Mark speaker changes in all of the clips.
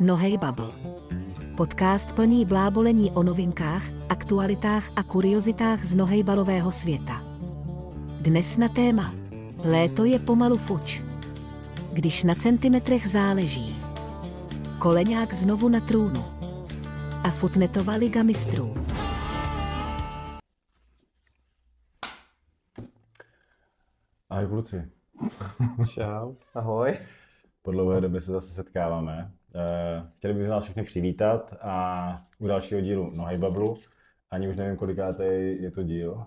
Speaker 1: Nohej Bubble. Podcast plný blábolení o novinkách, aktualitách a kuriozitách z nohejbalového světa. Dnes na téma
Speaker 2: Léto je pomalu fuč. Když na centimetrech záleží. Koleňák znovu na trůnu. A futnetová liga mistrů. Ahoj kluci. Čau, ahoj. Po dlouhé době se zase setkáváme. Eh, chtěli bych vás všechny přivítat a u dalšího dílu Nohej Bablu. Ani už nevím, kolikátý je to díl.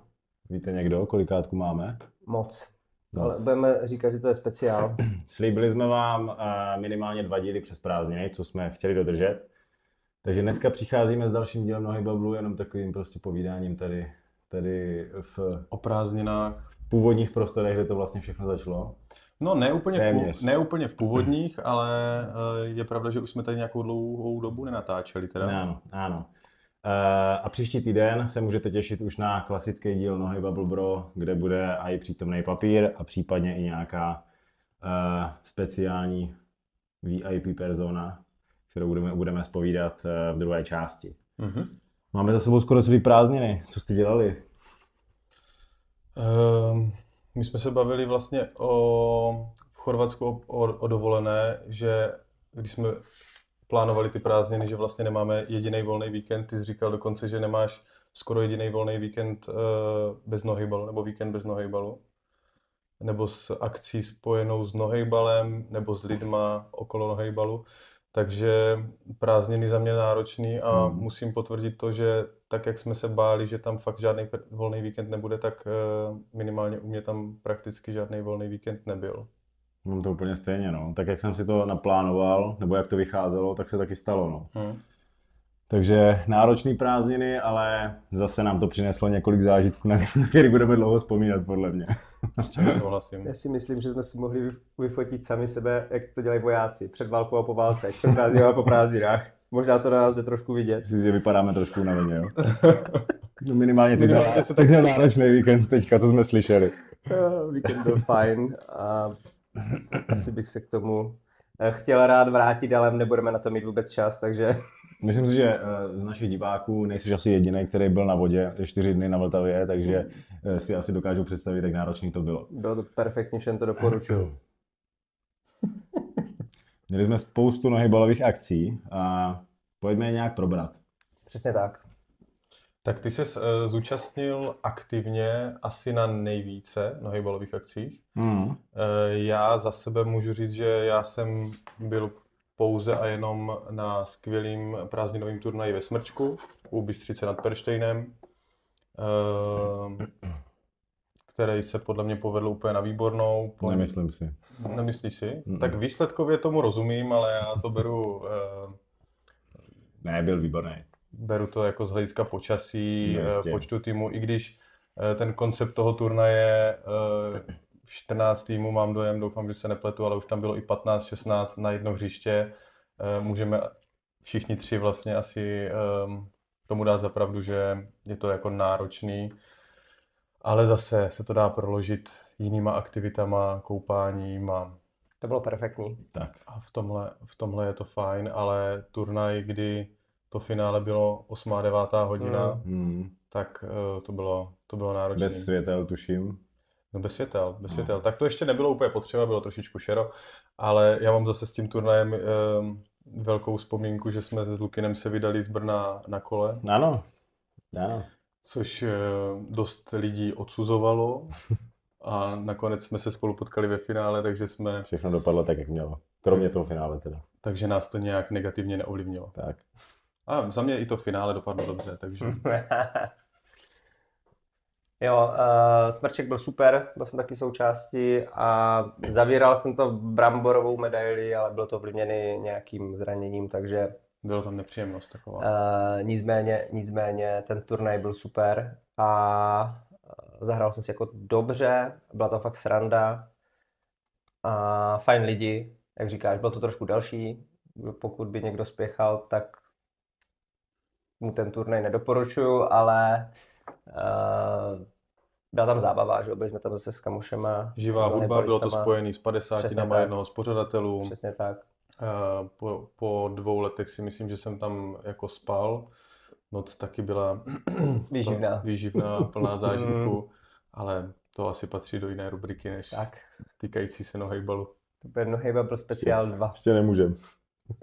Speaker 2: Víte někdo, kolikátku máme? Moc. Moc. Ale budeme říkat, že to je speciál. Slíbili jsme vám eh, minimálně dva díly přes prázdniny, co jsme chtěli dodržet. Takže dneska přicházíme s dalším dílem Nohy Bablu, jenom takovým prostě
Speaker 3: povídáním tady, tady v... O prázdninách. V původních prostorech, kde to vlastně všechno začalo. No ne úplně, v, ne úplně v původních, ale eh, je pravda, že už jsme tady nějakou dlouhou dobu nenatáčeli. Teda. No, ano, ano. Eh, a příští týden
Speaker 2: se můžete těšit už na klasický díl Nohy Bubble Bro, kde bude i přítomný papír a případně i nějaká eh, speciální VIP persona, kterou budeme, budeme spovídat v druhé části. Mm-hmm. Máme za sebou skoro své prázdniny. Co jste dělali?
Speaker 3: Um... My jsme se bavili vlastně o v Chorvatsku o, o, o dovolené, že když jsme plánovali ty prázdniny, že vlastně nemáme jediný volný víkend. Ty jsi říkal dokonce, že nemáš skoro jediný volný víkend eh, bez nohybalu, nebo víkend bez nohybalu. Nebo s akcí spojenou s nohybalem, nebo s lidma okolo nohybalu. Takže prázdniny za mě náročný a hmm. musím potvrdit to, že tak, jak jsme se báli, že tam fakt žádný volný víkend nebude, tak eh, minimálně u mě tam prakticky žádný volný víkend nebyl.
Speaker 2: Mám to úplně stejně, no. Tak jak jsem si to naplánoval, nebo jak to vycházelo, tak se taky stalo, no. Hmm. Takže náročný prázdniny, ale zase nám to přineslo několik zážitků, na který budeme dlouho vzpomínat, podle mě.
Speaker 3: S čím Já
Speaker 1: si myslím, že jsme si mohli vyfotit sami sebe, jak to dělají vojáci, před válkou a po válce, před prázdninách a po prázdninách. Možná to na nás jde trošku vidět. Myslím,
Speaker 2: že vypadáme trošku na vině, jo. No minimálně ty minimálně se tak měl náročný víkend teďka, co jsme slyšeli.
Speaker 1: Uh, víkend byl fajn a asi bych se k tomu eh, chtěl rád vrátit, ale nebudeme na to mít vůbec čas, takže
Speaker 2: Myslím si, že eh, z našich diváků nejsi asi jediný, který byl na vodě čtyři dny na Vltavě, takže mhm. eh, si asi dokážu představit, jak náročný to bylo. Bylo to perfektní,
Speaker 1: všem to doporučuju.
Speaker 2: Měli jsme spoustu nohybalových akcí a pojďme je nějak probrat.
Speaker 3: Přesně tak. Tak ty se eh, zúčastnil aktivně asi na nejvíce nohybalových akcích. Mm. Já za sebe můžu říct, že já jsem byl pouze a jenom na skvělým prázdninovým turnaji ve Smrčku u Bystřice nad Perštejnem, eh, který se podle mě povedl úplně na výbornou. Pojď. Nemyslím si. Nemyslíš si? Mm-mm. Tak výsledkově tomu rozumím, ale já to beru... Eh,
Speaker 2: ne, byl výborný.
Speaker 3: Beru to jako z hlediska počasí, Jistě. Eh, počtu týmu, i když ten koncept toho turnaje 14 týmů mám dojem, doufám, že se nepletu, ale už tam bylo i 15, 16 na jedno hřiště. Eh, můžeme všichni tři vlastně asi ehm, tomu dát zapravdu, že je to jako náročný, ale zase se to dá proložit jinýma aktivitama, koupáním a to bylo perfektní. Tak. A v tomhle, v tomhle je to fajn, ale turnaj, kdy to finále bylo 8. a 9. hodina, mm. tak eh, to bylo, to bylo náročné. Bez světel, tuším. No bez světel, bez no. světel. Tak to ještě nebylo úplně potřeba, bylo trošičku šero, ale já mám zase s tím turnajem e, velkou vzpomínku, že jsme s Lukinem se vydali z Brna na kole. Ano, ano. Což e, dost lidí odsuzovalo a nakonec jsme se spolu potkali ve finále, takže jsme...
Speaker 2: Všechno dopadlo tak, jak mělo. Kromě toho finále teda.
Speaker 3: Takže nás to nějak negativně neovlivnilo. Tak. A za mě i to finále dopadlo dobře, takže...
Speaker 1: Jo, uh, Smrček byl super, byl jsem taky součástí a zavíral jsem to bramborovou medaili, ale bylo to vlivněné nějakým zraněním, takže... Bylo tam nepříjemnost taková. Uh, nicméně, nicméně ten turnaj byl super a eh, zahrál jsem si jako dobře, byla to fakt sranda a fajn lidi, jak říkáš, bylo to trošku delší, pokud by někdo spěchal, tak mu ten turnaj nedoporučuju, ale Eh, byla tam zábava, že byli jsme tam zase s kamošema. Živá hudba, bylo to spojený s 50 na tak. jednoho z
Speaker 3: pořadatelů. Přesně tak. Eh, po, po dvou letech si myslím, že jsem tam jako spal. Noc taky byla výživná, výživná plná zážitku, mm. ale to asi patří do jiné rubriky než tak. týkající se nohejbalu. To bude nohejbal pro speciál 2.
Speaker 2: Ještě nemůžem.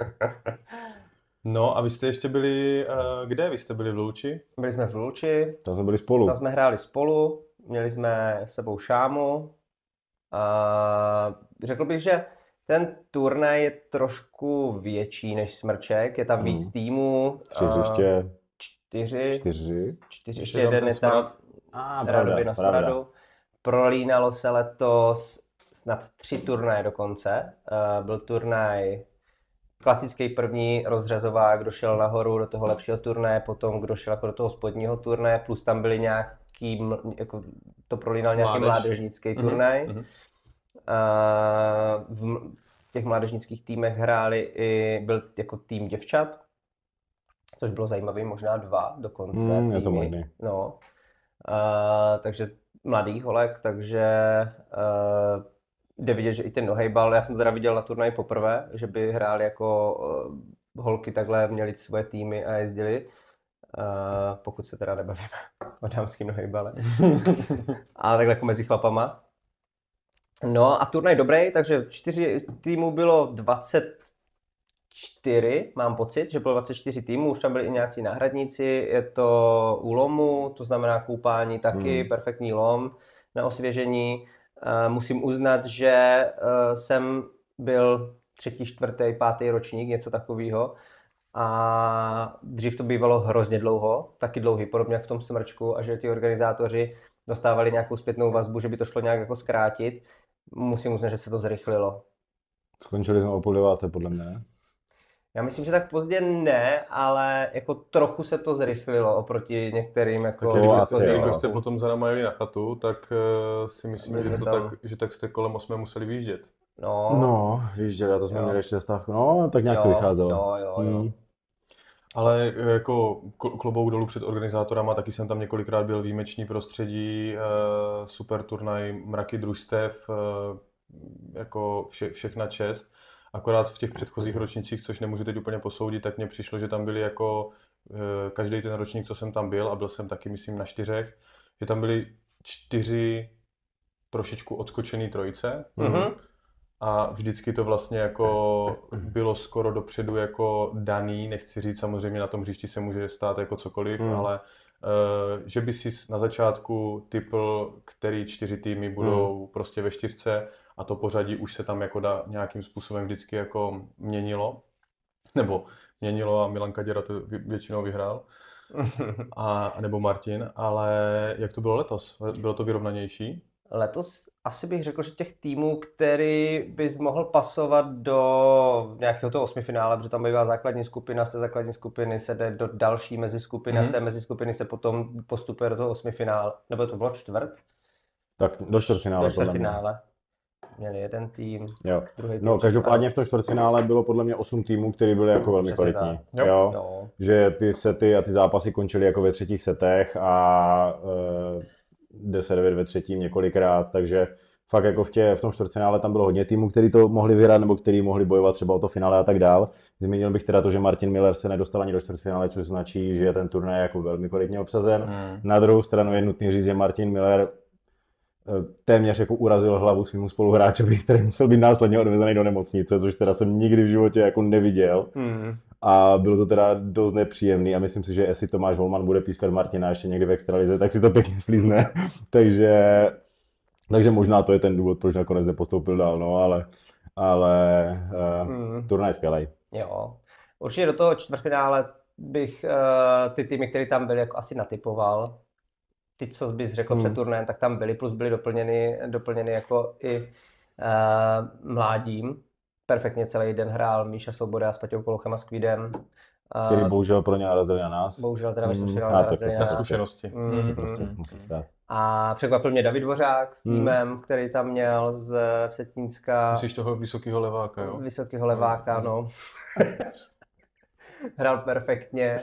Speaker 3: No a vy jste ještě byli, uh, kde vy jste byli v Luči? Byli jsme v Luči.
Speaker 2: Tam jsme byli spolu. Tam jsme
Speaker 3: hráli spolu, měli jsme s sebou šámu. A
Speaker 1: řekl bych, že ten turnaj je trošku větší než Smrček, je tam hmm. víc hmm. týmů. Tři hřiště. Čtyři. Čtyři. Čtyři, ještě jeden je tam. A, pravda, na stradu. Prolínalo se letos snad tři turnaje dokonce. Uh, byl turnaj klasický první rozřazová, kdo šel nahoru do toho lepšího turné, potom kdo šel jako do toho spodního turné, plus tam byly nějaký, jako to prolínal nějaký Mládež. mládežnický mhm, turnaj. Mm-hmm. A v těch mládežnických týmech hráli i, byl jako tým děvčat, což bylo zajímavé, možná dva dokonce mm, týmy. Je to možný. No. A, takže mladý holek, takže a, eh, jde vidět, že i ten nohejbal, já jsem teda viděl na turnaji poprvé, že by hráli jako uh, holky takhle, měli svoje týmy a jezdili. Uh, pokud se teda nebavíme o dámským nohejbale. a takhle jako mezi chlapama. No a turnaj dobrý, takže čtyři týmů bylo 24, mám pocit, že bylo 24 týmů, už tam byli i nějací náhradníci, je to u lomu, to znamená koupání taky, hmm. perfektní lom na osvěžení. Eh, musím uznat, že eh, jsem byl třetí, čtvrtý, pátý ročník, něco takového. A dřív to bývalo hrozně dlouho, taky dlouhý, podobně jak v tom smrčku, a že ti organizátoři dostávali nějakou zpětnou vazbu, že by to šlo nějak jako zkrátit. Musím uznat, že se to zrychlilo.
Speaker 2: Skončili jsme o půl deváté, podle mě.
Speaker 1: Já myslím, že tak pozdě ne, ale jako trochu se to zrychlilo oproti některým jako... Tak když jste, když jste
Speaker 3: potom za náma jeli na chatu, tak uh, si myslím, že, to tam... tak, že tak jste kolem 8 museli vyjíždět. No, no vyjížděli, a to jsme jo. měli ještě zastávku.
Speaker 4: No, tak nějak jo, to vycházelo. Jo, jo, jo. Hmm.
Speaker 3: Ale eh, jako klobouk dolů před organizátorama, taky jsem tam několikrát byl výjimeční prostředí, eh, super turnaj, mraky družstev, jako vše, všechna čest. Akorát v těch předchozích ročnicích, což nemůžu teď úplně posoudit, tak mně přišlo, že tam byli jako eh, každý ten ročník, co jsem tam byl, a byl jsem taky, myslím, na čtyřech, že tam byly čtyři trošičku odskočený trojice. Mm-hmm. A vždycky to vlastně jako bylo skoro dopředu jako daný, nechci říct, samozřejmě na tom hřišti se může stát jako cokoliv, mm. ale uh, že by si na začátku typl, který čtyři týmy budou mm. prostě ve čtyřce a to pořadí už se tam jako da, nějakým způsobem vždycky jako měnilo, nebo měnilo a Milan Kaděra to většinou vyhrál, a, nebo Martin, ale jak to bylo letos? Bylo to vyrovnanější? Letos asi bych řekl, že těch
Speaker 1: týmů, který bys mohl pasovat do nějakého toho finále, protože tam bývá základní skupina, z té základní skupiny se jde do další skupiny, mm-hmm. z mhm. té skupiny se potom postupuje do toho osmi finále, nebo to bylo čtvrt?
Speaker 2: Tak do finále. Do finále
Speaker 1: měli jeden tým, jo. druhý tým. No, každopádně
Speaker 2: v tom čtvrtfinále bylo podle mě osm týmů, které byly jako velmi Přesně kvalitní. Jo. Jo. Že ty sety a ty zápasy končily jako ve třetích setech a eh, e, 10-9 ve třetím několikrát, takže fakt jako v, tě, v tom čtvrtfinále tam bylo hodně týmů, který to mohli vyhrát nebo který mohli bojovat třeba o to finále a tak dál. Zmínil bych teda to, že Martin Miller se nedostal ani do čtvrtfinále, což značí, že je ten turnaj jako velmi kvalitně obsazen. Hmm. Na druhou stranu je nutný říct, že Martin Miller téměř jako urazil hlavu svým spoluhráčovi, který musel být následně odvezený do nemocnice, což teda jsem nikdy v životě jako neviděl. Mm. A bylo to teda dost nepříjemný a myslím si, že jestli Tomáš Volman bude pískat Martina ještě někdy v extralize, tak si to pěkně slízne. takže, takže možná to je ten důvod, proč nakonec nepostoupil dál, no, ale, ale uh, turnaj skvělej. Jo,
Speaker 1: určitě do toho čtvrtfinále bych uh, ty týmy, které tam byly, jako asi natypoval ty, co bys řekl hmm. před turnajem, tak tam byly, plus byly doplněny, doplněny jako i uh, mládím. Perfektně celý den hrál Míša Svoboda s Paťou Kolochem a Skvídem. Uh, eh, který bohužel pro ně narazili na nás. Bohužel teda ve hmm. čtvrtfinále mm, narazili
Speaker 4: na nás. zkušenosti. Mm, prostě musí stát.
Speaker 1: A překvapil mě David Vořák s hmm. týmem, mm. který tam měl z Vsetínska. Myslíš toho vysokého leváka, jo? Vysokého leváka, hmm. no. no. Hrál perfektně.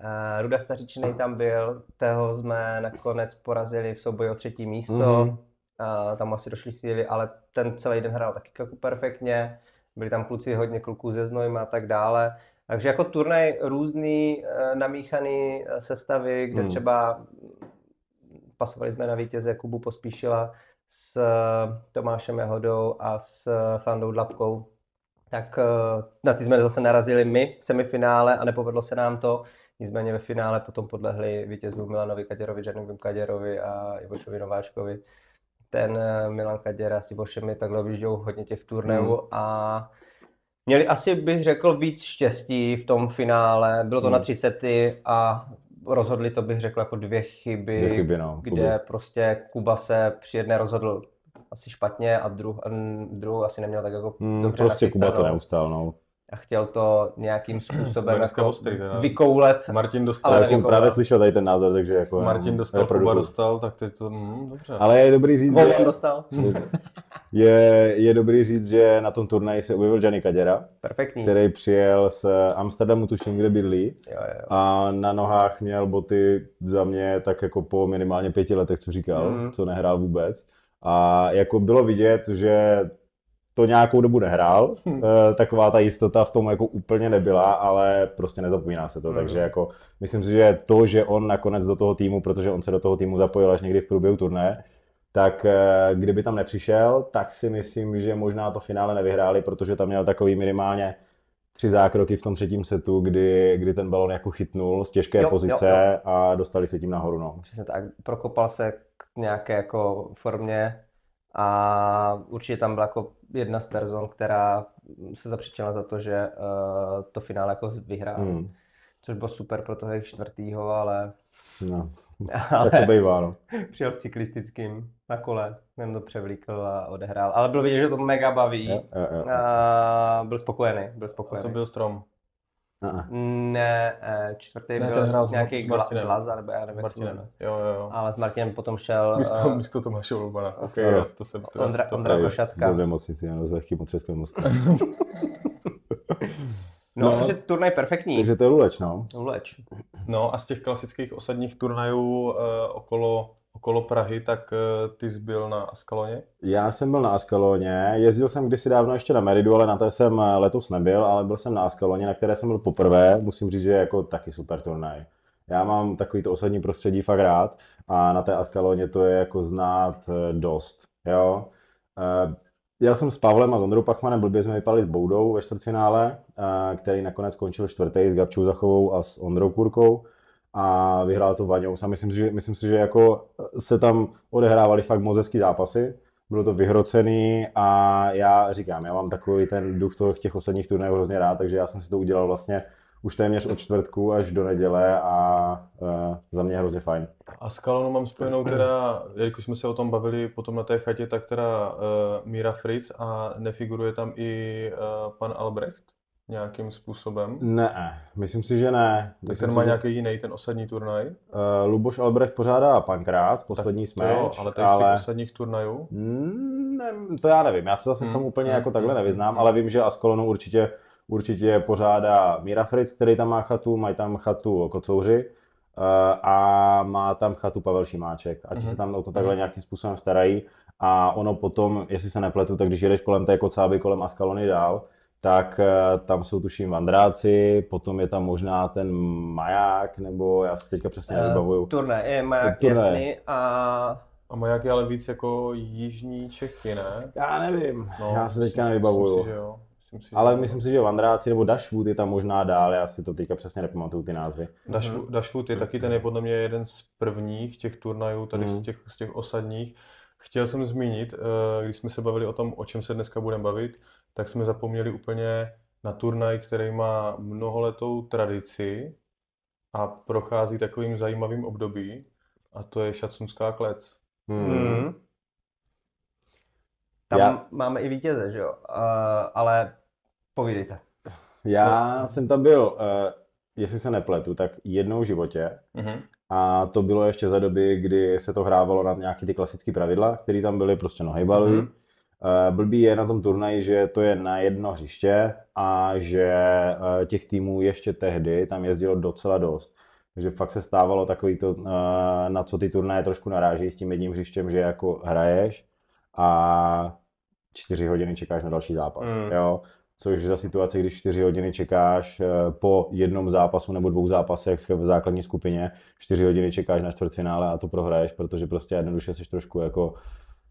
Speaker 1: Uh, Ruda Stařičnej tam byl, toho jsme nakonec porazili v souboji o třetí místo. Mm-hmm. Uh, tam asi došli síly, ale ten celý den hrál taky jako perfektně. Byli tam kluci hodně kluků ze Znojma a tak dále. Takže jako turnaj různý, uh, namíchaný sestavy, kde mm. třeba pasovali jsme na vítěze Kubu Pospíšila s Tomášem Jehodou a s Fandou Dlapkou. Tak na ty jsme zase narazili my v semifinále a nepovedlo se nám to Nicméně ve finále potom podlehli vítězům Milanovi Kaděrovi, Janovim Kaděrovi a Ivošovi Nováčkovi. Ten eh, Milan Kaděra s Ivošemi takhle objížděl hodně těch turnéů hmm. a měli asi, bych řekl, víc štěstí v tom finále. Bylo to hmm. na 30 a rozhodli to, bych řekl, jako dvě chyby, dvě chyby no, kde Kuba. prostě Kuba se při jedné rozhodl asi špatně a druhou, asi neměl tak jako hmm, dobře Prostě Kuba to neustál, no a chtěl to nějakým
Speaker 4: způsobem jako hosty,
Speaker 3: vykoulet. Martin dostal. Ale já jsem právě slyšel
Speaker 2: tady ten názor, takže jako... Martin dostal, Kuba
Speaker 3: dostal, tak teď to... Hmm, dobře. Ale je dobrý říct, že... dostal.
Speaker 2: Je, je dobrý říct, že na tom turnaji se objevil Gianni Kadera, Perfektní. který přijel z Amsterdamu, tuším, kde bydlí. Jo, jo. A na nohách měl boty za mě tak jako po minimálně pěti letech, co říkal, mm. co nehrál vůbec. A jako bylo vidět, že to nějakou dobu nehrál, hmm. taková ta jistota v tom jako úplně nebyla, ale prostě nezapomíná se to, hmm. takže jako myslím si, že to, že on nakonec do toho týmu, protože on se do toho týmu zapojil až někdy v průběhu turné, tak eh, kdyby tam nepřišel, tak si myslím, že možná to finále nevyhráli, protože tam měl takový minimálně tři zákroky v tom třetím setu, kdy, kdy ten balon jako chytnul z těžké jo, pozice jo, jo. a dostali se tím nahoru. No. Přesně tak,
Speaker 1: prokopal se k nějaké jako formě a určitě tam byla jako jedna z person, která se zapřičila za to, že uh, to finále jako vyhrál. Hmm. Což bylo super pro toho čtvrtýho, ale... No. Ale tak to bývá, no. Přijel v cyklistickým na kole, jen to převlíkl a odehrál. Ale byl vidět, že to mega baví. Je, je, je. A byl spokojený, byl spokojený. A to byl strom. Aha. Ne, eh, čtvrtý ne, byl hrál nějaký Gla, Glaza, nebo já nevím, Martinem. Ne. Jo, jo. Ale s Martinem potom šel... Místo, uh... místo
Speaker 3: Tomáše Urbana,
Speaker 1: Okay, no, to jsem... To Ondra, to Ondra Košatka.
Speaker 2: Byl v nemocnici, já nevím, chybu třeskou mozku. No, no takže
Speaker 3: turnaj perfektní. Takže to je luleč, no. Luleč. No a z těch klasických osadních turnajů uh, okolo okolo Prahy, tak eh, ty jsi byl na Askaloně?
Speaker 2: Já jsem byl na Askaloně, jezdil jsem kdysi dávno ještě na Meridu, ale na té jsem eh, letos nebyl, ale byl jsem na Askaloně, na které jsem byl poprvé, musím říct, že je jako taky super turnaj. Já mám takový to osadní prostředí fakt rád a na té Askaloně to je jako znát eh, dost, jo. Já jsem s Pavlem a s Ondrou Pachmanem, blbě jsme vypadali s Boudou ve čtvrtfinále, který nakonec skončil čtvrtý s Gabčou Zachovou a s Ondrou Kurkou a vyhrál to Vaňous. A myslím si, že, myslím si, že jako eh, se tam odehrávaly fakt moc hezký zápasy. Bylo to vyhrocený a já říkám, já mám takový ten duch toho, těch posledních turnajů hrozně rád, takže já jsem si to udělal vlastně už téměř od čtvrtku až do neděle a uh, za mě hrozně fajn. A s
Speaker 3: Kalonou mám spojenou teda, jelikož jsme se o tom bavili potom na té chatě, tak teda uh, Míra Fritz a nefiguruje tam i uh, pan Albrecht? nějakým způsobem? Ne, myslím si, že ne. Tak myslím ten má si, nějaký že... jiný, ten osadní turnaj? Uh,
Speaker 2: Luboš Albrecht pořádá pankrát, poslední jsme Jo, ale tady ale... z těch
Speaker 3: osadních turnajů?
Speaker 2: Mm,
Speaker 3: ne, to já
Speaker 2: nevím, já se zase hmm. v tom úplně hmm. jako takhle hmm. hmm nevyznám, hmm. ale vím, že Askolonu určitě, určitě pořádá Mira Fritz, který tam má chatu, mají tam chatu Kocouři eh, a má tam chatu Pavel Šimáček. a ti hmm se tam o to takhle hmm. nějakým způsobem starají. A ono potom, jestli se nepletu, tak když jedeš kolem té kocáby, kolem Askalony dál, tak eh, tam jsou tuším vandráci, potom je tam možná ten maják, nebo já si teďka přesně eh, nevybavuju. Uh, turné, je maják turné. jasný
Speaker 3: a... A maják je ale víc jako jižní Čechy, ne? Já nevím, no, já se teďka nevybavuju. Myslím si, že jo. Myslím si, ale že
Speaker 2: myslím si, že Vandráci nebo Dashwood je tam možná dál, já si to teďka přesně nepamatuju ty názvy. Dashwood,
Speaker 3: mhm. Dashwood je taky ten je podle mě jeden z prvních těch turnajů tady mm. z, mhm. těch, z těch osadních. Chtěl jsem zmínit, eh, když jsme se bavili o tom, o čem se dneska budeme bavit, tak jsme zapomněli úplně na turnaj, který má mnoholetou tradici a prochází takovým zajímavým období a to je Šacunská klec. Hmm. Hmm. Tam Já...
Speaker 1: máme i vítěze, že jo? Uh, ale povídejte.
Speaker 4: Já
Speaker 2: no. jsem tam byl, uh, jestli se nepletu, tak jednou v životě mm-hmm. a to bylo ještě za doby, kdy se to hrávalo na nějaké ty klasické pravidla, které tam byly, prostě nohejbalový. Mm-hmm Eh, blbý je na tom turnaji, že to je na jedno hřiště a že eh, těch týmů ještě tehdy tam jezdilo docela dost. Takže fakt se stávalo takový to, eh, na co ty turnaje trošku narážejí s tím jedním hřištěm, že jako hraješ a čtyři hodiny čekáš na další zápas. Mm. Jo? Což za situaci, když čtyři hodiny čekáš po jednom zápasu nebo dvou zápasech v základní skupině, čtyři hodiny čekáš na čtvrtfinále a to prohraješ, protože prostě jednoduše jsi trošku jako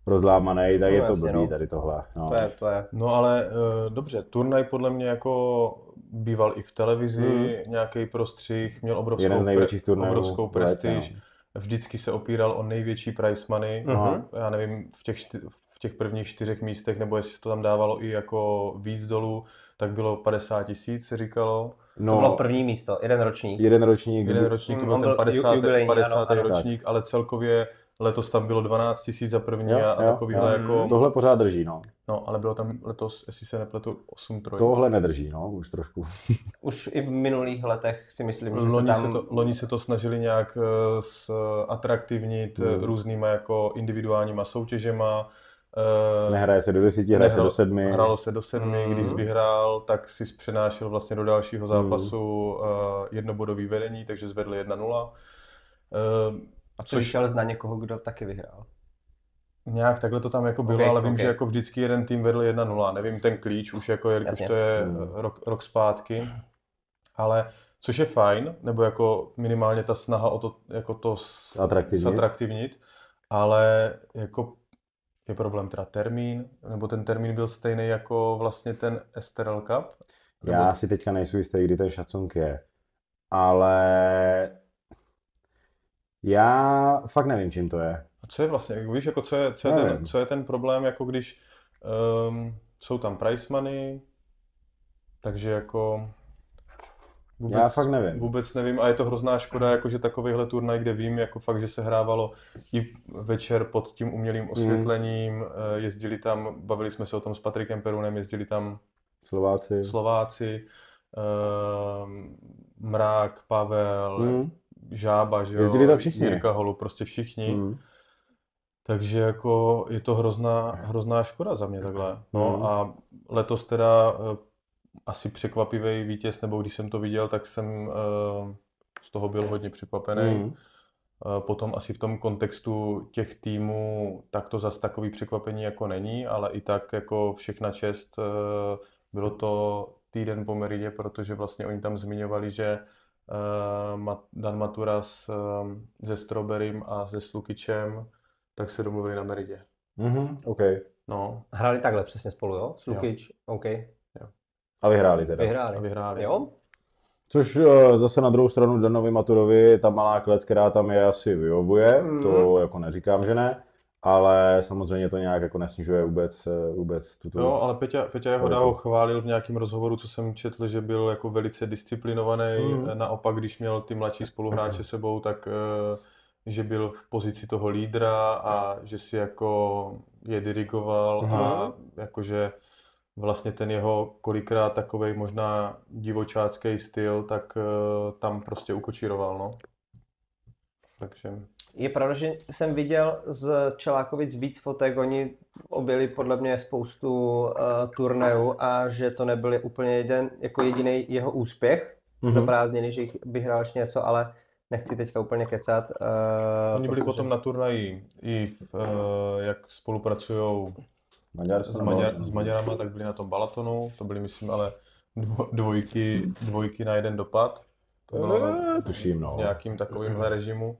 Speaker 2: rozlámaný, tak no, je to blbý no. tady
Speaker 4: tohle.
Speaker 3: No. To je, to je. No ale uh, dobře, turnaj podle mě jako býval i v televizi, hmm. nějaký prostřih, měl obrovskou, pre, obrovskou prestiž. Let, no. Vždycky se opíral o největší price money. Uh-huh. Já nevím, v těch, čty, v těch prvních čtyřech místech, nebo jestli to tam dávalo i jako víc dolů, tak bylo 50 tisíc, se říkalo. No, to bylo první místo, jeden ročník. Jeden ročník. Jeden ročník, to hmm, byl ten 50. Jubilejní, 50. Ano, ročník, ale celkově letos tam bylo 12 tisíc za první jo, a, a takovýhle jo. Mm. jako... Tohle pořád drží, no. No, ale bylo tam letos, jestli se nepletu, 8 trojí. Tohle nedrží, no, už trošku. už i v minulých letech si myslím, že loni se tam... Se to, loni se to snažili nějak eh, eh, atraktivnit hmm. různýma jako individuálníma soutěžema, Nehraje se do desíti, hraje se do sedmi. Hralo se do sedmi, mm. když vyhrál, tak si přenášel vlastně do dalšího mm. zápasu mm. jednobodový vedení, takže zvedli 1-0. A co šel na někoho, kdo taky vyhrál. Nějak takhle to tam jako bylo, okay, ale vím, okay. že jako vždycky jeden tým vedl 1-0. Nevím, ten klíč už jako, je to je hmm. eh, rok, rok zpátky. Ale což je fajn, nebo jako minimálně ta snaha o to, jako to atraktivnit. zatraktivnit, ale jako je problém teda termín, nebo ten termín byl stejný jako vlastně ten Esterel Cup? Nebo... Já
Speaker 2: si teďka nejsou jistý, kdy ten šacunk je, ale já fakt nevím, čím to je.
Speaker 3: A co je vlastně, víš, jako co je, co je, ten, co je ten problém, jako když um, jsou tam price money, takže jako
Speaker 4: Vůbec, já fakt nevím.
Speaker 3: Vůbec nevím a je to hrozná škoda, jakože takovýhle turnaj, kde vím, jako fakt, že se hrávalo i večer pod tím umělým mhm. osvětlením, mm. jezdili tam, bavili jsme se o tom s Patrikem Perunem, jezdili tam Slováci, Slováci uh, Mrák, Pavel, mm. Žába, že jo? Jezdili tam všichni. Jirka Holu, prostě všichni. Hmm. Takže jako je to hrozná, hrozná škoda za mě takhle. No hmm. a letos teda eh, asi překvapivý vítěz, nebo když jsem to viděl, tak jsem eh, z toho byl hodně překvapený. Hmm. Eh, potom asi v tom kontextu těch týmů tak to zase takový překvapení jako není, ale i tak jako všechna čest bylo to týden po Meridě, protože vlastně oni tam zmiňovali, že Eh, Dan Matura s, eh, se Stroberym a se Slukičem, tak se domluvili na Meridě.
Speaker 2: Mhm, OK.
Speaker 3: No. Hráli takhle
Speaker 1: přesně spolu, jo? Slukič, jo. OK. Jo.
Speaker 2: A vyhráli teda. Vyhráli.
Speaker 1: A vyhráli. Jo?
Speaker 2: Což eh, zase na druhou stranu Danovi Maturovi ta malá klec, která tam je, asi vyhovuje. Mm. To jako neříkám, že ne ale samozřejmě to nějak jako nesnižuje vůbec, eh, vůbec
Speaker 4: tuto... Jo, ale Peťa, Peťa Jahoda ho
Speaker 3: chválil v nějakém rozhovoru, co jsem četl, že byl jako velice disciplinovaný, mm. naopak když měl ty mladší spoluhráče sebou, tak eh, že byl v pozici toho lídra a že si jako je dirigoval mm. a jakože vlastně ten jeho kolikrát takový možná divočácký styl, tak tam prostě ukočíroval, no. Takže je pravda,
Speaker 1: že jsem viděl z Čelákovic víc fotek, oni objeli podle mě spoustu uh, turnajů a že to nebyl úplně jeden, jako jediný jeho úspěch mm-hmm. do prázdniny, že jich vyhrál ještě něco, ale nechci teďka úplně kecat. Uh, Oni byli potom
Speaker 3: na turnaji i v, uh, jak spolupracují s, Maďar, s Maďarama, tak byli na tom Balatonu, to byly myslím ale dvojky, dvojky na jeden dopad. To bylo tuším, no. v nějakým takovým režimu.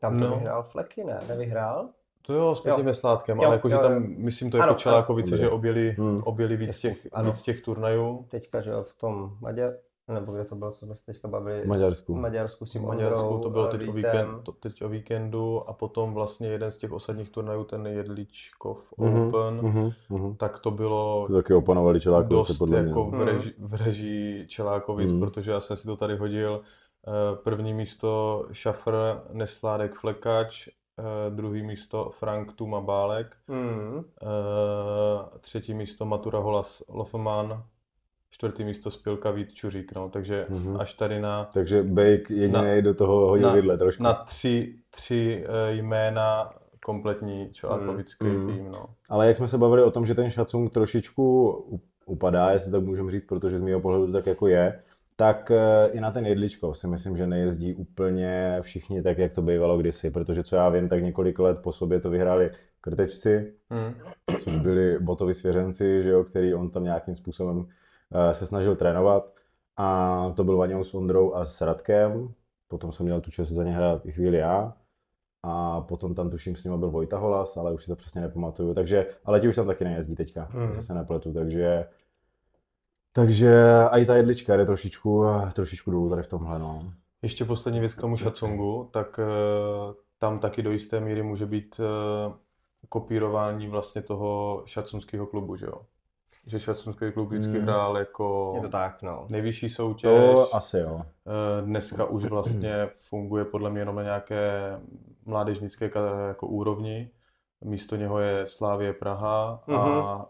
Speaker 3: Tam to no. vyhrál Fleky, ne? Nevyhrál? To jo, s Petěm Sládkem, ale jakože tam, myslím, to je jako Čelákovice, že objeli, hmm. objeli víc, těch, ano. víc těch turnajů. Teďka, že v tom Maďar, nebo kde to bylo, co jsme se teďka bavili? Maďarsku. Maďarsku s Maďarsku, to bylo teď o, víkend, to teď o víkendu a potom vlastně jeden z těch osadních turnajů, ten Jedličkov mm-hmm, Open, mm-hmm, tak to bylo to taky opanovali Čelákovice, dost podle mě. jako v, hmm. reži, v režii Čelákovic, mm-hmm. protože já jsem si to tady hodil Eh, první místo Šafr Nesládek Flekač, eh, druhý místo Frank Tuma Bálek, mm. třetí místo Matura Holas Lofman, čtvrtý místo Spilka Vít Čuřík, no, takže mm-hmm. až tady na... Takže Bejk jediný do toho hodil vidle trošku. Na tři, tři jména kompletní čelákovický mm, mm. tým, no. Ale jak jsme se bavili o tom, že ten
Speaker 2: Šacung trošičku upadá, jestli tak můžeme říct, protože z mého pohledu tak jako je, tak eh, i na ten jedličkov si myslím, že nejezdí úplně všichni tak, jak to bývalo kdysi, protože co já vím, tak několik let po sobě to vyhráli krtečci, mm. což byli botovi svěřenci, že jo, který on tam nějakým způsobem eh, se snažil trénovat. A to byl Vaněl s Ondrou a s Radkem, potom jsem měl tu čest za ně hrát i chvíli já. A potom tam tuším s nima byl Vojta Holas, ale už si to přesně nepamatuju. Takže, ale ti už tam taky nejezdí teďka, mm. se nepletu, takže takže i ta jedlička jde trošičku, trošičku dolů tady v tomhle. No.
Speaker 3: Ještě poslední věc k tomu šacungu, tak eh, tam taky do jisté míry může být eh, kopírování vlastně toho šacunského klubu, že jo? Že šacunský klub vždycky hmm. hrál jako Je to tak, no. nejvyšší soutěž. To asi jo. Eh, dneska už vlastně funguje podle mě jenom na nějaké mládežnické jako úrovni. Místo něho je Slávě Praha a mm-hmm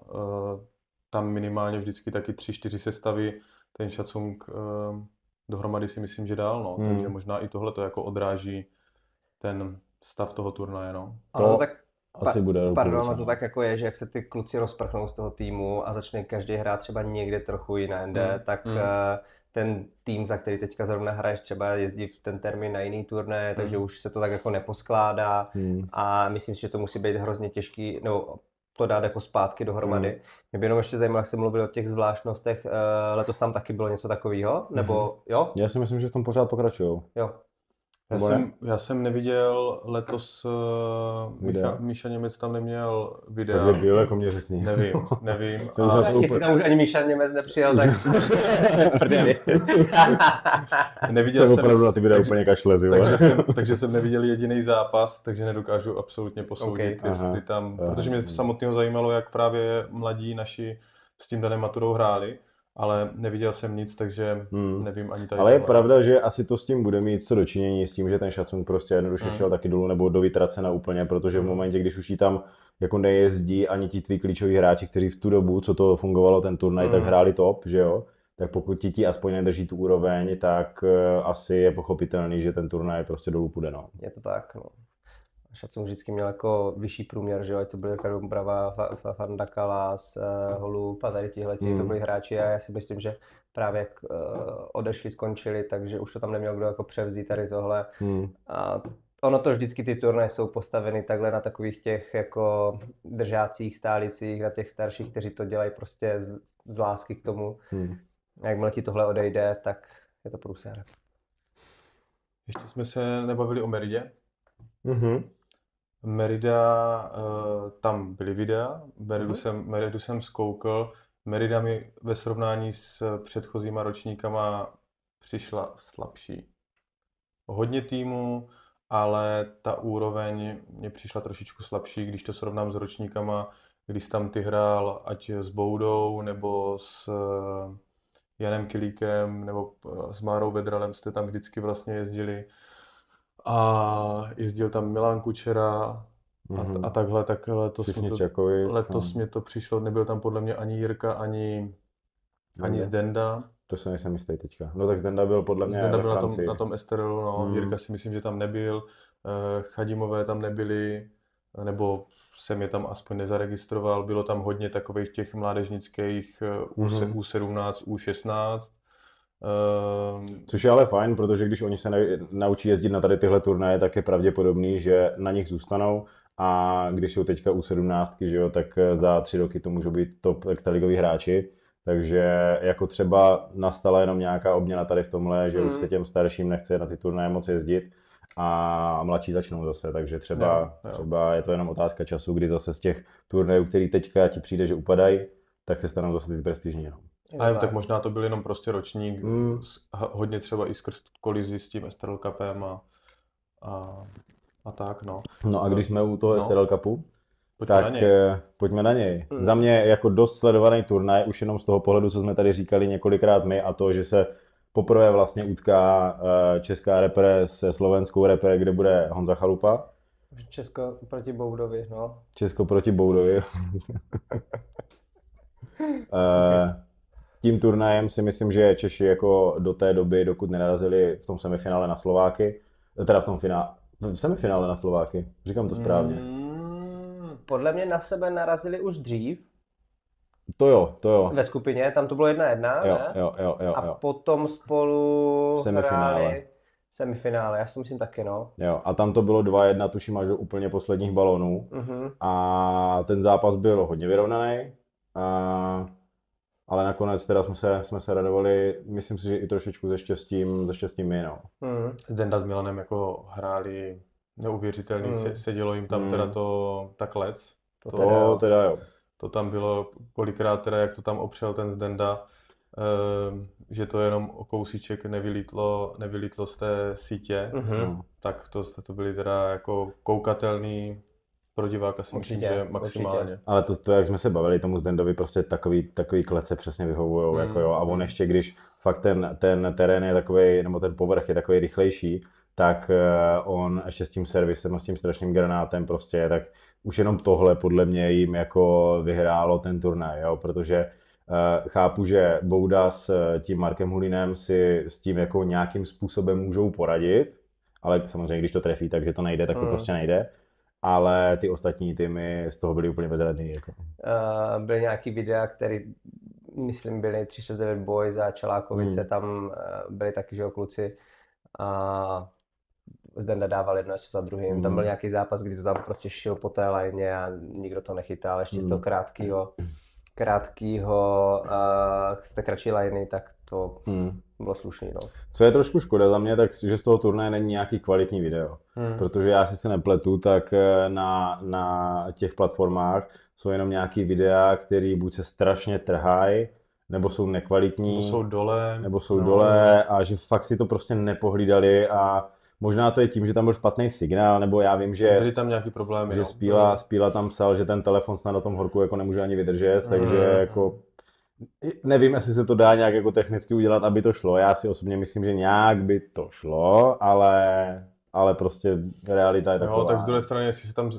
Speaker 3: tam minimálně vždycky taky tři, čtyři sestavy ten Šacung ehm, dohromady si myslím, že dál. No. Hmm. Takže možná i tohle to jako odráží ten stav toho turnaje. No. To ano, tak pa- bude Pardon, no to tak jako je, že jak se ty kluci rozprchnou
Speaker 1: z toho týmu a začne každý hrát třeba někde trochu jiné, hmm. tak hmm. Eh, ten tým, za který teďka zrovna hraješ, třeba jezdí v ten termín na jiný turné, hmm. takže už se to tak jako neposkládá hmm. a myslím si, že to musí být hrozně těžký, no to dát jako zpátky dohromady. Mm. Mě by jenom ještě zajímalo, jak jsi mluvil o těch zvláštnostech, eh, letos tam taky bylo něco takového, nebo mm.
Speaker 3: jo?
Speaker 2: Já si myslím, že v tom pořád pokračují.
Speaker 3: Jo. Já jsem, já jsem neviděl letos, uh, Míša Němec tam neměl videa. Takže byl, jako mě řekni. Nevím, nevím. a... jestli tam už ani Míša Němec nepřijel, tak neviděl to jsem. opravdu na ty videa takže, úplně kašle, ty takže jsem, takže jsem neviděl jediný zápas, takže nedokážu absolutně posoudit, okay. jestli Aha. tam, protože mě samotného zajímalo, jak právě mladí naši s tím daným maturou hráli ale neviděl jsem nic, takže hmm. nevím ani tady. Ale je
Speaker 2: pravda, že asi to s tím bude mít co dočinění, s tím, že ten šacun prostě jednoduše hmm. šel taky dolů nebo do vytracena úplně, protože v hmm. momentě, když už jí tam jako nejezdí ani ti tví klíčoví hráči, kteří v tu dobu, co to fungovalo ten turnaj, hmm. tak hráli top, že jo? Tak pokud ti ti aspoň nedrží tu úroveň, tak eh, asi je pochopitelný, že ten turnaj prostě dolů půjde, no. Je to tak, no.
Speaker 1: Šacun vždycky měl jako vyšší průměr, že jo, to byly Ricardo Brava, Fanda Kalas, eh, hmm. Holub a tady tihle, mm. to hmm. byli hráči a já si myslím, že právě jak eh, odešli, skončili, takže už to tam neměl kdo jako převzít tady tohle. Mm. A ono to vždycky ty turnaje jsou postaveny takhle na takových těch jako držácích stálicích, na těch starších, kteří to dělají prostě z, z lásky k tomu. Hmm. A jakmile ti tohle odejde, tak
Speaker 3: je to průsér. Ještě jsme se nebavili o Meridě. Mm-hmm. Merida, uh, tam byly videa, Meridu, mm-hmm. jsem, Meridu jsem zkoukl. Merida mi ve srovnání s eh, předchozíma ročníkama přišla slabší. Hodně týmu, ale ta úroveň mě přišla trošičku slabší, když to srovnám s ročníkama, když tam ty hrál ať s Boudou nebo s eh, Janem Kilíkem nebo s Márou Vedralem jste tam vždycky vlastně jezdili a jezdil tam Milan Kučera, a, t- mhm. a takhle, tak letos, mě to, no. letos mě to přišlo, nebyl tam podle mě ani Jirka, ani, no ani Zdenda.
Speaker 2: To se nejsem jistý teďka. No tak Zdenda byl podle mě Zdenda byl na tom, na tom Esterelu, no. Hmm. Jirka
Speaker 3: si myslím, že tam nebyl, eh, Chadimové tam nebyli, nebo jsem je tam aspoň nezaregistroval. Bylo tam hodně takových těch mládežnických eh, U, hmm. U17, U16, Ehm,
Speaker 2: Což je ale fajn, protože když oni se naučí jezdit na tady tyhle turnaje, tak je pravděpodobný, že na nich zůstanou a když jsou teďka u 17, že jo, tak eh, za tři roky to můžou být top extraligoví hráči. Takže jako třeba nastala jenom nějaká obměna tady v tomhle, že mm. už se hmm. těm starším nechce na ty turnaje moc jezdit a mladší začnou zase, takže třeba, jo, jo. třeba je to jenom otázka času, kdy zase z těch turnajů, který teďka ti přijde, že upadají, tak se stanou zase ty prestižní. No.
Speaker 3: Nevím, tak možná to byl jenom prostě ročník, mm. hodně třeba i skrz kolizi s tím Estrel Cupem a, a, a tak, no. No a když jsme u toho no. Estrel Cupu, Pojďme tak na něj. Eh,
Speaker 2: pojďme na něj. Mm. Za mě jako dost sledovaný turnaj, už jenom z toho pohledu, co jsme tady říkali několikrát my a to, že se poprvé vlastně utká eh, česká repre se slovenskou repre, kde bude Honza Chalupa.
Speaker 1: Česko proti Boudovi, no.
Speaker 2: Česko proti Boudovi. okay. Eh, tím turnajem si myslím, že Češi jako do té doby, dokud nenarazili v tom semifinále na Slováky, teda v tom finále, v semifinále na Slováky, říkám to správně. Hmm, podle mě na sebe narazili už dřív. To jo, to jo. Ve
Speaker 1: skupině, tam to bylo jedna jedna, jo, ne? Jo, jo, jo, A jo. potom spolu v semifinále. hráli semifinále, já si to myslím taky, no.
Speaker 2: Jo, a tam to bylo 2-1, tuším až do úplně posledních balonů. Mm-hmm. A ten zápas byl hodně vyrovnaný. A ale nakonec teda jsme se, jsme se radovali, myslím si, že i trošičku ze štěstím, ze štěstím my, no.
Speaker 3: Hmm. Denda s Milanem jako hráli neuvěřitelný, hmm. se, sedělo jim tam hmm. teda to, tak lec. To, to teda, teda jo. To tam bylo kolikrát teda, jak to tam opřel ten Zdenda, ehm, že to jenom o kousíček nevylítlo, nevylítlo z té sítě, mm-hmm. tak to, to byly teda jako koukatelný pro diváka si určitě, myslím, že maximálně. Určitě.
Speaker 2: Ale to, to, jak jsme se bavili tomu Zdendovi, prostě takový, takový klece přesně vyhovují. mm. jako jo, a on mm. ještě, když fakt ten, ten terén je takový, nebo ten povrch je takový rychlejší, tak eh, on ještě s tím servisem a s tím strašným granátem prostě, tak už jenom tohle podle mě jim jako vyhrálo ten turnaj, jo, protože eh, chápu, že Bouda s eh, tím Markem Hulinem si s tím jako nějakým způsobem můžou poradit, ale samozřejmě, když to trefí, takže to nejde, tak to mm. prostě nejde ale ty ostatní týmy z toho byly úplně bezradný. Jako.
Speaker 1: Uh, byly nějaký videa, které myslím byly 369 Boys a Čelákovice, hmm. tam eh, byli taky, že jo, kluci a Zdenda dával jedno za druhým, hmm. tam byl hmm. nějaký zápas, kdy to tam prostě šil po té lajně a nikdo to nechytal, ještě hmm. z toho krátkého hmm. krátkýho, uh, z té kratší lajny, tak to hmm bylo slušný. No.
Speaker 2: Co je trošku škoda za mě, tak že z toho turné není nějaký kvalitní video. Hmm. Protože já si se nepletu, tak eh, na, na těch platformách jsou jenom nějaký videa, které buď se strašně trhají, nebo jsou nekvalitní, nebo jsou dole, nebo jsou no. dole a že fakt si to prostě nepohlídali a možná to je tím, že tam byl špatný signál, nebo já vím, že byly tam nějaký problémy, že no. Spíla, no. Spíla tam psal, že ten telefon snad na tom horku jako nemůže ani vydržet, mm. takže jako Nevím, jestli se to dá nějak jako technicky udělat, aby to šlo. Já si osobně myslím, že nějak by to šlo, ale, ale prostě realita je taková. Jo, tak z druhé
Speaker 3: strany, jestli se tam uh,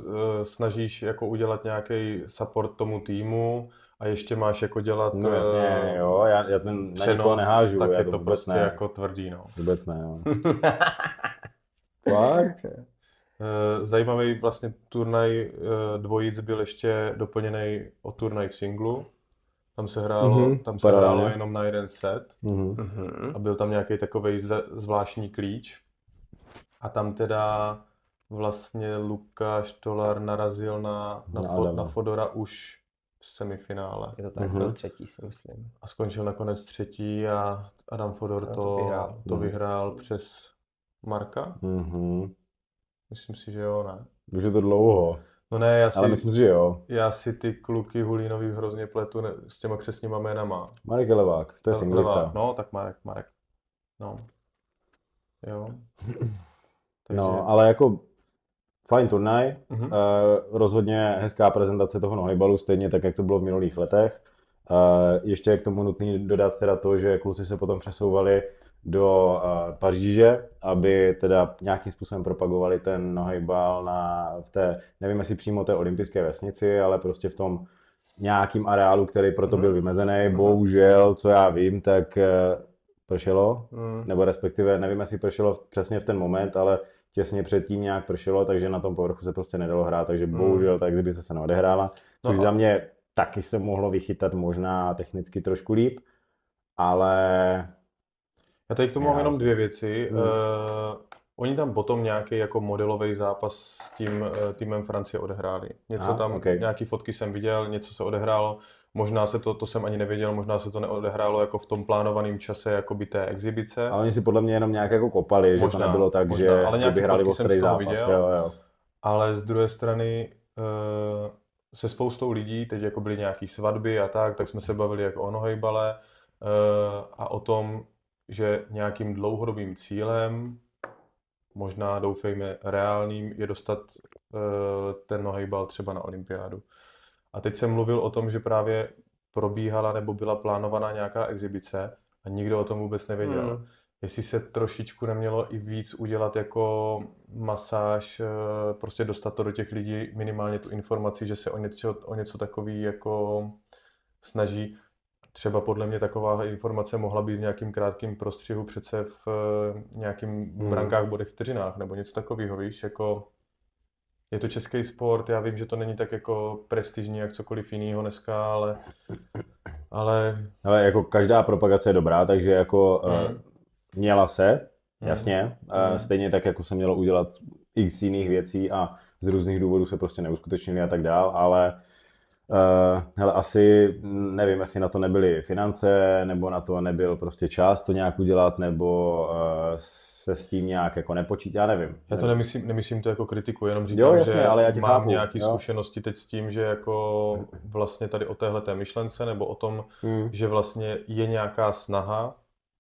Speaker 3: snažíš jako udělat nějaký support tomu týmu a ještě máš jako dělat no, jasně, eh, jo, já, já ten přenos, nehážu, tak je to, to prostě ne. jako tvrdý, no. Vůbec ne, jo. Fakt? Eh, zajímavý vlastně turnaj dvojic byl ještě doplněný o turnaj v singlu, tam se hrálo, mm-hmm. tam se hrálo jenom na jeden set mm-hmm. a byl tam nějaký takový zvláštní klíč. A tam teda vlastně Lukáš Tolar narazil na, na, no, fo, na Fodora už v semifinále. Je to tak, mm-hmm. byl mhm. třetí si myslím. A skončil nakonec třetí a Adam Fodor no, to, to vyhrál, to mhm. vyhrál přes Marka.
Speaker 2: Mm-hmm.
Speaker 3: Myslím si, že jo, ne.
Speaker 2: Už je to dlouho. No ne, já si, Ale myslím že jo.
Speaker 3: Já si ty kluky Hulínový hrozně pletu ne, s těma křesníma jménama. Marek Levák, to je no, singlista. Levák, no, tak Marek, Marek. No. Jo. No,
Speaker 2: Takže... No, ale jako fajn turnaj, mm-hmm. uh, rozhodně hezká prezentace toho nohybalu stejně tak, jak to bylo v minulých letech. Uh, ještě je k tomu nutný dodat teda to, že kluci se potom přesouvali do uh, Paříže, aby teda nějakým způsobem propagovali ten nohejbal na, v té, nevím jestli přímo té olympijské vesnici, ale prostě v tom nějakým areálu, který proto mhm. byl vymezený. Mhm. Bohužel, co já vím, tak uh, pršelo, mm. nebo respektive nevím, jestli pršelo přesně v ten moment, ale těsně předtím nějak pršelo, takže na tom povrchu se prostě nedalo hrát, takže mm. bohužel ta exibice se neodehrála, což no za mě taky se mohlo vychytat možná technicky trošku líp, ale já tady k tomu mám jenom dvě věci. Uh,
Speaker 3: oni tam potom nějaký jako modelový zápas s tím uh, týmem Francie odehráli. Něco ah, tam, okay. nějaký fotky jsem viděl, něco se odehrálo. Možná se to, to jsem ani nevěděl, možná se to neodehrálo jako v tom plánovaném čase jakoby té exibice. Ale
Speaker 2: oni si podle mě jenom nějak jako kopali, možná, že to nebylo tak, možná, že ale nějaké hráli fotky jsem z toho zápas. viděl. Jo, jo.
Speaker 3: Ale z druhé strany uh, se spoustou lidí, teď jako byly nějaké svatby a tak, tak jsme se bavili jako o nohejbale uh, a o tom, že nějakým dlouhodobým cílem, možná doufejme reálným, je dostat eh, ten nohejbal třeba na olympiádu. A teď jsem mluvil o tom, že právě probíhala nebo byla plánovaná nějaká exibice a nikdo o tom vůbec nevěděl. Hmm. Jestli se trošičku nemělo i víc udělat jako masáž, eh, prostě dostat to do těch lidí, minimálně tu informaci, že se o něco, o něco takový jako snaží třeba podle mě taková informace mohla být v nějakým krátkým prostřihu přece v eh, nějakým v hmm. brankách, bodech, vteřinách nebo něco takového, víš, jako je to český sport, já vím, že to není tak jako prestižní jak cokoliv jiného dneska, ale... Ale,
Speaker 2: ale jako každá propagace je dobrá, takže jako eh, hmm. uh, měla se, hmm. jasně, eh, hmm. uh, stejně tak jako se mělo udělat x jiných věcí a z různých důvodů se prostě neuskutečnili a tak dál, ale Uh, hele, asi hm, nevím, jestli na to nebyly finance, nebo na to nebyl prostě čas to nějak udělat, nebo uh, se s tím nějak jako nepočít, já nevím. Já to nemyslím,
Speaker 3: nemyslím to jako kritiku, jenom říkám, jo, jasně, že ale já mám nějaké zkušenosti teď s tím, že jako vlastně tady o téhle té myšlence, nebo o tom, hmm. že vlastně je nějaká snaha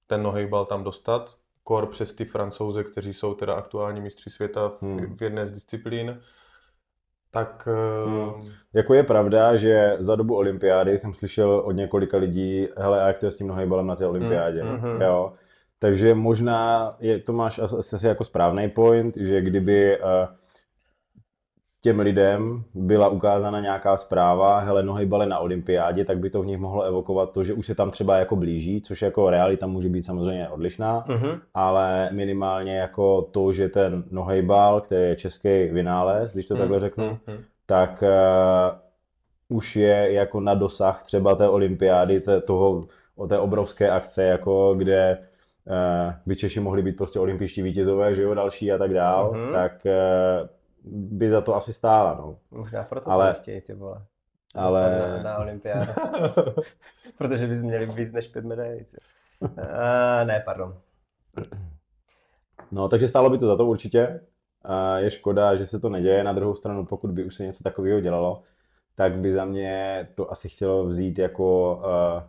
Speaker 3: ten nohejbal tam dostat, kor přes ty francouze, kteří jsou teda aktuální mistři světa v, hmm. v jedné z disciplín, tak... Hmm. Eh,
Speaker 2: jako je pravda, že za dobu olympiády jsem slyšel od několika lidí, hele, a jak to je s tím nohejbalem na té olympiádě, hmm, hmm, hmm. jo. Takže možná je, to máš asi, asi jako správný point, že kdyby uh, těm lidem byla ukázána nějaká zpráva, hele, bale na olympiádě, tak by to v nich mohlo evokovat to, že už se tam třeba jako blíží, což jako realita může být samozřejmě odlišná, mm-hmm. ale minimálně jako to, že ten nohejbal, který je český vynález, když to mm-hmm. takhle řeknu, mm-hmm. tak uh, už je jako na dosah třeba té olympiády, té, toho, o té obrovské akce, jako kde uh, by Češi mohli být prostě olympiští vítězové, že jo, další a tak dál, mm-hmm. tak uh, by za to asi stála, no. Možná proto ale, to chtějí, ty vole. Ale... Na, na olympiádu.
Speaker 1: Protože bys měli víc než pět medailí. A, ne, pardon.
Speaker 2: No, takže stálo by to za to určitě. A je škoda, že se to neděje. Na druhou stranu, pokud by už se něco takového dělalo, tak by za mě to asi chtělo vzít jako uh,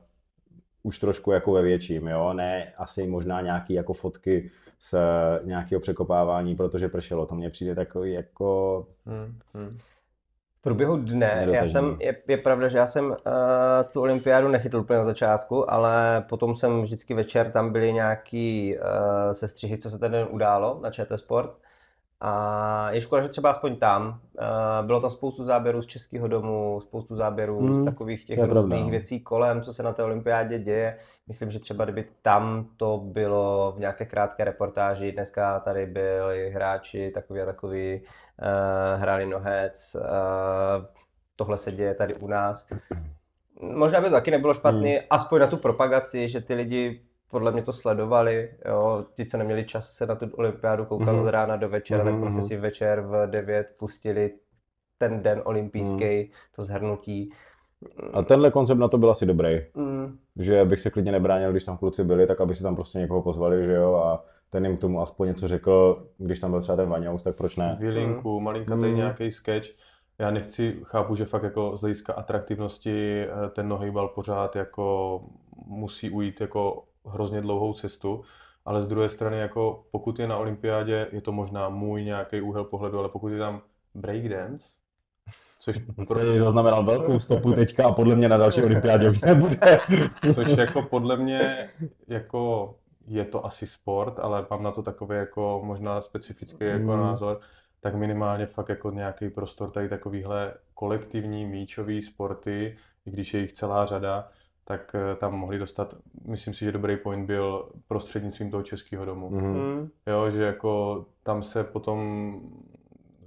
Speaker 2: už trošku jako ve větším, jo, ne asi možná nějaký jako fotky z eh, nějakého překopávání, protože pršelo, to mně přijde takový jako...
Speaker 1: Hmm, hmm. V průběhu dne, já jsem, je, je pravda, že já jsem uh, tu olympiádu nechytl úplně na začátku, ale potom jsem vždycky večer, tam byly nějaký uh, sestřihy, co se ten den událo na ČT Sport a je škoda, že třeba aspoň tam eh, bylo tam spoustu záběrů z Českého domu, spoustu záběrů mm, z hmm, takových těch různých pravda. No. věcí kolem, co se na té olympiádě děje. Myslím, že třeba kdyby tam to bylo v nějaké krátké reportáži, dneska tady byli hráči takový a takový, eh, hráli nohec, eh, tohle se děje tady u nás. Možná by to taky nebylo špatný, mm. aspoň na tu propagaci, že ty lidi podle mě to sledovali, jo, ti, co neměli čas se na tu olympiádu koukat mm-hmm. od rána do večera, mm-hmm. tak mhm, prostě mhm. si večer v 9 pustili ten den olympijský, mm to zhrnutí.
Speaker 2: A tenhle koncept na to byl asi dobrý, mm. že bych se klidně nebránil, když tam kluci byli, tak aby si tam prostě někoho pozvali, že jo, a ten jim k tomu aspoň něco řekl, když tam byl třeba ten Vaňous, tak proč ne? Vilinku,
Speaker 3: mm. malinko mm. nějaký sketch. Já nechci, chápu, že fakt jako z hlediska atraktivnosti eh, ten nohejbal pořád jako musí ujít jako hrozně dlouhou cestu, ale z druhé strany, jako pokud je na olympiádě, je to možná můj nějaký úhel pohledu, ale pokud je tam breakdance, což
Speaker 2: pro... Mě... zaznamenal velkou stopu teďka a podle mě na další olympiádě už nebude.
Speaker 3: což jako podle mě jako je to asi sport, ale mám na to takový jako možná specifický jako mm. názor, tak minimálně fakt jako nějaký prostor tady takovýhle kolektivní míčový sporty, i když je jich celá řada, tak eh, tam mohli dostat, myslím si, že dobrý point byl prostřednictvím toho českého domu. Mm-hmm. Jo, že jako tam se potom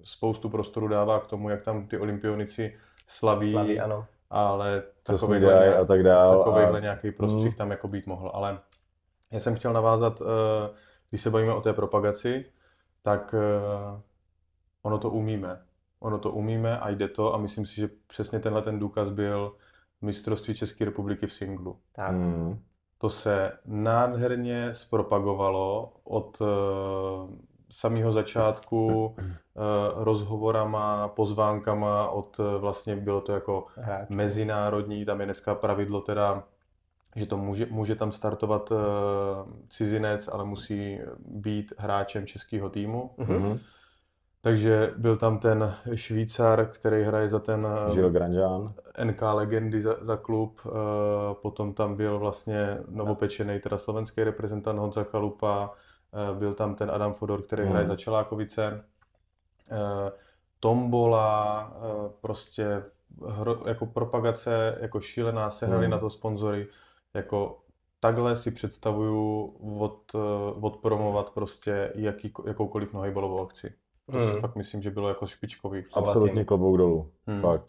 Speaker 3: spoustu prostoru dává k tomu, jak tam ty olympionici slaví, slaví ano. ale takovýhle, a tak dál, a... nějaký prostřih mm. tam jako být mohl. Ale já jsem chtěl navázat, eh, když se bavíme o té propagaci, tak eh, ono to umíme. Ono to umíme a jde to a myslím si, že přesně tenhle ten důkaz byl, mistrovství České republiky v singlu. Tak. Mm. To se nádherně zpropagovalo od uh, samého začátku uh, rozhovorama, pozvánkama od uh, vlastně bylo to jako Hráči. mezinárodní, tam je dneska pravidlo teda, že to může, může tam startovat uh, cizinec, ale musí být hráčem českého týmu. Mm-hmm. Takže byl tam ten Švýcar, který hraje za ten eh, NK legendy za, za klub. Eh, potom tam byl vlastně novopečený teda slovenský reprezentant Honza Chalupa. Eh, byl tam ten Adam Fodor, který hmm. hraje mhm. za Čelákovice. Tombola, prostě hro, jako propagace, jako šílená, sehrali hmm. na to sponzory. Jako takhle si představuju od, odpromovat prostě jaký, jakoukoliv nohybalovou akci. To hmm. si fakt myslím, že bylo jako špičkový. Absolutně vlastně.
Speaker 2: klobouk dolů, hmm. fakt.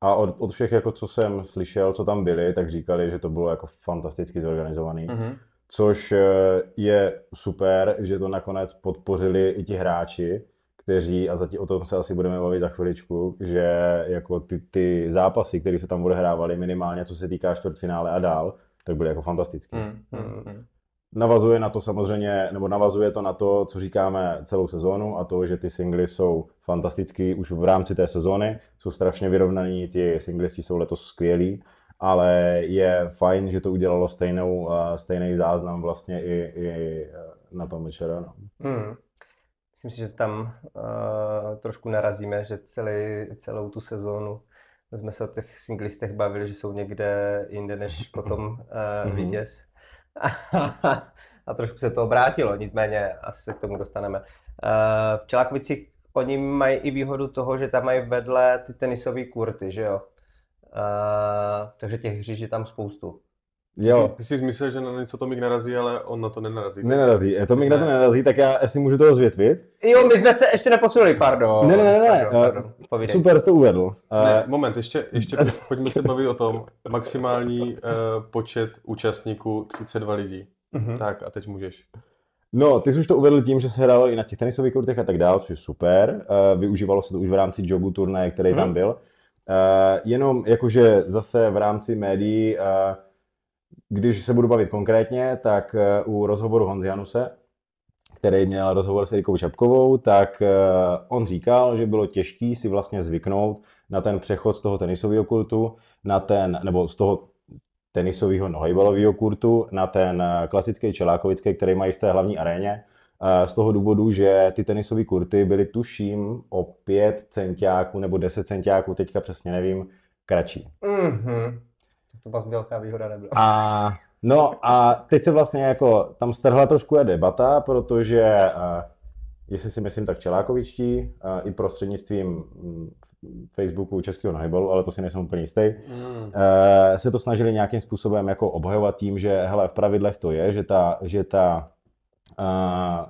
Speaker 2: A od, od všech, jako co jsem slyšel, co tam byli, tak říkali, že to bylo jako fantasticky zorganizovaný. Hmm. Což eh, je super, že to nakonec podpořili i ti hráči, kteří, a zatím o tom se asi budeme bavit za chviličku, že jako ty, ty zápasy, které se tam odehrávaly minimálně, co se týká čtvrtfinále a dál, tak byly jako fantastické. Hmm. Hmm. hmm. Navazuje na to samozřejmě, nebo navazuje to na to, co říkáme celou sezónu a to, že ty singly jsou fantastický už v rámci té sezóny, jsou strašně vyrovnaní, ty singlisti jsou letos skvělí, ale je fajn, že to udělalo stejnou, stejný záznam vlastně i, i e, na tom večera. No.
Speaker 1: Hmm. Myslím si, že tam uh, trošku narazíme, že celý, celou tu sezónu jsme se o těch singlistech bavili, že jsou někde jinde než potom e, uh, mhm. vítěz a trošku se to obrátilo, nicméně asi se k tomu dostaneme. Eh, v Čelákovicích oni mají i výhodu toho, že tam mají vedle ty tenisové kurty, že jo. Eh, takže těch hřiž je
Speaker 3: tam spoustu. Jo. Ty jsi myslel, že na něco Tomik narazí, ale on na to nenarazí. Tak? Nenarazí. E, Tomik ne. na to nenarazí,
Speaker 2: tak já jestli můžu to rozvětvit.
Speaker 3: Jo, my jsme se ještě neposunuli, pardon. Ne, ne, ne, ne.
Speaker 2: Pardon, e, pardon. Super jsi to uvedl. E, ne,
Speaker 3: moment, ještě, ještě pojďme se bavit o tom. Maximální uh, počet účastníků 32 lidí. Mm-hmm. Tak a teď můžeš.
Speaker 2: No, ty jsi už to uvedl tím, že se hrálo i na těch tenisových kurtech a tak dál, což je super. Uh, využívalo se to už v rámci jogu turnaje, který mm-hmm. tam mhm. byl. Uh, jenom jakože zase v rámci médií uh, když se budu bavit konkrétně, tak eh, u rozhovoru Honzi Januse, který měl rozhovor s Jirkou Čapkovou, tak eh, on říkal, že bylo těžké si vlastně zvyknout na ten přechod z toho tenisového kurtu, na ten, nebo z toho tenisového nohejbalového kurtu, na ten eh, klasický čelákovický, který mají v té hlavní aréně, z toho důvodu, že ty tenisové kurty byly tuším o 5 centiáků nebo 10 centiáků, teďka přesně nevím, kratší.
Speaker 1: Mm-hmm to vás velká výhoda nebyla.
Speaker 2: A, no a teď se vlastně jako tam strhla trošku je debata, protože eh, jestli si myslím, tak Čelákovičtí eh, i prostřednictvím mm, Facebooku českého nahybalu, ale to si nejsem úplně jistý, mm. Eh, se to snažili nějakým způsobem jako obhajovat tím, že hele, v pravidlech to je, že ta, že ta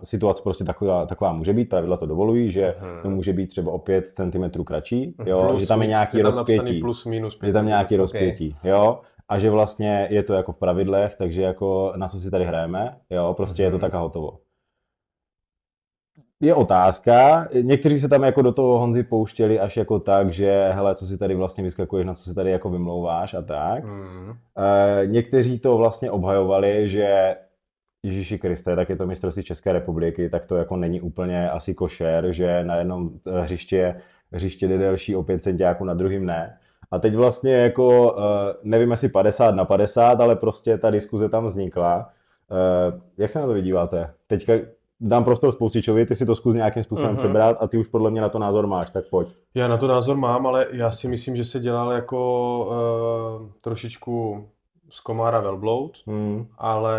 Speaker 2: situace prostě taková, taková může být, pravidla to dovolují, že hmm. to může být třeba o 5 cm kratší, mhm. jo, plus, že tam je nějaký je tam rozpětí. Plus,
Speaker 3: minus 5 je tam nějaký okay. rozpětí,
Speaker 2: jo a že vlastně je to jako v pravidlech, takže jako na co si tady hrajeme, jo, prostě hmm je to mhm. tak a hotovo. Je otázka, někteří se tam jako do toho Honzi pouštěli až jako tak, že hele, co si tady vlastně vyskakuješ, na co si tady jako vymlouváš a tak. Hmm. E, někteří to vlastně obhajovali, že Ježíši Kriste, tak je to mistrovství České republiky, tak to jako není úplně asi košer, že na jednom eh, hřiště, hřiště delší o 5 centiáku, na druhým ne. A teď vlastně jako, eh, nevím jestli 50 na 50, ale prostě ta diskuze tam vznikla. Eh, jak se na to vydíváte? Teďka dám prostor spoustičově, ty si to zkus nějakým způsobem uh-huh. přebrat a ty už podle mě na to názor máš, tak pojď.
Speaker 3: Já na to názor mám, ale já si myslím, že se dělal jako uh, trošičku z komára velbloud, hmm. ale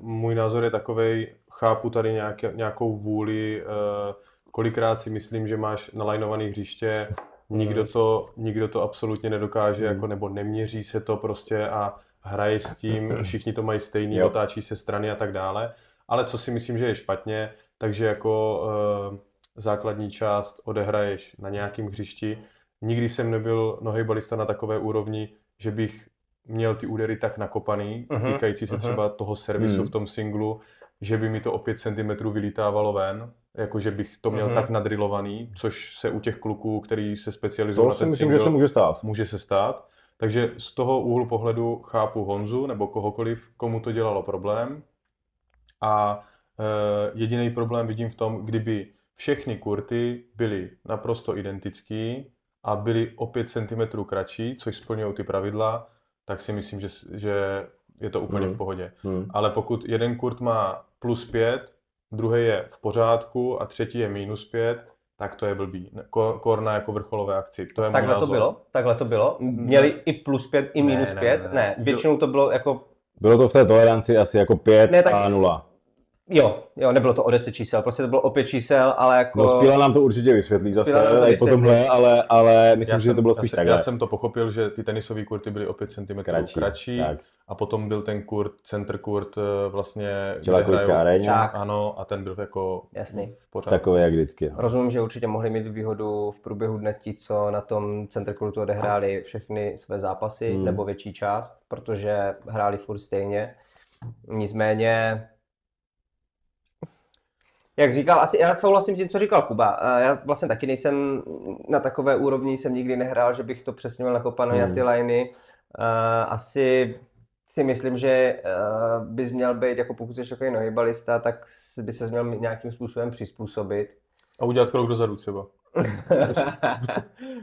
Speaker 3: můj názor je takový, chápu tady nějak, nějakou vůli, eh, kolikrát si myslím, že máš nalajnovaný hřiště, nikdo to, nikdo to absolutně nedokáže, hmm. jako, nebo neměří se to prostě a hraje s tím, všichni to mají stejný, jo. otáčí se strany a tak dále. Ale co si myslím, že je špatně, takže jako e, základní část odehraješ na nějakém hřišti. Nikdy jsem nebyl nohejbalista na takové úrovni, že bych měl ty údery tak nakopaný, uh-huh. týkající se uh-huh. třeba toho servisu uh-huh. v tom singlu, že by mi to o 5 cm vylítávalo ven, jakože bych to měl uh-huh. tak nadrilovaný, což se u těch kluků, který se specializují na ten myslím, single, že se může stát. Může se stát. Takže z toho úhlu pohledu chápu Honzu nebo kohokoliv, komu to dělalo problém. A e, jediný problém vidím v tom, kdyby všechny kurty byly naprosto identický a byly o 5 cm kratší, což splňují ty pravidla, tak si myslím, že, že je to úplně mm. v hmm. pohodě. Mm. Ale pokud jeden kurt má plus 5, druhý je v pořádku a třetí je minus 5, tak to je blbý. Ko- korna jako vrcholové akci. To je Takhle to bylo?
Speaker 1: Takhle to bylo? Mm-hmm. Měli ne. i plus 5, i minus 5? Ne, ne, ne. ne, většinou to bylo jako...
Speaker 2: Bylo to v té toleranci asi jako 5 ne, tak... a 0.
Speaker 1: Jo,
Speaker 3: jo, nebylo to o 10 čísel, prostě to bylo o 5 čísel, ale jako... No, Spíla nám to
Speaker 2: určitě vysvětlí zase, to vysvětlí. po tomhle, ale, ale myslím, já že jsem, to bylo spíš já tak. Já jsem
Speaker 3: to pochopil, že ty tenisové kurty byly o 5 cm kratší, kratší a potom byl ten kurt, center kurt eh, vlastně... Čelakovická aréna. Ano, a ten byl jako Jasný. v Takový jak vždycky. No. Rozumím, že určitě mohli mít výhodu v průběhu
Speaker 1: dne ti, co na tom center kurtu odehráli všechny své zápasy, hmm. nebo větší část, protože hráli furt stejně. Nicméně jak říkal, asi já souhlasím s tím, co říkal Kuba. Já vlastně taky nejsem na takové úrovni, jsem nikdy nehrál, že bych to přesně měl nakopané hmm. na ty liney. Asi si myslím, že eh, bys měl být, jako pokud jsi takový nohybalista, tak by se měl nějakým způsobem přizpůsobit. A udělat krok dozadu třeba.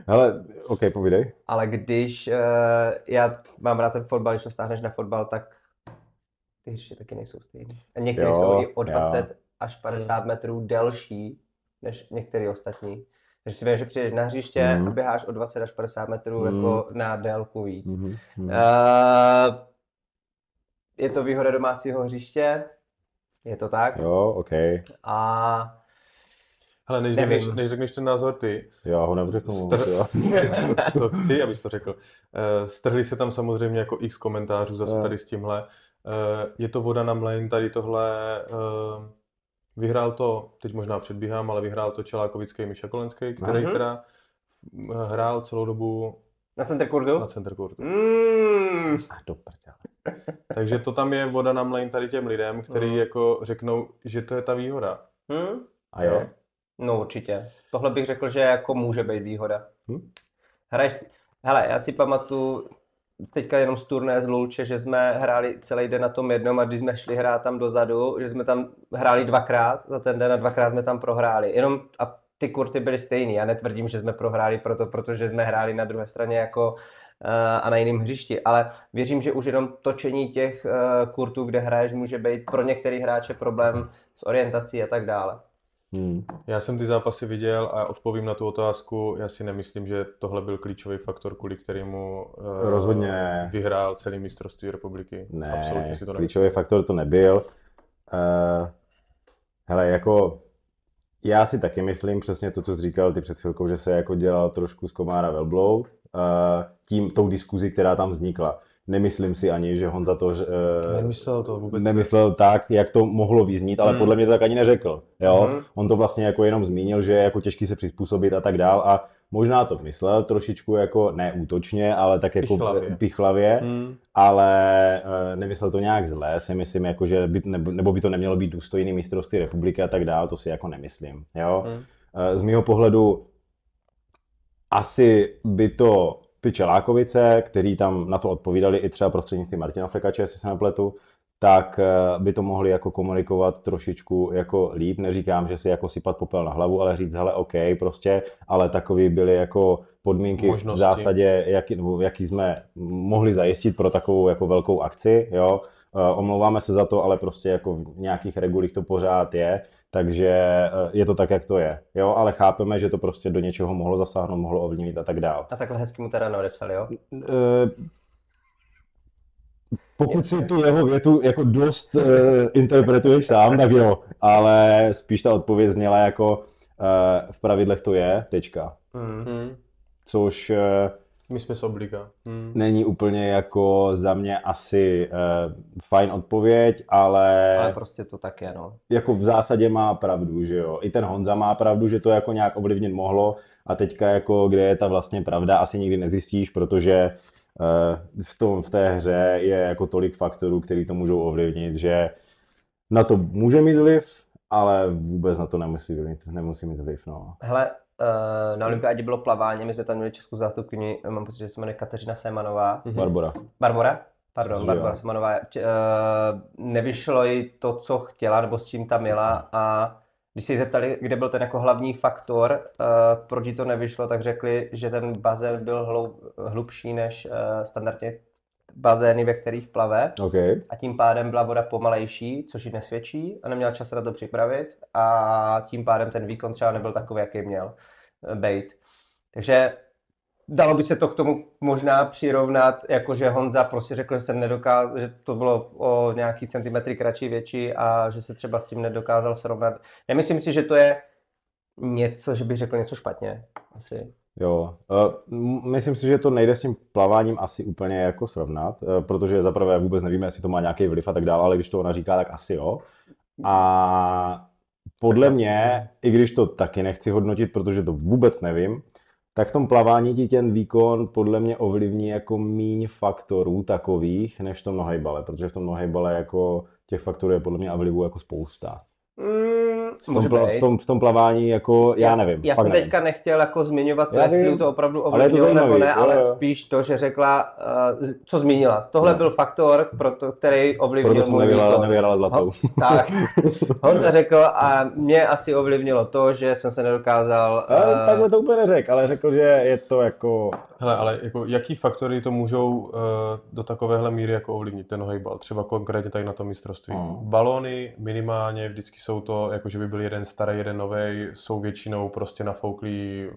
Speaker 2: Ale, OK, povídej.
Speaker 1: Ale když uh, já mám rád ten fotbal, když to stáhneš na fotbal, tak ty hřiště taky nejsou stejné. A některé jsou i o 20, já až 50 mm. metrů delší než některý ostatní. Takže si vím, že přijdeš na hřiště mm. a hmm. běháš o 20 až 50 metrů mm. jako na délku víc. Mm. Mm. Uh, je to výhoda domácího hřiště, je to tak. Jo,
Speaker 2: OK.
Speaker 3: A Hele, než, nevím. než řekneš ten názor ty. Já ho nevřeknu. Str- to chci, abys to řekl. Uh, strhli se tam samozřejmě jako x komentářů zase eh. tady s tímhle. Uh, je to voda na mlejn, tady tohle. Uh, Vyhrál to, teď možná předbíhám, ale vyhrál to Čelákovický Miša Kolenský, který uh-huh. teda mm, hrál celou dobu na kurdu? Na kurdu. Mm. A do Takže to tam je voda na mlejn tady těm lidem, kteří mm. jako řeknou, že to je ta výhoda.
Speaker 4: Mm. A jo?
Speaker 3: No určitě. Tohle bych řekl, že jako může být
Speaker 1: výhoda. Mm. Hraješ, hele, já si pamatuju, teďka jenom z turné z Lulče, že jsme hráli celý den na tom jednom a když jsme šli hrát tam dozadu, že jsme tam hráli dvakrát za ten den a dvakrát jsme tam prohráli. Jenom a ty kurty byly stejný. Já netvrdím, že jsme prohráli proto, protože jsme hráli na druhé straně jako eh, a na jiném hřišti, ale věřím, že už jenom točení těch eh, kurtů, kde hraješ, může být pro některé hráče problém s
Speaker 3: orientací a tak dále. Hmm. Já jsem ty zápasy viděl a odpovím na tu otázku. Já si nemyslím, že tohle byl klíčový faktor, kvůli kterému eh, Rozhodně. vyhrál celý mistrovství republiky. Ne, Absolutně si to nemyslím.
Speaker 2: klíčový faktor to nebyl. Uh, hele, jako já si taky myslím přesně to, co jsi říkal ty před chvilkou, že se jako dělal trošku z komára velblou uh, tím, tou diskuzi, která tam vznikla Nemyslím si ani, že Honza to... že eh, nemyslel to vůbec. Nemyslel tak, jak to mohlo vyznít, ale hmm. podle mě to tak ani neřekl. Jo? Hmm. On to vlastně jako jenom zmínil, že je jako těžký se přizpůsobit a tak dál a možná to myslel trošičku jako neútočně, ale tak jako pichlavě, pichlavě hmm. ale eh, nemyslel to nějak zlé, si myslím, jako, že by, nebo by to nemělo být důstojný mistrovství republiky a tak dál, to si jako nemyslím. Jo? Hmm. Eh, z mého pohledu asi by to ty Čelákovice, kteří tam na to odpovídali i třeba prostřednictvím Martina Flekače, jestli se nepletu, tak eh, by to mohli jako komunikovat trošičku jako líp. Neříkám, že si jako sypat popel na hlavu, ale říct, hele, OK, prostě, ale takový byly jako podmínky Možnosti. v zásadě, jaký, jaký jsme mohli zajistit pro takovou jako velkou akci, jo. Eh, omlouváme se za to, ale prostě jako v nějakých regulích to pořád je. Takže eh, je to tak, jak to je. Jo, ale chápeme, že to prostě do něčeho mohlo zasáhnout, mohlo ovlivnit a tak dál.
Speaker 1: A takhle hezky mu teda neodepsali, jo?
Speaker 2: Eh, pokud si tu jeho větu jako dost uh, interpretuješ sám, tak jo, ale spíš ta odpověď zněla jako uh, v pravidlech to je, tečka.
Speaker 3: Mm-hmm. Což uh, my jsme z obliga. Hmm.
Speaker 2: Není úplně jako za mě asi eh, fajn odpověď, ale... Ale
Speaker 3: prostě to tak je, no.
Speaker 2: Jako v zásadě má pravdu, že jo. I ten Honza má pravdu, že to jako nějak ovlivnit mohlo a teďka jako kde je ta vlastně pravda, asi nikdy nezjistíš, protože eh, v, tom, v té hře je jako tolik faktorů, který to můžou ovlivnit, že na to může mít vliv, ale vůbec na to nemusí, nemusí mít vliv, no.
Speaker 1: Hele, Eh, na olympiádě bylo plavání, my jsme tam měli českou zástupkyni, eh, mám pocit, že se jmenuje Kateřina Semanová. Mhm. Barbora. Barbora? Pardon, Což Barbora Semanová. Eh, nevyšlo jí to, co chtěla, nebo s čím tam jela a když se jí zeptali, kde byl ten jako hlavní faktor, uh, proč jí to nevyšlo, tak řekli, že ten bazén byl hlub, hlubší než uh, standardně bazény, ve kterých plave. Okay. A tím pádem byla voda pomalejší, což ji nesvědčí a neměl čas na to připravit. A tím pádem ten výkon třeba nebyl takový, jaký měl eh, být. Takže dalo by se to k tomu možná přirovnat, jakože Honza prostě řekl, že se nedokázal, že to bylo o nějaký centimetry kratší, větší a že se třeba s tím nedokázal srovnat. Nemyslím si, že to je něco, že bych řekl něco špatně. Asi.
Speaker 2: Jo, uh, myslím si, že to nejde s tím plaváním asi úplně jako srovnat, uh, protože zaprvé vůbec nevíme, jestli to má nějaký vliv a tak dále, ale když to ona říká, tak asi jo. A podle mě, i když to taky nechci hodnotit, protože to vůbec nevím, tak v tom plavání ti ten výkon podle mě ovlivní jako míň faktorů takových, než v tom nohejbale, protože v tom nohejbale jako těch faktorů je podle mě a vlivu jako spousta co pl- V tom, v tom plavání, jako já, já nevím. Já jsem nevím.
Speaker 1: teďka nechtěl jako zmiňovat to, jestli to opravdu ovlivnilo nebo ne, ale jo. spíš to, že řekla, uh, co zmínila. Tohle no. byl faktor, proto, který ovlivnil proto můj nevěla, zlatou. Ho, tak, on řekl a mě asi ovlivnilo to, že jsem se nedokázal... Uh, takhle
Speaker 3: to úplně neřekl, ale řekl, že je to jako... Hele, ale jako jaký faktory to můžou uh, do takovéhle míry jako ovlivnit ten hejbal? Třeba konkrétně tady na tom mistrovství. Hmm. Balony minimálně vždycky jsou to, jako že by byl jeden starý, jeden nový, jsou většinou prostě nafouklí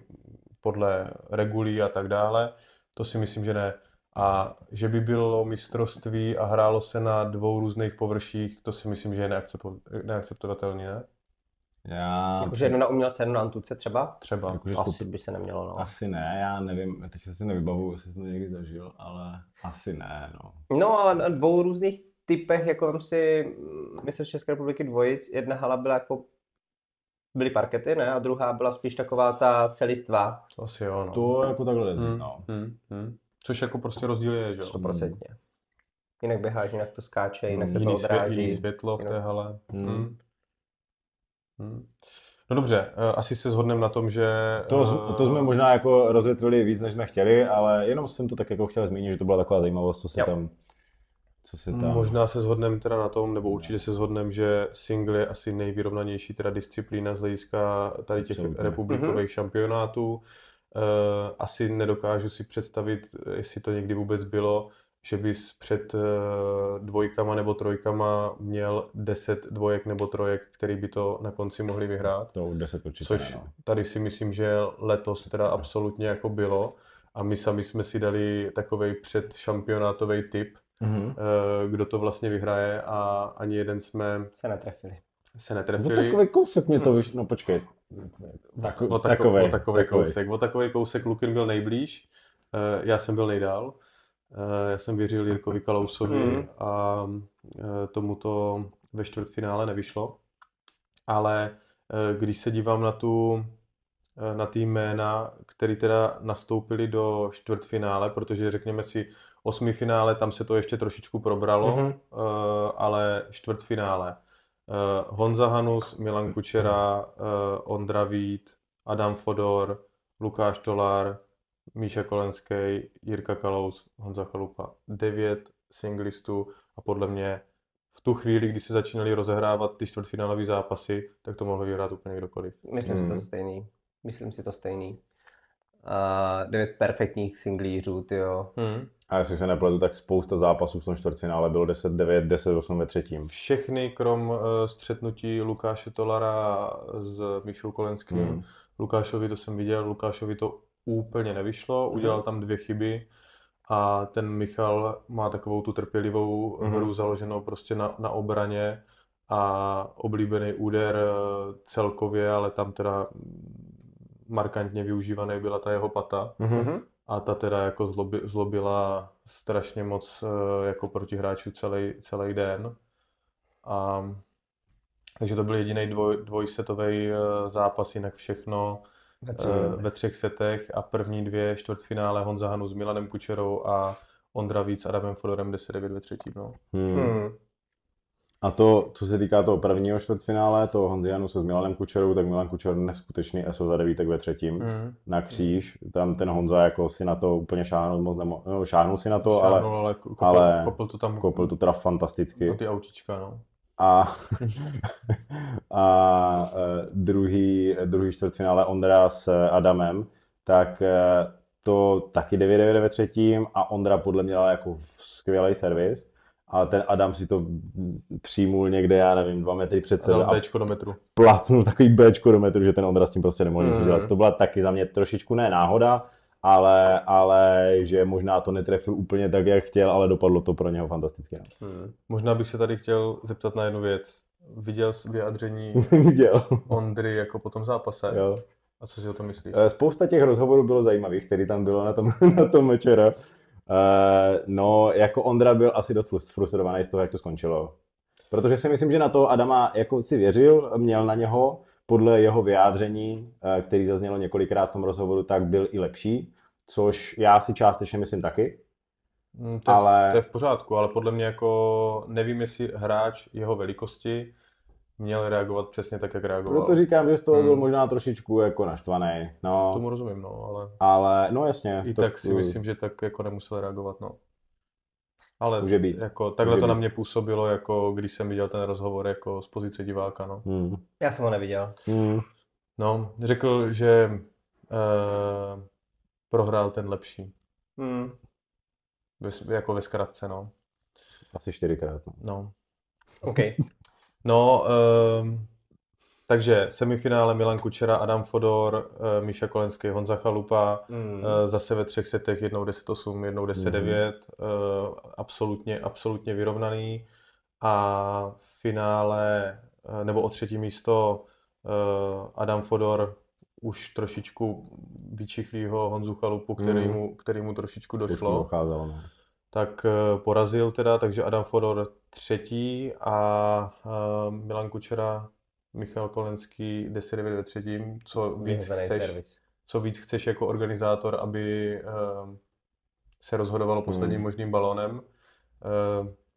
Speaker 3: podle regulí a tak dále. To si myslím, že ne. A že by bylo mistrovství a hrálo se na dvou různých površích, to si myslím, že je neakceptovatelné, ne?
Speaker 2: Já...
Speaker 1: Jakože jedno na
Speaker 3: umělce, jedno na antuce třeba? Třeba. Jakože asi skup... by se nemělo, no.
Speaker 2: Asi ne, já nevím, teď si nevybavu, jestli jsem to někdy zažil, ale asi ne, no.
Speaker 1: No, ale na dvou různých typech, jako vám si mistr České republiky dvojic, jedna hala byla jako byly parkety, ne? A druhá byla spíš taková ta
Speaker 3: To Asi jo, no. To jako takhle hmm. no.
Speaker 4: Hmm. Hmm.
Speaker 3: Což jako prostě rozdíl je, že jo? 100%. Jinak běháš, jinak to skáče, jinak hmm. se to odráží. Jiný světlo v té hale. Hmm. hmm. Hmm. No dobře, eh, asi se shodneme na tom, že... To, eh, to jsme možná
Speaker 2: jako rozvětvili víc, než jsme chtěli, ale jenom jsem to tak jako chtěl zmínit, že to byla taková zajímavost, co se jo. tam co se tam... Možná
Speaker 3: se shodneme teda na tom, nebo určitě se shodneme, že single je asi nejvýrovnanější teda disciplína z hlediska tady těch Absolutně. republikových mm-hmm. šampionátů. Eh, asi nedokážu si představit, jestli to někdy vůbec bylo, že bys před eh, dvojkama nebo trojkama měl 10 dvojek nebo trojek, který by to na konci mohli vyhrát. To 10 určitě, Což no. tady si myslím, že letos teda absolutně jako bylo. A my sami jsme si dali takový předšampionátový tip, mm-hmm. kdo to vlastně vyhraje a ani jeden jsme... Se netrefili. Se no, netrefili. takový kousek mě
Speaker 2: to hmm. vyšlo, no počkej. Tak, o, tako, takovej, o takový takovej. kousek.
Speaker 3: O takový kousek Lukin byl nejblíž, eh, já jsem byl nejdál. Eh, já jsem věřil Jirkovi Kalousovi mm. a tomu to ve čtvrtfinále nevyšlo. Ale když se dívám na tu na ty jména, které teda nastoupili do čtvrtfinále, protože řekněme si, osmi finále, tam se to ještě trošičku probralo, mm-hmm. uh, ale čtvrtfinále. Uh, Honza Hanus, Milan Kučera, uh, Ondra Vít, Adam Fodor, Lukáš Tolar, Míša Kolenský, Jirka Kalous, Honza Chalupa. Devět singlistů a podle mě v tu chvíli, kdy se začínaly rozehrávat ty čtvrtfinálové zápasy, tak to mohlo vyhrát úplně kdokoliv. Myslím hmm. si to mhm. stejný.
Speaker 1: Myslím si to stejný a devět perfektních singlířů, ty jo. Hmm.
Speaker 2: A jestli se nepletu, tak spousta zápasů v tom čtvrtfinále bylo 10-9, 10-8 ve třetím.
Speaker 3: Všechny, krom eh, střetnutí Lukáše Tolara s Míšou Kolenským. Hmm. Lukášovi to jsem viděl, Lukášovi to úplně nevyšlo, hmm. udělal tam dvě chyby a ten Michal má takovou tu trpělivou hmm. hru založenou prostě na, na obraně a oblíbený úder eh, celkově, ale tam teda markantně využívaný byla ta jeho pata. Mm-hmm. A ta teda jako zlobi, zlobila strašně moc eh, jako proti hráčů celý, celý den. A, takže to byl jediný dvoj, dvojsetový eh, zápas, jinak všechno ve eh, třech, ve třech setech a první dvě čtvrtfinále Honza Hanu s Milanem Kučerou a Ondra Víc s Adamem Fodorem 10-9 ve třetí. No. Hmm.
Speaker 2: Hmm. A to, co se týká toho prvního čtvrtfinále, to Honzianu se s Milanem Kučerou, tak Milan Kučer neskutečný SO za devítek ve třetím mm. na kříž. Tam ten Honza jako si na to úplně šáhnul moc nemo... no, šáhnul si na to, šáhnul, ale, ale, kopl, ale kopl to tam kopl to traf fantasticky. Na ty
Speaker 3: autička, no.
Speaker 2: A, a e, druhý, druhý čtvrtfinále Ondra s Adamem, tak e, to taky 9-9 ve třetím a Ondra podle mě dala jako skvělý servis a ten Adam si to přijmul někde, já nevím, dva metry před sebe. A Bčko do metru. Plácnul takový Bčko do metru, že ten Ondra s tím prostě nemohl nic mm. udělat. To byla taky za mě trošičku ne náhoda, ale, ale že možná to netrefil úplně tak, jak chtěl, ale dopadlo to pro něho fantasticky. Hmm.
Speaker 3: Možná bych se tady chtěl zeptat na jednu věc. Viděl jsi vyjadření Viděl. Ondry jako po tom zápase? Jo. A co si o tom myslíš? Eh,
Speaker 2: spousta těch rozhovorů bylo zajímavých, který tam bylo na tom, na tom večera. Eh, no, jako Ondra byl asi dost frustrovaný z toho, jak to skončilo. Protože si myslím, že na to Adama jako si věřil, měl na něho, podle jeho vyjádření, eh, který zaznělo několikrát v tom rozhovoru, tak byl i lepší, což já si částečně myslím taky.
Speaker 3: Mm, to je, ale... to je v pořádku, ale podle mě jako nevím, jestli hráč jeho velikosti měl reagovat přesně tak, jak reagoval. Proto říkám, že z toho hmm. byl
Speaker 2: možná trošičku jako naštvaný. No. Tomu rozumím,
Speaker 3: no, ale... Ale, no jasně. I to... tak si myslím, že tak jako nemusel reagovat, no. Ale Může být. Jako, takhle Může to být. na mě působilo, jako když jsem viděl ten rozhovor jako z pozice diváka, no. Hmm. Já jsem ho neviděl. Hmm. No, řekl, že eh, prohrál ten lepší. Hmm. Ve, jako ve zkratce, no.
Speaker 2: Asi čtyřikrát.
Speaker 3: No. no. OK. No, um, takže semifinále Milan Kučera, Adam Fodor, uh, Míša Kolenský, Honza Chalupa, mm. uh, zase ve třech setech, jednou 10-8, jednou 10-9, mm. uh, absolutně, absolutně vyrovnaný a v finále, uh, nebo o třetí místo uh, Adam Fodor už trošičku vyčichlýho Honzu Chalupu, který, mu, mm. který mu trošičku došlo. Už mu Docházelo, no tak eh, porazil teda, takže Adam Fodor třetí a eh, Milan Kučera, Michal Kolenský 10 ve třetím, co víc chceš. Co víc chceš jako organizátor, aby eh, se rozhodovalo posledním hmm. možným balónem.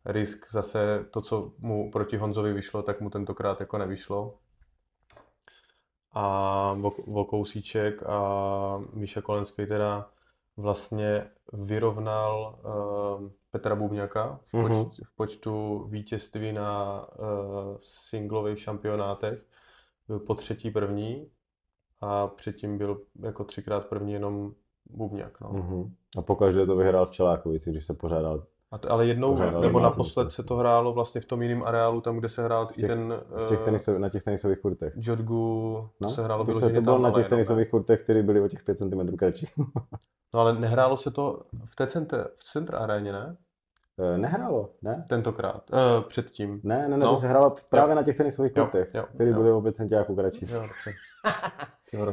Speaker 3: Risk zase to, co mu proti Honzovi vyšlo, tak mu tentokrát jako nevyšlo. A kousíček a Míša Kolenský teda vlastně vyrovnal uh, Petra Bubňaka v, mhm. poč- mm-hmm. v počtu vítězství na uh, singlových šampionátech. Byl po třetí první a předtím byl jako třikrát první jenom Bubňák. No.
Speaker 2: Mm-hmm. A pokaždé to vyhrál v Čelákovici, když se pořádal a to, ale jednou, to nebo
Speaker 3: naposled se to hrálo vlastně v tom jiném areálu, tam, kde se hrál těch, i ten... V těch eh, tenisov,
Speaker 2: na těch tenisových kurtech. Jodgu, no, to se hrálo to, se, to bylo tam, na těch tenisových ne. kurtech, které byly o těch 5 cm kratší.
Speaker 3: no ale nehrálo se to v té centr, v centr aréně, ne? Eh, nehrálo, ne? Tentokrát, e, předtím. Ne, ne, ne, no. to se hrálo právě jo. na těch
Speaker 2: tenisových kurtech, které byly
Speaker 3: o 5 cm kratší. Jo,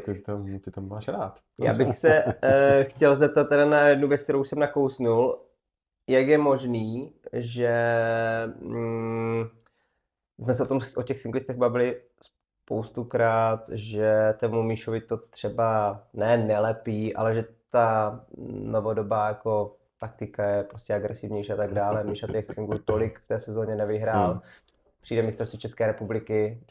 Speaker 3: Ty, ty, tam, ty tam máš rád. Já bych se uh,
Speaker 1: chtěl zeptat teda na jednu věc, kterou jsem nakousnul jak je možný, že mm, jsme se o, tom, o těch singlistech bavili spoustukrát, že tomu Míšovi to třeba ne nelepí, ale že ta novodobá jako taktika je prostě agresivnější a tak dále. Míša těch singlů tolik v té sezóně nevyhrál. Hmm. Přijde mistrovství České republiky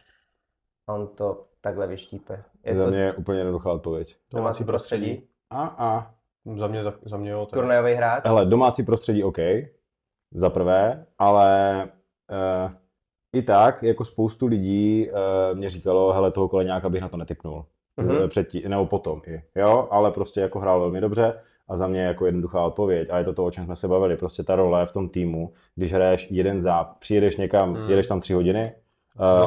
Speaker 1: a on to takhle vyštípe. Je Za to... mě je
Speaker 2: úplně jednoduchá odpověď. Domácí prostředí.
Speaker 4: A,
Speaker 3: a. Za mě, za mě jo. Turnajový hráč? Hele,
Speaker 2: domácí prostředí OK, za prvé, ale uh, i tak, jako spoustu lidí uh, mě říkalo, hele, toho nějak, bych na to netypnul. Mm-hmm. Eh, Předtím, nebo potom i, jo, ale prostě jako hrál velmi dobře a za mě jako jednoduchá odpověď a je to to, o čem jsme se bavili, prostě ta role v tom týmu, když hraješ jeden zápas, přijedeš někam, mm. jedeš tam tři hodiny,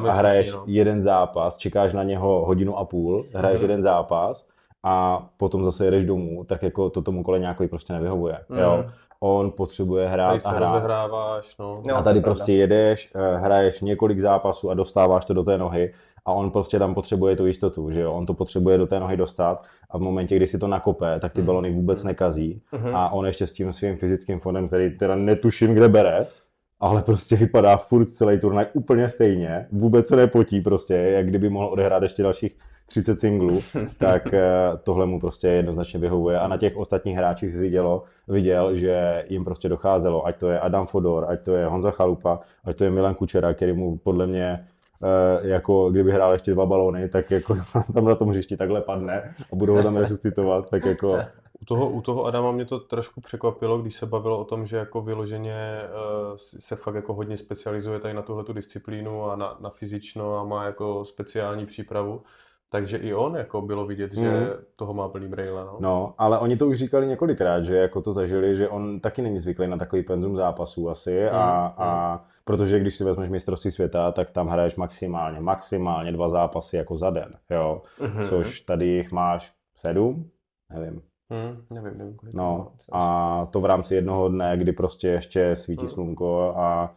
Speaker 2: a hraješ no. jeden zápas, čekáš na něho hodinu a půl, hraješ mhm. jeden zápas a potom zase jedeš domů, tak jako to tomu kole nějaký prostě nevyhovuje. Mm. Jo? On potřebuje hrát tady a hrát. rozehráváš, no. no. A tady prostě jedeš, eh, hraješ několik zápasů a dostáváš to do té nohy a on prostě tam potřebuje tu jistotu, že jo? On to potřebuje do té nohy dostat a v momentě, kdy si to nakope, tak ty mm. balony vůbec mm. nekazí mm. a on ještě s tím svým fyzickým fondem, který teda netuším, kde bere, ale prostě vypadá furt celý turnaj úplně stejně, vůbec se nepotí prostě, jak kdyby mohl odehrát ještě dalších 30 singlů, tak eh, tohle mu prostě jednoznačně vyhovuje. A na těch ostatních hráčích vidělo, viděl, že jim prostě docházelo, ať to je Adam Fodor, ať to je Honza Chalupa, ať to je Milan Kučera, který mu podle mě eh, jako kdyby hrál ještě dva balony, tak jako tam na tom hřišti takhle padne a budou ho tam resuscitovat, tak jako
Speaker 3: u toho, u toho Adama mě to trošku překvapilo, když se bavilo o tom, že jako vyloženě eh, se fakt jako hodně specializuje tady na tuhle disciplínu a na, na fyzično a má jako speciální přípravu takže i on jako bylo vidět, že mm. toho má plný brejle. No. no,
Speaker 2: ale oni to už říkali několikrát, že jako to zažili, že on taky není zvyklý na takový penzum zápasů asi mm. a, hmm, hmm. a protože když si vezmeš mistrovství světa, tak tam hraješ maximálně, maximálně dva zápasy jako za den, jo. Mm-hmm. Což tady jich máš sedm, nevím, Hmm, nevím, nevím, kolik no, a to v rámci jednoho dne, kdy prostě ještě svítí hmm. slunko a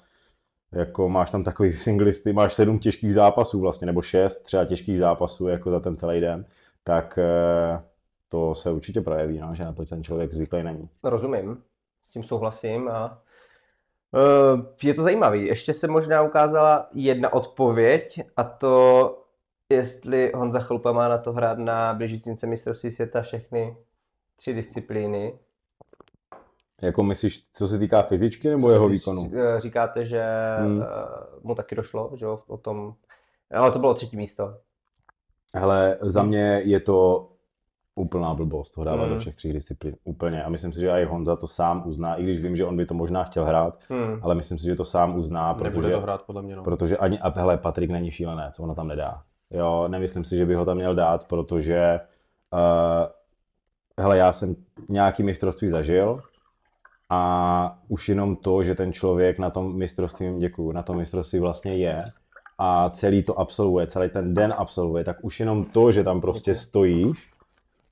Speaker 2: jako máš tam takový singlisty, máš sedm těžkých zápasů vlastně, nebo šest třeba těžkých zápasů jako za ten celý den, tak eh, to se určitě projeví, no, že na to ten člověk zvyklý není.
Speaker 1: Rozumím, s tím souhlasím a eh, je to zajímavé. Ještě se možná ukázala jedna odpověď a to, jestli Honza Chlupa má na to hrát na běžícím se mistrovství světa všechny tři disciplíny.
Speaker 2: Jako myslíš, co se týká fyzičky nebo co jeho výkonu?
Speaker 1: Eh, říkáte, že hmm. Eh, mu taky došlo, že jo, o tom, ale to bylo třetí místo.
Speaker 2: Hele, za hmm. mě je to úplná blbost ho dávat hmm. do všech tří disciplín. Úplně. A myslím si, že i Honza to sám uzná, i když vím, že on by to možná chtěl hrát, hmm. ale myslím si, že to sám uzná, protože, to hrát podle mě, no. protože ani, a hele, Patrik není šílenec, co ho tam nedá. Jo, nemyslím si, že by ho tam měl dát, protože uh, hele, já jsem nějaký mistrovství zažil, a už jenom to, že ten člověk na tom mistrovství, děkuju, na tom mistrovství vlastně je a celý to absolvuje, celý ten den absolvuje, tak už jenom to, že tam prostě stojíš,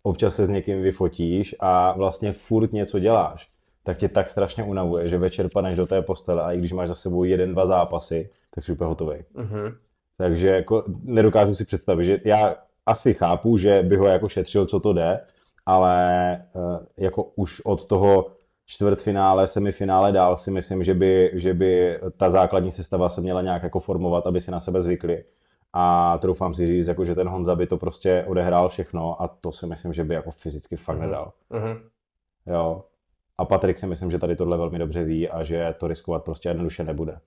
Speaker 2: občas se s někým vyfotíš a vlastně furt něco děláš, tak tě tak strašně unavuje, že večer padneš do té postele a i když máš za sebou jeden, dva zápasy, tak jsi úplně hotový. Mm-hmm. Takže jako nedokážu si představit, že já asi chápu, že by ho jako šetřil, co to jde, ale eh, jako už od toho čtvrtfinále, semifinále dál si myslím, že by, že by ta základní sestava se měla nějak jako formovat, aby si na sebe zvykli. A troufám si říct, jako, že ten Honza by to prostě odehrál všechno a to si myslím, že by jako fyzicky fakt mhm. nedal. Mm-hmm. Jo. A Patrik si myslím, že tady tohle velmi dobře ví a že to riskovat prostě jednoduše nebude.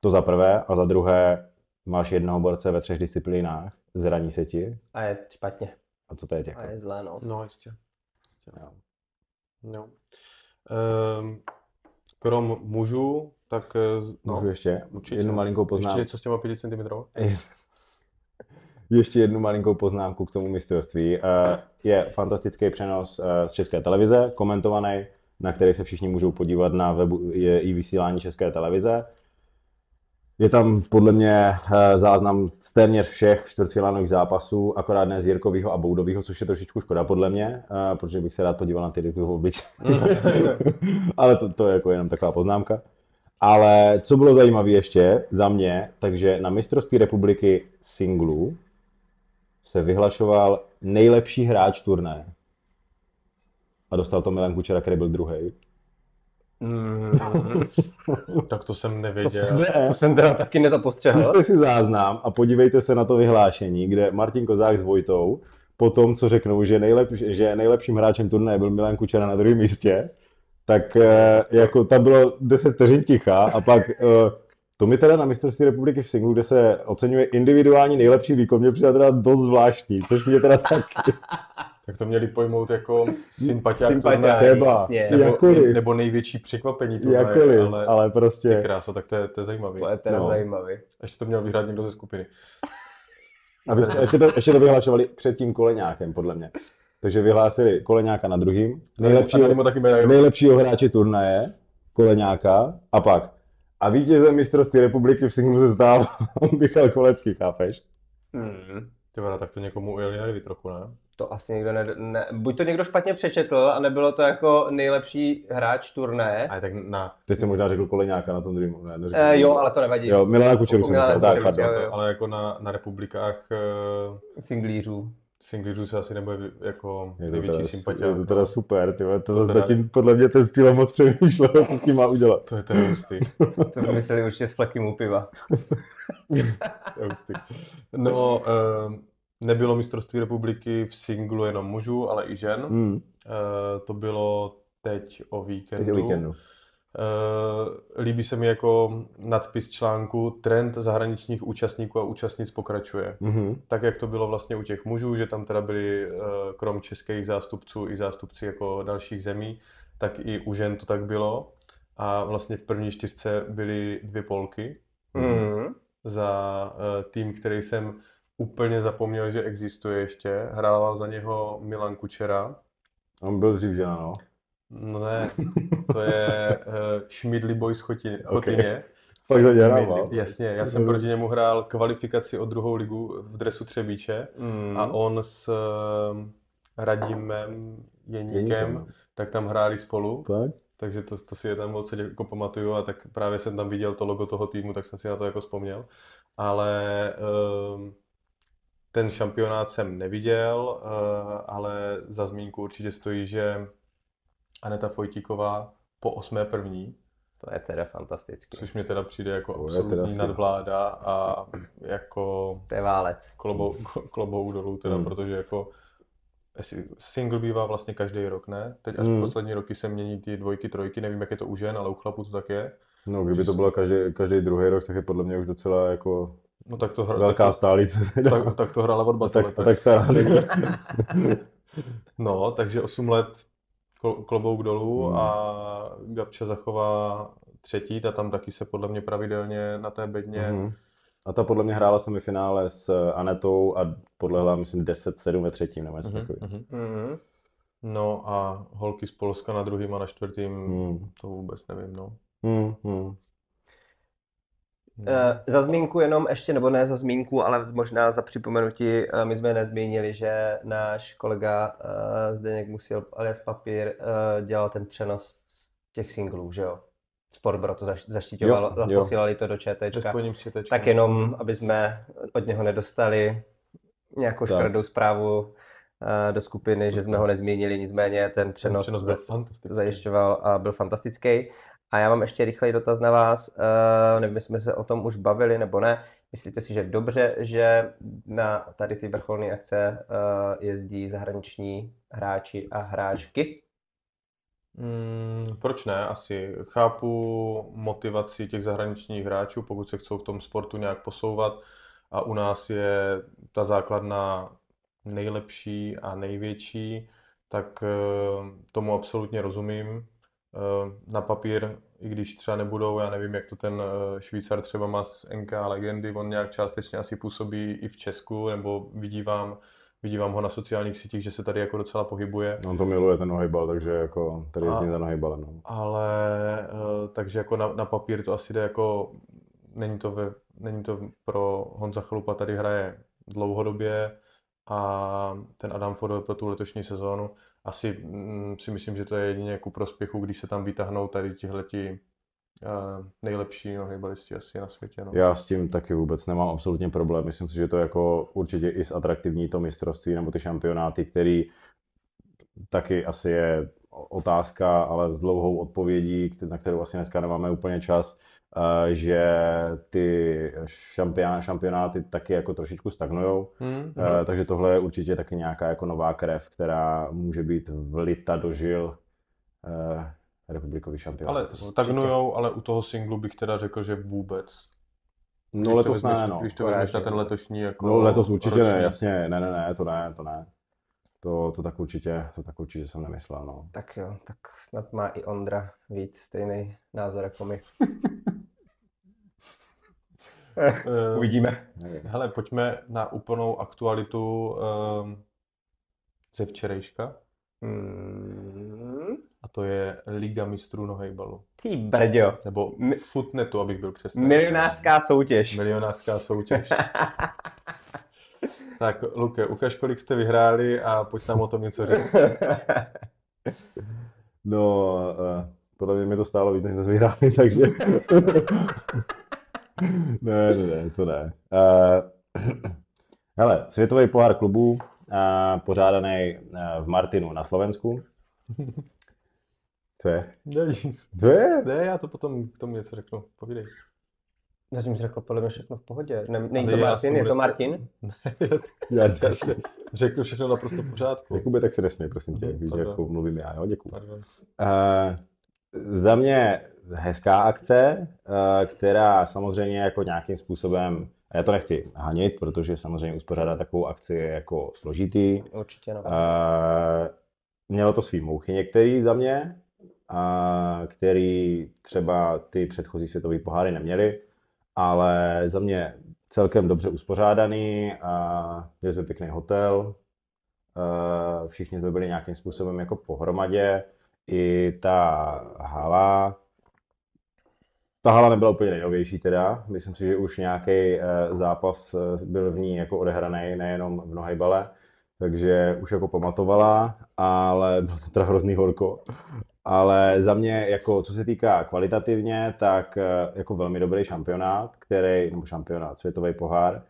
Speaker 2: To za prvé. A za druhé, máš jednoho borce ve třech disciplínách, zraní se ti.
Speaker 3: A je špatně. A co to je těch? A no? je zlé, no. No, jistě. jistě. Jo. No. Ehm, krom mužů, tak... Eh, no, Můžu ještě určitě. jednu malinkou poznámku. Ještě něco s těma 5 cm?
Speaker 2: ještě jednu malinkou poznámku k tomu mistrovství. Eh, je fantastický přenos eh, z České televize, komentovaný, na který se všichni můžou podívat na webu je i vysílání České televize. Je tam podle mě eh, záznam z téměř všech čtvrtfinálových zápasů, akorát ne z Jirkovýho a Boudovýho, což je trošičku škoda podle mě, eh, protože bych se rád podíval na ty Jirkovýho mm. Ale to, to je jako jenom taková poznámka. Ale co bylo zajímavé ještě za mě, takže na mistrovství republiky singlů se vyhlašoval nejlepší hráč turné. A dostal to Milan Kučera, který byl druhý.
Speaker 4: Mm.
Speaker 3: tak to jsem nevěděl. To, ne. to jsem teda
Speaker 2: taky nezapostřehl. Pusťte si záznam a podívejte se na to vyhlášení, kde Martin Kozák s Vojtou po tom, co řeknou, že, nejlep, že nejlepším hráčem turnaje byl Milan Kučera na druhém místě, tak eh, jako tam bylo 10 vteřin ticha a pak eh, to mi teda na mistrovství republiky v singlu, kde se oceňuje individuální nejlepší výkon, mě přijde teda dost zvláštní, což mě teda taky
Speaker 3: tak to měli pojmout jako sympatia turnaje, nebo, Jakoliv. nebo největší překvapení turnaje, ale, ale prostě... Ty krása, tak to je, to je zajímavý. To je teda no. zajímavý. Ještě to měl vyhrát někdo ze skupiny.
Speaker 2: A vy, ještě, to, ještě to vyhlašovali před tím koleňákem, podle mě. Takže vyhlásili koleňáka na druhým, nejlepšího, nejlepšího hráče turnaje, koleňáka, a pak a vítězem mistrovství republiky v singlu se stál Michal Kolecký, chápeš?
Speaker 1: Hmm. Ty tak to někomu ujeli nervy trochu, ne? to asi někdo ne, ne, buď to někdo špatně přečetl a nebylo to jako nejlepší hráč turné. A tak na...
Speaker 2: Ty jsi možná řekl Koleňáka na tom Dreamu, ne? Neřekl, e, jo, ale to nevadí. Jo, Milana Kučeru jsem myslel, tak, pardon.
Speaker 3: Ale jako na, na republikách... Uh... Singlířů. Singlířů se asi nebude jako největší sympatia. Je to teda
Speaker 2: super, ty to, to teda... zatím podle mě ten spíle moc přemýšlel, co s tím má udělat. To je teda hustý.
Speaker 1: to
Speaker 3: mysleli určitě s flekým u piva. to je hustý. No, uh, nebylo mistrovství republiky v singlu jenom mužů, ale i žen. Hmm. Uh, to bylo teď o víkendu. Teď o víkendu. Uh, líbí se mi jako nadpis článku Trend zahraničních účastníků a účastnic pokračuje. Mm-hmm. Tak, jak to bylo vlastně u těch mužů, že tam teda byli uh, krom českých zástupců i zástupci jako dalších zemí, tak i u žen to tak bylo. A vlastně v první čtyřce byly dvě polky mm-hmm. za uh, tým, který jsem úplně zapomněl, že existuje ještě. Hrával za něho Milan Kučera. On byl dřív žena, no? No ne, to je uh, eh, Šmidli boj z Chotině. Okay. Fakt za hrával. Jasně, já jsem proti němu hrál kvalifikaci o druhou ligu v dresu Třebíče mm. a on s eh, Radimem Jeníkem, Jeníkem. tak tam hráli spolu. Tak? Takže to, to si je tam moc jako pamatuju a tak právě jsem tam viděl to logo toho týmu, tak jsem si na to jako vzpomněl. Ale ehm, ten šampionát jsem neviděl, eh, ale za zmínku určitě stojí, že Aneta Fojtíková po osmé první. To je teda fantastické. Což mi teda přijde jako to absolutní nadvláda a jako... To je válec. Klobou, klobou dolů teda, hmm. protože jako single bývá vlastně každý rok, ne? Teď až hmm. poslední roky se mění ty dvojky, trojky, nevím, jak je to u žen, ale u chlapů to tak je. No, kdyby to bylo
Speaker 2: každý, každý druhý rok, tak je podle mě už docela jako No tak to hra, Velká tak, stálice. Tak, tak to hrála od no Tak Tak, tak
Speaker 3: No, takže 8 let klobouk dolů hmm. a Gabča zachová třetí, ta tam taky se podle mě pravidelně na té bedně.
Speaker 2: hmm A ta podle mě hrála semifinále s eh, Anetou a podlehla, myslím, 10-7 ve třetím, nebo něco hmm
Speaker 4: takový. hmm
Speaker 3: No a holky z Polska na druhým a na čtvrtým, hmm. to vůbec nevím, no.
Speaker 4: hmm, hmm.
Speaker 1: Eh, hmm. Za zmínku jenom ještě, nebo ne za zmínku, ale možná za připomenutí, eh, my jsme nezmínili, že náš kolega eh, Zdeněk Musil alias Papír dělal ten přenos těch singlů, že jo? Sportbro to zaštiťovalo, jo, posílali to do ČT. Tak jenom, aby jsme od něho nedostali nějakou škrdou zprávu do skupiny, že jsme ho nezmínili, nicméně ten přenos, ten přenos byl zajišťoval a byl fantastický. A já mám ještě rychlej dotaz na vás, uh, nevím, jsme se o tom už bavili nebo ne. Myslíte si, že dobře, že na tady ty vrcholné akce uh, jezdí zahraniční hráči a hráčky?
Speaker 3: Hmm, proč ne? Asi chápu motivaci těch zahraničních hráčů, pokud se chcou v tom sportu nějak posouvat. A u nás je ta základna nejlepší a největší, tak eh, tomu absolutně rozumím. Eh, na papír, i když třeba nebudou, já nevím, jak to ten eh, Švýcar třeba má z NK legendy, on nějak částečně asi působí i v Česku, nebo vidívám, vidívám ho na sociálních sítích, že se tady jako docela pohybuje. On to miluje ten
Speaker 2: nohejbal, takže jako tady jezdí ten nohejbalem. No.
Speaker 3: Ale eh, takže jako na, na, papír to asi jde jako, není to, ve, není to pro Honza Chalupa tady hraje dlouhodobě a ten Adam Fodor pro tu letošní sezónu asi mm, si myslím, že to je jedině ku prospěchu, když se tam vytáhnou tady tihleti uh, nejlepší no, hejbalisti asi na světě. No. Já s
Speaker 2: tím taky vůbec nemám absolutně problém. Myslím si, že to jako určitě i atraktivní to mistrovství nebo ty šampionáty, který taky asi je otázka, ale s dlouhou odpovědí, na kterou asi dneska nemáme úplně čas, Eh, že ty šampionáty, šampionáty taky jako trošičku stagnujou, hmm, eh, hmm, takže tohle je určitě taky nějaká jako nová krev, která může být vlita do žil eh, republikový šampionát. Ale stagnujou,
Speaker 3: ale u toho singlu bych teda řekl, že vůbec. No letos vezmeš, ne, no. Když to vezmeš na ten letošní jako... No letos určitě ročný. ne, jasně,
Speaker 2: ne, ne, ne, to ne, to ne. To, to tak určitě, to tak určitě jsem nemyslel, no.
Speaker 1: Tak jo, tak snad má i Ondra víc stejný názor jako my.
Speaker 3: Eh, Uvidíme. Hele, pojďme na úplnou aktualitu ehm, ze včerejška. Hmm. A to je Liga mistrů nohejbalu. Ty brďo. Nebo futnetu, abych byl přesný. Milionářská soutěž. Milionářská soutěž. tak, Luke, ukaž, kolik jste vyhráli a pojď nám o tom něco říct.
Speaker 2: no, uh, podle mě mi to stálo víc, než jsme vyhráli, takže... ne, ne, ne, to ne. Uh, hele, světový pohár klubů, uh, pořádaný uh, v Martinu na Slovensku. Co je?
Speaker 3: Ne, nic. Co je? Ne, já to potom k tomu něco řeknu. Povídej. Zatím jsi řekl podle mě všechno v pohodě. Ne, není to Martin, je to Martin?
Speaker 2: Ne, já, já, já si řekl všechno naprosto v pořádku. Jakube, tak se nesmí, prosím tě, víš, jako mluvím já, jo, děkuji. Uh, za mě hezká akce, eh, která samozřejmě jako nějakým způsobem já to nechci hanit, protože samozřejmě uspořádat takovou akci je jako složitý. Určitě no. Eh, mělo to svý mouchy některý za mě, a eh, který třeba ty předchozí světové poháry neměly, ale za mě celkem dobře uspořádaný, a měli jsme pěkný hotel, všichni jsme byli nějakým způsobem jako pohromadě, i ta hala, ta hala nebyla úplně nejnovější teda, myslím si, že už nějaký eh, zápas eh, byl v ní jako odehraný, nejenom v nohejbale, takže už jako pamatovala, ale bylo to teda hrozný horko. Ale za mě, jako co se týká kvalitativně, tak eh, jako velmi dobrý šampionát, který, nebo šampionát, světový pohár,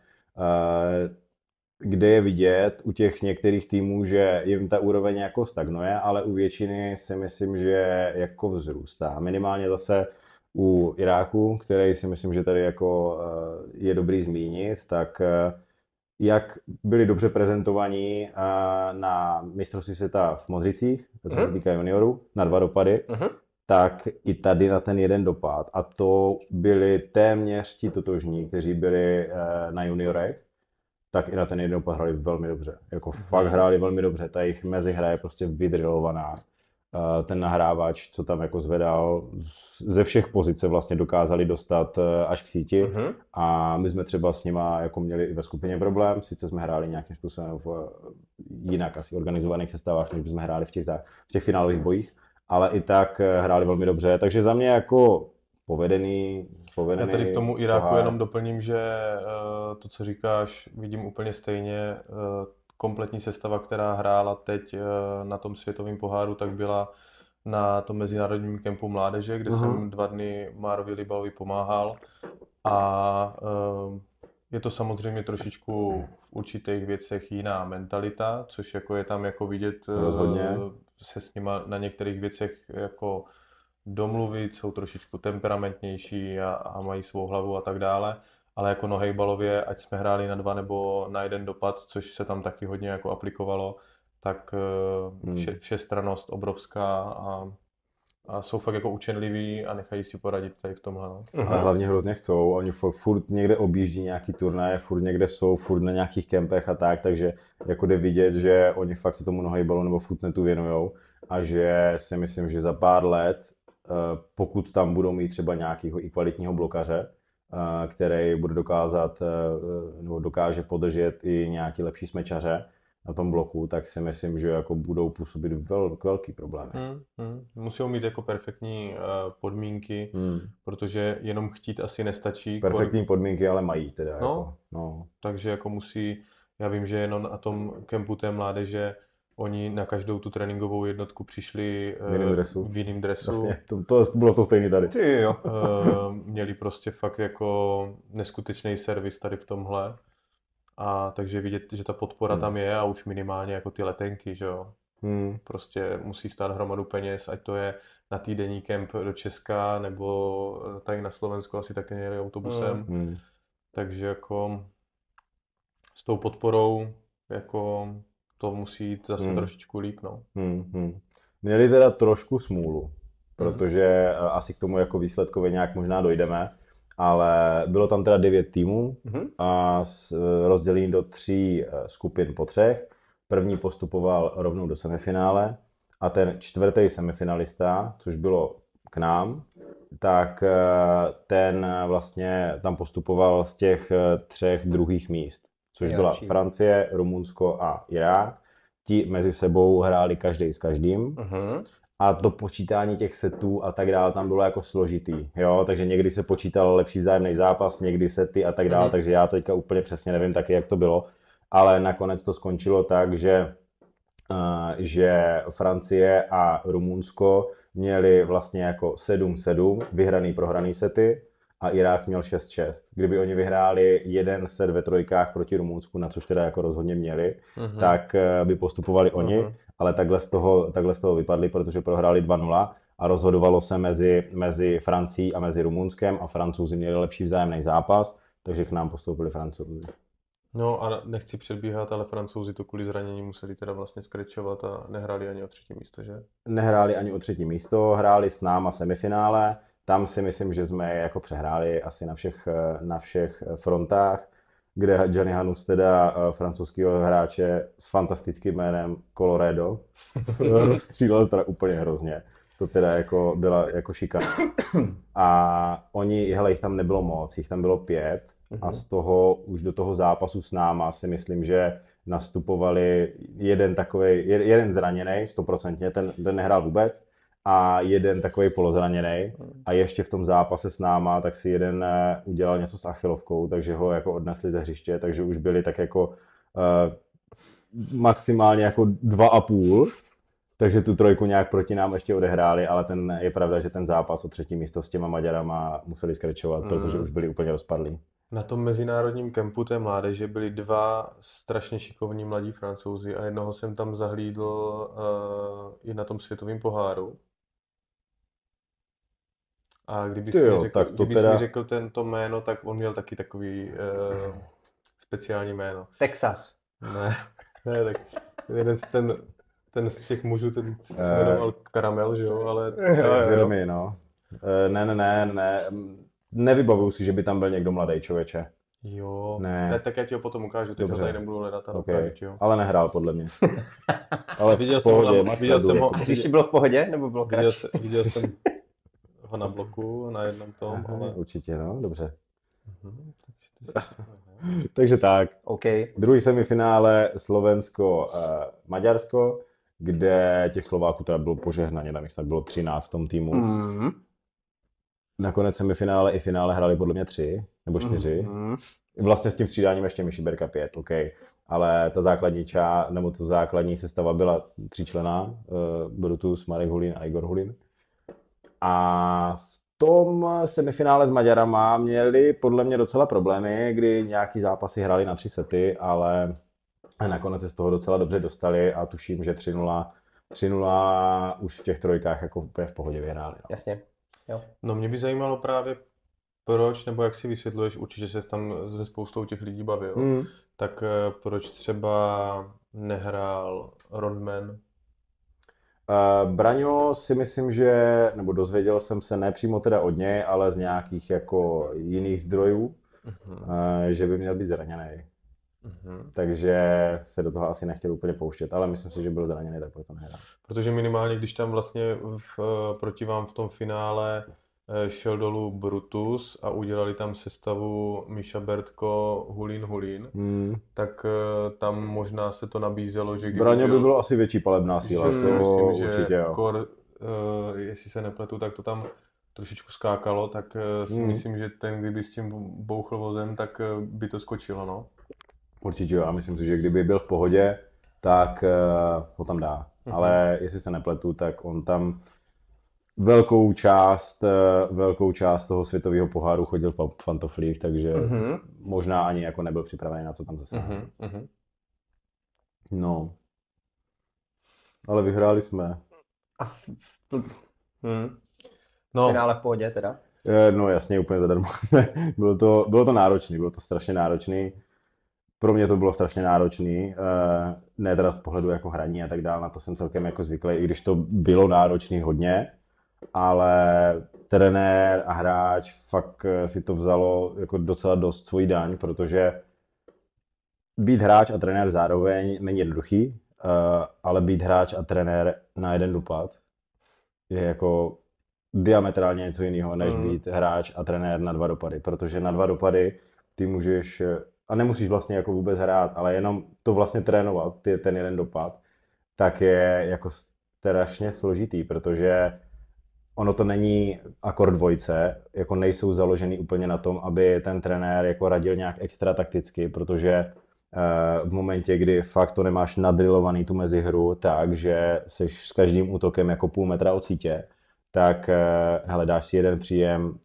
Speaker 2: kde je vidět u těch některých týmů, že jim ta úroveň jako stagnuje, ale u většiny si myslím, že jako vzrůstá. Minimálně zase u Iráku, který si myslím, že tady jako eh, je dobrý zmínit, tak eh, jak byli dobře prezentovaní eh, na mistrovství světa v Modřicích, to se mhm. týká juniorů, na dva dopady, uh-huh. tak i tady na ten jeden dopad. A to byli téměř ti totožní, kteří byli na juniorech tak i na ten jednou hráli velmi dobře. Jako mhm. fakt hráli velmi dobře, ta jejich mezihra je prostě vydrilovaná. Eh, ten nahrávač, co tam jako zvedal, ze všech pozic vlastně dokázali dostat eh, až k síti Mm-hmm. a my jsme třeba s nima jako měli i ve skupině problém, sice jsme hráli nějakým způsobem v eh, jinak asi organizovaných sestavách, než jsme hráli v těch, v těch finálových bojích, ale i tak hráli velmi dobře, takže za mě jako povedený, povedený. Já tady k tomu Iráku pohár. jenom
Speaker 3: doplním, že eh, to, co říkáš, vidím úplně stejně. Eh, kompletní sestava, která hrála teď eh, na tom světovém poháru, tak byla na tom mezinárodním kempu mládeže, kde uh-huh. jsem mhm. dva dny Márovi Libavi pomáhal. A je to samozřejmě trošičku v určitých věcech jiná mentalita, což jako je tam jako vidět Rozhodně. se s nima na některých věcech jako domluvit, jsou trošičku temperamentnější a, a mají svou hlavu a tak dále, ale jako nohejbalově, ať jsme hráli na dva nebo na jeden dopad, což se tam taky hodně jako aplikovalo, tak eh, hmm. vše, všestranost obrovská a, a jsou fakt jako učenliví a nechají si poradit tady v tomhle. No.
Speaker 2: A hlavně hrozně chcou, oni furt někde objíždí nějaký turnaje, furt někde jsou, furt na nějakých kempech a tak, takže jako jde vidět, že oni fakt se tomu nohejbalu nebo futnetu věnujou a že si myslím, že za pár let Eh, pokud tam budou mít třeba nějakého i kvalitního blokaře, eh, který bude dokázat, eh, nebo dokáže podržet i nějaký lepší smečaře na tom bloku, tak si myslím, že jako budou působit vel, velký
Speaker 3: problémy.
Speaker 4: Hmm, hmm.
Speaker 3: Musí mít jako perfektní uh, podmínky, hmm. protože jenom chtít asi nestačí. Perfektní kor... podmínky ale mají teda. No, jako, no. Takže jako musí, já vím, že jenom na tom kempu té mládeže oni na každou tu tréninkovou jednotku přišli v eh, jiném dresu. V dresu. Vlastně,
Speaker 2: to, to, bylo to stejné tady. Ty jo. Eh,
Speaker 3: měli prostě fakt jako neskutečný servis tady v tomhle. A takže vidět, že ta podpora hmm. tam je a už minimálně jako ty letenky, že jo. Hmm. Prostě musí stát hromadu peněz, ať to je na týdenní kemp do Česka, nebo eh, tady na Slovensku asi taky nejeli autobusem. Hmm. hmm. Takže jako s tou podporou jako to musí jít zase hmm. trošičku líp. No.
Speaker 4: Hmm, hmm.
Speaker 2: Měli teda trošku smůlu, hmm. protože hmm. asi k tomu jako výsledkově nějak možná dojdeme, ale bylo tam teda devět týmů hmm. a e, rozdělení do tří e, skupin po třech. První postupoval rovnou do semifinále a ten čtvrtý semifinalista, což bylo k nám, tak ten vlastně tam postupoval z těch třech druhých míst což Nejlepší. byla Francie, Rumunsko a Irák. Ti mezi sebou hráli každý s každým. Uh-huh. A to počítání těch setů a tak dále tam bylo jako složitý, jo, takže někdy se počítal lepší vzájemný zápas, někdy sety a tak dále, uh-huh. Mhm. takže já teďka úplně přesně nevím taky, jak to bylo, ale nakonec to skončilo tak, že eh, že Francie a Rumunsko měli vlastně jako 7-7 vyhraný prohraný sety a Irák měl 6-6. Kdyby oni vyhráli jeden set ve trojkách proti Rumunsku, na což teda jako rozhodně měli, mm-hmm. tak eh, by postupovali oni, mm-hmm. ale takhle z, toho, takhle z toho vypadli, protože prohráli 2-0 a rozhodovalo se mezi, mezi Francií a mezi Rumunskem a Francouzi měli lepší vzájemný zápas, takže k nám postoupili Francouzi.
Speaker 3: No a nechci předbíhat, ale francouzi to kvůli zranění museli teda vlastně skrečovat a nehráli ani o třetí místo, že?
Speaker 2: Nehráli ani o třetí místo, hráli s náma semifinále, tam si myslím, že jsme jako přehráli asi na všech, eh, na všech eh, frontách, kde Gianni Hanus teda eh, francouzského hráče s fantastickým jménem Colorado
Speaker 4: rozstřílel
Speaker 2: teda úplně hrozně. To teda jako byla jako šikana. A oni, hele, jich tam nebylo moc, jich tam bylo pět a mhm. z toho už do toho zápasu s náma si myslím, že nastupovali jeden takový, jeden zraněný, stoprocentně, ten, ten nehrál vůbec, a jeden takový polozraněný a ještě v tom zápase s náma, tak si jeden eh, udělal něco s achilovkou, takže ho jako odnesli ze hřiště, takže už byli tak jako uh, maximálně jako dva a půl, takže tu trojku nějak proti nám ještě odehráli, ale ten je pravda, že ten zápas o třetí místo s těma Maďarama museli skračovat, mm. protože už byli úplně rozpadlí.
Speaker 3: Na tom mezinárodním kempu té mládeže byli dva strašně šikovní mladí francouzi a jednoho jsem tam zahlídl uh, i na tom světovém poháru. A kdyby si řekl, teda... řekl tento jméno, tak on měl taky takový uh, speciální jméno. Texas. Ne, ne, tak jeden z ten, ten z těch mužů, ten se eh. jmenoval Karamel, že jo, ale... Jeremy,
Speaker 2: eh, no. Ne, ne, ne, ne, nevybavuju si, že by tam byl někdo mladý člověče.
Speaker 3: Jo, ne. ne tak já ti ho potom ukážu, teď Dobře. ho tady nebudu hledat a okay. ukážu ti ho.
Speaker 2: Ale nehrál podle mě. Ale viděl, jsem, ho, viděl jsem jako ho. Když jsi byl v
Speaker 3: pohodě, nebo kratší? viděl, viděl jsem, ho na bloku na jednom tom, Aha, ale...
Speaker 2: Určitě, no, dobře. Mhm, takže, tak. Okay. Druhý semifinále Slovensko-Maďarsko, eh, kde těch Slováků teda bylo požehnaně, tam jich tak bylo 13 v tom týmu. Mm-hmm. Nakonec semifinále i finále hráli podle mě tři nebo čtyři. Mm-hmm. Vlastně s tím střídáním ještě Myšiberka pět, OK. Ale ta základní část, nebo tu základní sestava byla tříčlená, uh, Brutus, Marek Hulín a Igor Hulín. A v tom semifinále s Maďarama měli podle mě docela problémy, kdy nějaký zápasy hráli na tři sety, ale nakonec se z toho docela dobře dostali a tuším, že 3-0, 3-0 už v těch trojkách jako úplně v pohodě vyhráli. No. Jasně.
Speaker 3: Jo. No mě by zajímalo právě proč, nebo jak si vysvětluješ, určitě se tam se spoustou těch lidí bavil, mm. tak eh, proč třeba nehrál Rodman Eh,
Speaker 2: Braňo si myslím, že, nebo dozvěděl jsem se ne přímo teda od něj, ale z nějakých jako jiných zdrojů, uh-huh. že by měl být zraněný. Mm-hmm. Takže se do toho asi nechtěl úplně pouštět, ale myslím si, že byl zraněný, tak proto nehrál.
Speaker 3: Protože minimálně, když tam vlastně v, eh, proti vám v tom finále Eh, šel dolů Brutus a udělali tam sestavu Miša Bertko Hulín Hulín, hmm. tak eh, tam možná se to nabízelo, že kdyby Braně by bylo asi větší palebná síla, že, hmm, myslím, že určitě, jo. Kor, uh, jestli se nepletu, tak to tam trošičku skákalo, tak uh, si hmm. myslím, že ten, kdyby s tím bouchl vozem, tak uh, by to skočilo, no.
Speaker 2: Určitě jo, a myslím si, že kdyby byl v pohodě, tak uh, ho tam dá. Hmm. Ale jestli se nepletu, tak on tam velkou část, eh, velkou část toho světového poháru chodil v pantoflích, takže mm-hmm. možná ani jako nebyl připravený na to tam zase. Mm-hmm. Mhm. No. Ale vyhráli jsme. A
Speaker 1: hmm. no. Finále v pohodě teda?
Speaker 2: Eh, no jasně, úplně zadarmo. bylo, to, bylo to náročný, bylo to strašně náročný. Pro mě to bylo strašně náročný, eh, ne teda z pohledu jako hraní a tak dále, na to jsem celkem jako zvyklý, i když to bylo náročný hodně, ale trenér a hráč fakt eh, si to vzalo jako docela dost svůj daň, protože být hráč a trenér zároveň není jednoduchý, eh, ale být hráč a trenér na jeden dopad je jako diametrálně něco jiného, než mm. být hráč a trenér na dva dopady, protože na dva dopady ty můžeš, eh, a nemusíš vlastně jako vůbec hrát, ale jenom to vlastně trénovat, ty, ten jeden dopad, tak je jako strašně složitý, protože ono to není akord dvojce, jako nejsou založený úplně na tom, aby ten trenér jako radil nějak extra takticky, protože eh, v momentě, kdy fakt to nemáš nadrilovaný tu mezihru tak, že jsi s každým útokem jako půl metra od sítě, tak eh, dáš si jeden příjem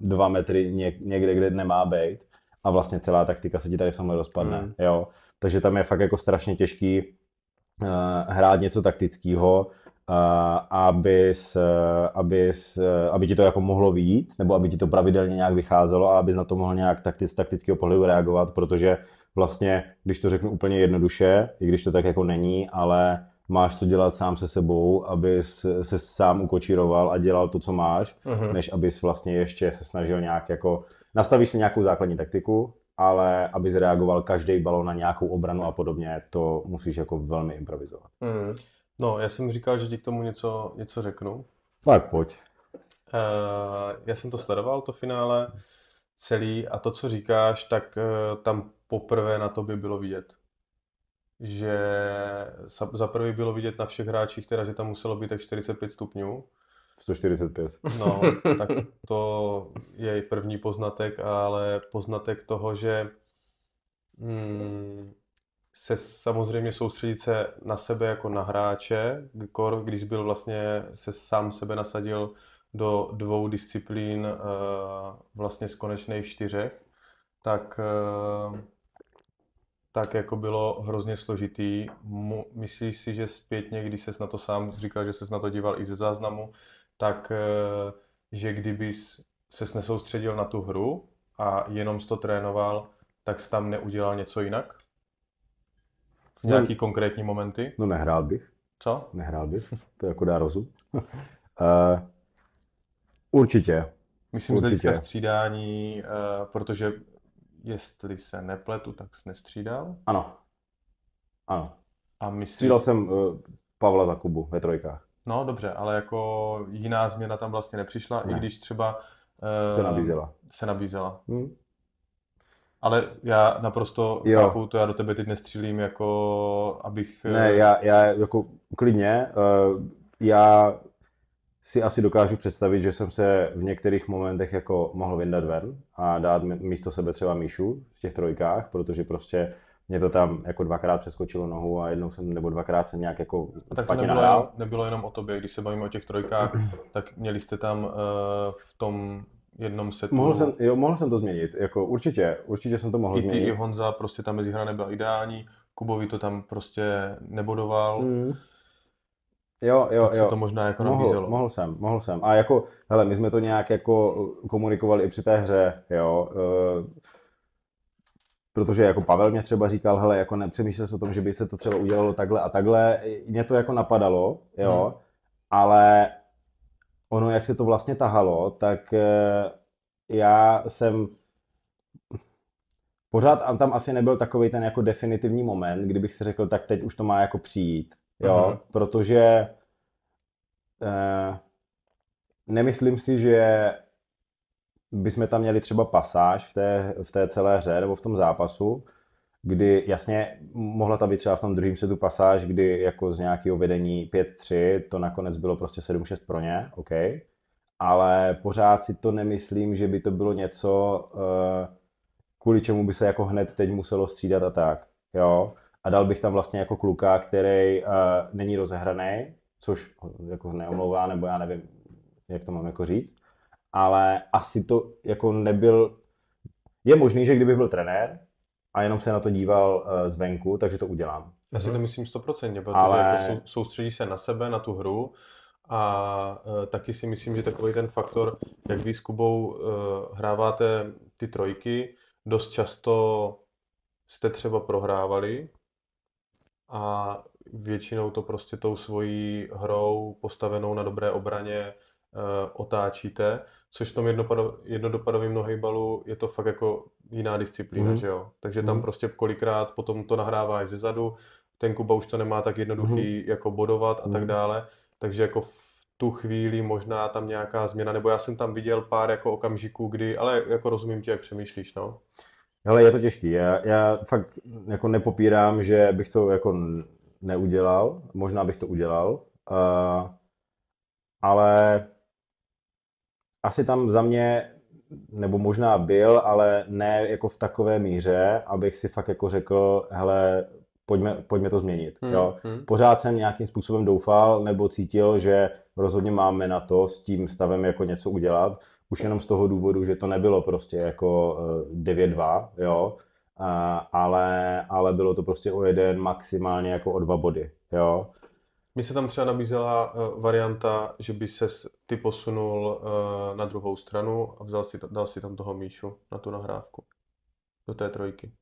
Speaker 2: dva metry někde, kde nemá být a vlastně celá taktika se ti tady v tomhle rozpadne. Hmm. Jo? Takže tam je fakt jako strašně těžký eh, hrát něco taktického, abys, abys, aby ti to jako mohlo výjít, nebo aby ti to pravidelně nějak vycházelo a abys na to mohl nějak taktic, taktického pohledu reagovat, protože vlastně, když to řeknu úplně jednoduše, i když to tak jako není, ale máš to dělat sám se sebou, aby se sám ukočíroval a dělal to, co máš, mm-hmm. než abys vlastně ještě se snažil nějak jako, nastavíš si nějakou základní taktiku, ale aby zreagoval každý balon na nějakou obranu a podobně, to musíš jako velmi improvizovat.
Speaker 3: Mm. No, já jsem říkal, že ti k tomu něco, něco řeknu. Tak pojď. Eh, já jsem to sledoval, to finále celý a to, co říkáš, tak eh, tam poprvé na to by bylo vidět. Že za prvé bylo vidět na všech hráčích, teda, že tam muselo být tak 45 stupňů.
Speaker 2: 145. No, tak
Speaker 3: to je první poznatek, ale poznatek toho, že hmm, se samozřejmě soustředit se na sebe jako na hráče, kor, když byl vlastně, se sám sebe nasadil do dvou disciplín eh, vlastně z konečných čtyřech, tak, eh, tak jako bylo hrozně složitý. Myslíš si, že zpětně, když ses na to sám říkal, že ses na to díval i ze záznamu, tak eh, že kdybys se nesoustředil na tu hru a jenom to trénoval, tak jsi tam neudělal něco jinak? Nějaký no, konkrétní momenty?
Speaker 2: No nehrál bych.
Speaker 3: Co? Nehrál bych, to
Speaker 2: jako dá rozum. uh, určitě. Myslím, určitě. z hlediska
Speaker 3: střídání, uh, protože jestli se nepletu, tak jsi nestřídal? Ano.
Speaker 2: Ano. A myslíš... Střídal jsem uh, Pavla Kubu ve trojkách.
Speaker 3: No dobře, ale jako jiná změna tam vlastně nepřišla, ne. i když třeba... Uh, se nabízela. Se nabízela. Hmm. Ale já naprosto jo. chápu, to já do tebe teď nestřílím, jako abych... Ne, eh, já,
Speaker 2: já jako klidně, uh, já si asi dokážu představit, že jsem se v některých momentech jako mohl vyndat ven a dát místo sebe třeba Míšu v těch trojkách, protože prostě mě to tam jako dvakrát přeskočilo nohu a jednou jsem nebo dvakrát jsem nějak jako a tak to nebylo,
Speaker 3: nebylo jenom o tobě, když se bavíme o těch trojkách, tak měli jste tam uh, v tom jednom setu. Mohl jsem,
Speaker 2: jo, mohl jsem to změnit, jako určitě, určitě jsem to mohl I ty, změnit. I
Speaker 3: Honza, prostě ta mezihra nebyla ideální, Kubovi to tam prostě nebodoval. Mm. Jo, jo, tak jo. se to možná jako mohl, nabízelo.
Speaker 2: Mohl jsem, mohl jsem. A jako, hele, my jsme to nějak jako komunikovali i při té hře, jo. E, protože jako Pavel mě třeba říkal, hele, jako nepřemýšlel jsem o tom, že by se to třeba udělalo takhle a takhle. Mě to jako napadalo, jo. Hmm. Ale ono, jak se to vlastně tahalo, tak eh, já jsem pořád tam asi nebyl takový ten jako definitivní moment, kdybych si řekl, tak teď už to má jako přijít, jo, uh-huh. protože eh, nemyslím si, že bychom tam měli třeba pasáž v té, v té celé hře nebo v tom zápasu, kdy jasně mohla tam být třeba v tom druhém setu pasáž, kdy jako z nějakého vedení 5-3 to nakonec bylo prostě 7-6 pro ně, OK. Ale pořád si to nemyslím, že by to bylo něco, eh, kvůli čemu by se jako hned teď muselo střídat a tak, jo. A dal bych tam vlastně jako kluka, který eh, není rozehraný, což jako neomlouvá, nebo já nevím, jak to mám jako říct, ale asi to jako nebyl, je možný, že kdyby byl trenér, a jenom se na to díval eh, zvenku, takže to udělám.
Speaker 3: Já si mhm. to myslím stoprocentně, protože Ale... jako soustředí se na sebe, na tu hru a eh, taky si myslím, že takový ten faktor, jak vy s Kubou eh, hráváte ty trojky, dost často jste třeba prohrávali a většinou to prostě tou svojí hrou postavenou na dobré obraně Eh, otáčíte, což v tom jednodopadovém nohejbalu je to fakt jako jiná disciplína, mm. že jo? Takže tam mm. prostě kolikrát potom to nahráváš ze zadu, ten Kuba už to nemá tak jednoduchý mm. jako bodovat a mm. tak mhm. dále, takže jako v tu chvíli možná tam nějaká změna, nebo já jsem tam viděl pár jako okamžiků, kdy, ale jako rozumím ti, jak přemýšlíš, no.
Speaker 2: Ale je to těžký. Já, já fakt jako nepopírám, že bych to jako neudělal. Možná bych to udělal. Uh, ale asi tam za mě, nebo možná byl, ale ne jako v takové míře, abych si fakt jako řekl, hele, pojďme, pojďme to změnit. Hmm, jo. Hmm. Pořád jsem nějakým způsobem doufal nebo cítil, že rozhodně máme na to s tím stavem jako něco udělat. Už jenom z toho důvodu, že to nebylo prostě jako 9-2, eh, jo, a, eh, ale, ale bylo to prostě o jeden, maximálně jako o dva body, jo.
Speaker 3: Mně se tam třeba nabízela eh, varianta, že by se ty posunul eh, na druhou stranu a vzal si, dal si tam toho Míšu na tu nahrávku. Do té trojky.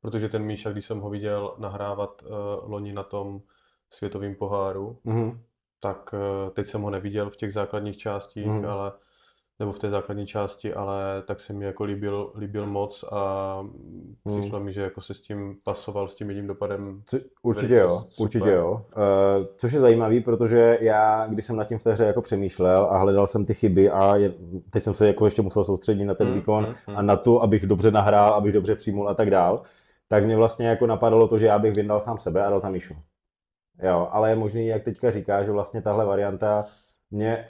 Speaker 3: Protože ten Míša, když jsem ho viděl nahrávat eh, loni na tom světovém poháru, mm-hmm. tak teď jsem ho neviděl v těch základních částích, mm-hmm. ale nebo v té základní části, ale tak se mi jako líbil, líbil moc a hmm. přišlo mi, že jako se s tím pasoval, s tím jedním dopadem. Co,
Speaker 2: určitě Velice jo, super. určitě jo. Eh, což je zajímavý, protože já, když jsem nad tím v té hře jako přemýšlel a hledal jsem ty chyby a je, teď jsem se jako ještě musel soustředit na ten hmm, výkon hmm, hmm. a na to, abych dobře nahrál, abych dobře přijmul a tak dál, tak mě vlastně jako napadalo to, že já bych vyndal sám sebe a dal tam išu. Jo, ale je možný, jak teďka říká, že vlastně tahle varianta mě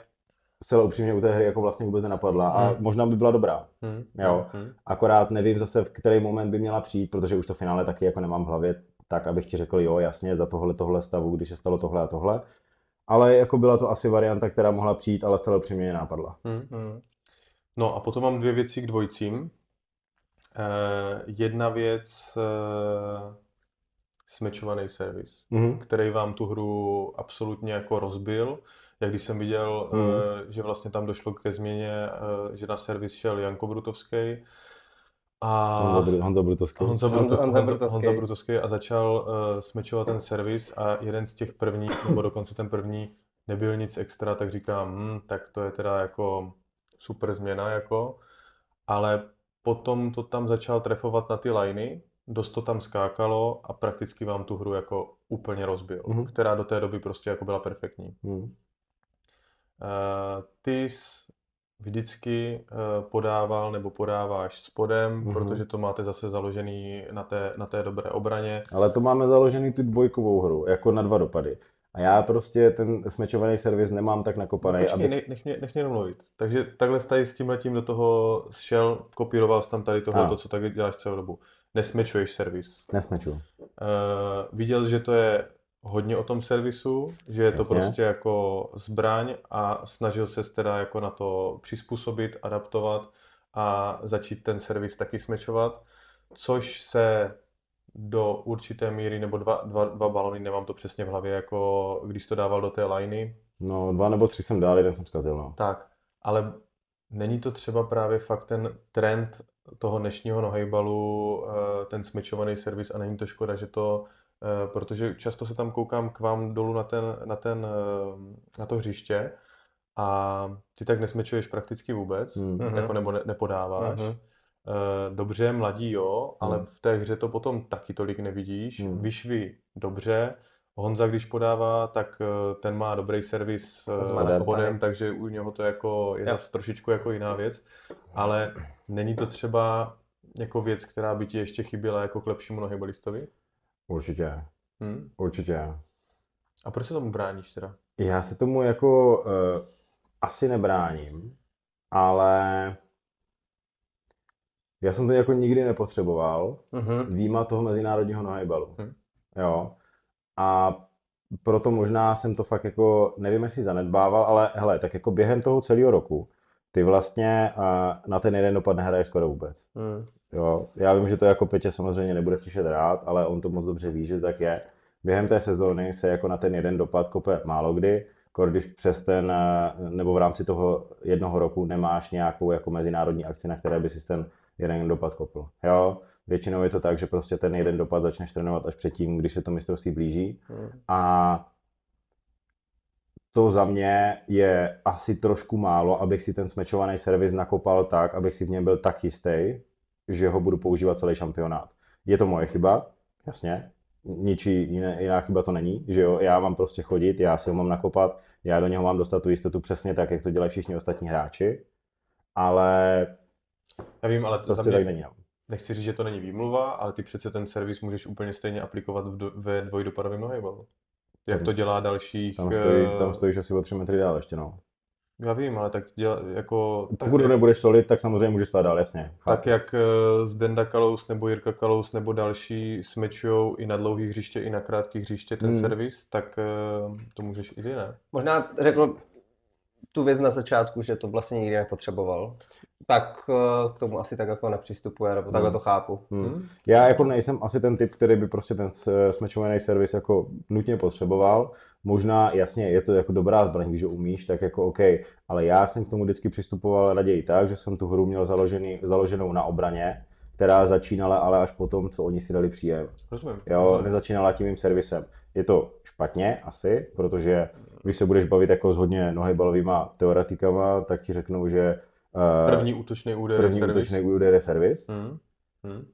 Speaker 2: celou upřímně u té hry jako vlastně vůbec nenapadla a hmm. možná by byla dobrá. Hmm. Jo. Hmm. Akorát nevím zase, v který moment by měla přijít, protože už to finále taky jako nemám v hlavě, tak abych ti řekl, jo, jasně, za tohle, tohle stavu, když se stalo tohle a tohle. Ale jako byla to asi varianta, která mohla přijít, ale zcela upřímně nenapadla.
Speaker 3: Hmm. Hmm. No a potom mám dvě věci k dvojicím. Eh, jedna věc, eh, smečovaný servis, hmm který vám tu hru absolutně jako rozbil jak když jsem viděl, eh, hmm. že vlastně tam došlo ke změně, eh, že na servis šel Janko Brutovský, a Honza, Brutovský. Honza, Bruto, Honza, Honza Brutovský a začal uh, smečovat ten servis a jeden z těch prvních, nebo dokonce ten první, nebyl nic extra, tak říkám, hm, tak to je teda jako super změna, jako. Ale potom to tam začal trefovat na ty liney, dost to tam skákalo a prakticky vám tu hru jako úplně rozbil, mm-hmm. která do té doby prostě jako byla perfektní. Mm-hmm. Eh, ty jsi vždycky eh, podával nebo podáváš spodem, mm-hmm. protože to máte zase založený na té, na té dobré obraně.
Speaker 2: Ale to máme založený tu dvojkovou hru, jako na dva dopady. A já prostě ten smečovaný servis nemám tak nakopaný. No, počkej, aby...
Speaker 3: nech, mě, nech mě domluvit. Takže takhle jsi s tím do toho šel, kopíroval jsi tam tady tohle, to, co tak děláš celou dobu. Nesmečuješ servis. Nesmečuju. Uh, eh, viděl, že to je hodně o tom servisu, že je to Jasně. prostě jako zbraň a snažil se teda jako na to přizpůsobit, adaptovat a začít ten servis taky smečovat, což se do určité míry, nebo dva, dva, dva balony, nemám to přesně v hlavě, jako když to dával do té liney.
Speaker 2: No, dva nebo tři jsem dál, jeden jsem zkazil, no.
Speaker 3: Tak, ale není to třeba právě fakt ten trend toho dnešního nohejbalu, eh, ten smečovaný servis a není to škoda, že to Eh, protože často se tam koukám k vám dolů na, ten, na, ten, eh, na to hřiště a ty tak nesmečuješ prakticky vůbec, mm-hmm. jako mhm. nebo ne, nepodáváš. Mm-hmm. Dobře, mladí jo, ale mm. v té hře to potom taky tolik nevidíš. Mm. Vyšvi dobře, Honza, když podává, tak ten má dobrý servis s bodem, takže u něho to jako je zase trošičku jako jiná věc, ale není to třeba jako věc, která by ti ještě chyběla jako k lepšímu nohybalistovi?
Speaker 2: Určitě. Hmm? Určitě.
Speaker 3: A proč se tomu bráníš teda?
Speaker 2: Já se tomu jako uh, asi nebráním, ale já jsem to jako nikdy nepotřeboval, mm-hmm. výjima toho mezinárodního nohejbalu. Mm. Hm. Jo. A proto možná jsem to fakt jako, nevím jestli zanedbával, ale hele, tak jako během toho celého roku, ty vlastně uh, na ten jeden dopad nehraješ skoro vůbec. Hm. Jo. Já vím, že to jako Petě samozřejmě nebude slyšet rád, ale on to moc dobře ví, že tak je. Během té sezóny se jako na ten jeden dopad kope málo kdy, když přes ten, eh, nebo v rámci toho jednoho roku nemáš nějakou jako mezinárodní akci, na které by si ten jeden dopad kopl. Jo? Většinou je to tak, že prostě ten jeden dopad začneš trénovat až předtím, když se to mistrovství blíží. Hmm. A to za mě je asi trošku málo, abych si ten smečovaný servis nakopal tak, abych si v něm byl tak jistý, že ho budu používat celý šampionát. Je to moje chyba, jasně, ničí jiné, jiná chyba to není, že jo, já mám prostě chodit, já si ho mám nakopat, já do něho mám dostat tu jistotu přesně tak, jak to dělají všichni ostatní hráči, ale...
Speaker 3: já vím, ale to prostě za mě... tak není. No. Nechci říct, že to není výmluva, ale ty přece ten servis můžeš úplně stejně aplikovat v do, ve dvojdopadovém nohybalu. Jak to dělá dalších... Tam, stojí, eh, tam
Speaker 2: stojíš asi o tři metry dál ještě, no.
Speaker 3: Já vím, ale tak děla, jako... Pokud tak, jak, nebudeš
Speaker 2: solit, tak samozřejmě můžeš stát dál, jasně.
Speaker 3: Chápu. Tak jak eh, Denda Kalous nebo Jirka Kalous nebo další smečujou i na dlouhý hřiště, i na krátký hřiště ten hmm. servis, tak eh, to můžeš i ty, ne? Možná řekl tu věc na začátku, že
Speaker 1: to vlastně nikdy
Speaker 3: nepotřeboval, tak
Speaker 1: eh, k tomu asi tak jako nepřistupuje, nebo takhle hmm. to chápu. Hmm. Hmm.
Speaker 2: Já jako nejsem asi ten typ, který by prostě ten smečovaný servis jako nutně potřeboval. Možná, jasně, je to jako dobrá zbraň, když umíš, tak jako OK, ale já jsem k tomu vždycky přistupoval raději tak, že jsem tu hru měl založený, založenou na obraně, která začínala ale až po tom, co oni si dali příjem.
Speaker 3: Rozumím. Jo,
Speaker 2: nezačínala tím mým servisem. Je to špatně asi, protože když se budeš bavit jako s hodně nohybalovýma teoretikama, tak ti řeknou, že uh, první útočný úder první je servis. Útočný úder je servis.
Speaker 4: Hmm. Hmm.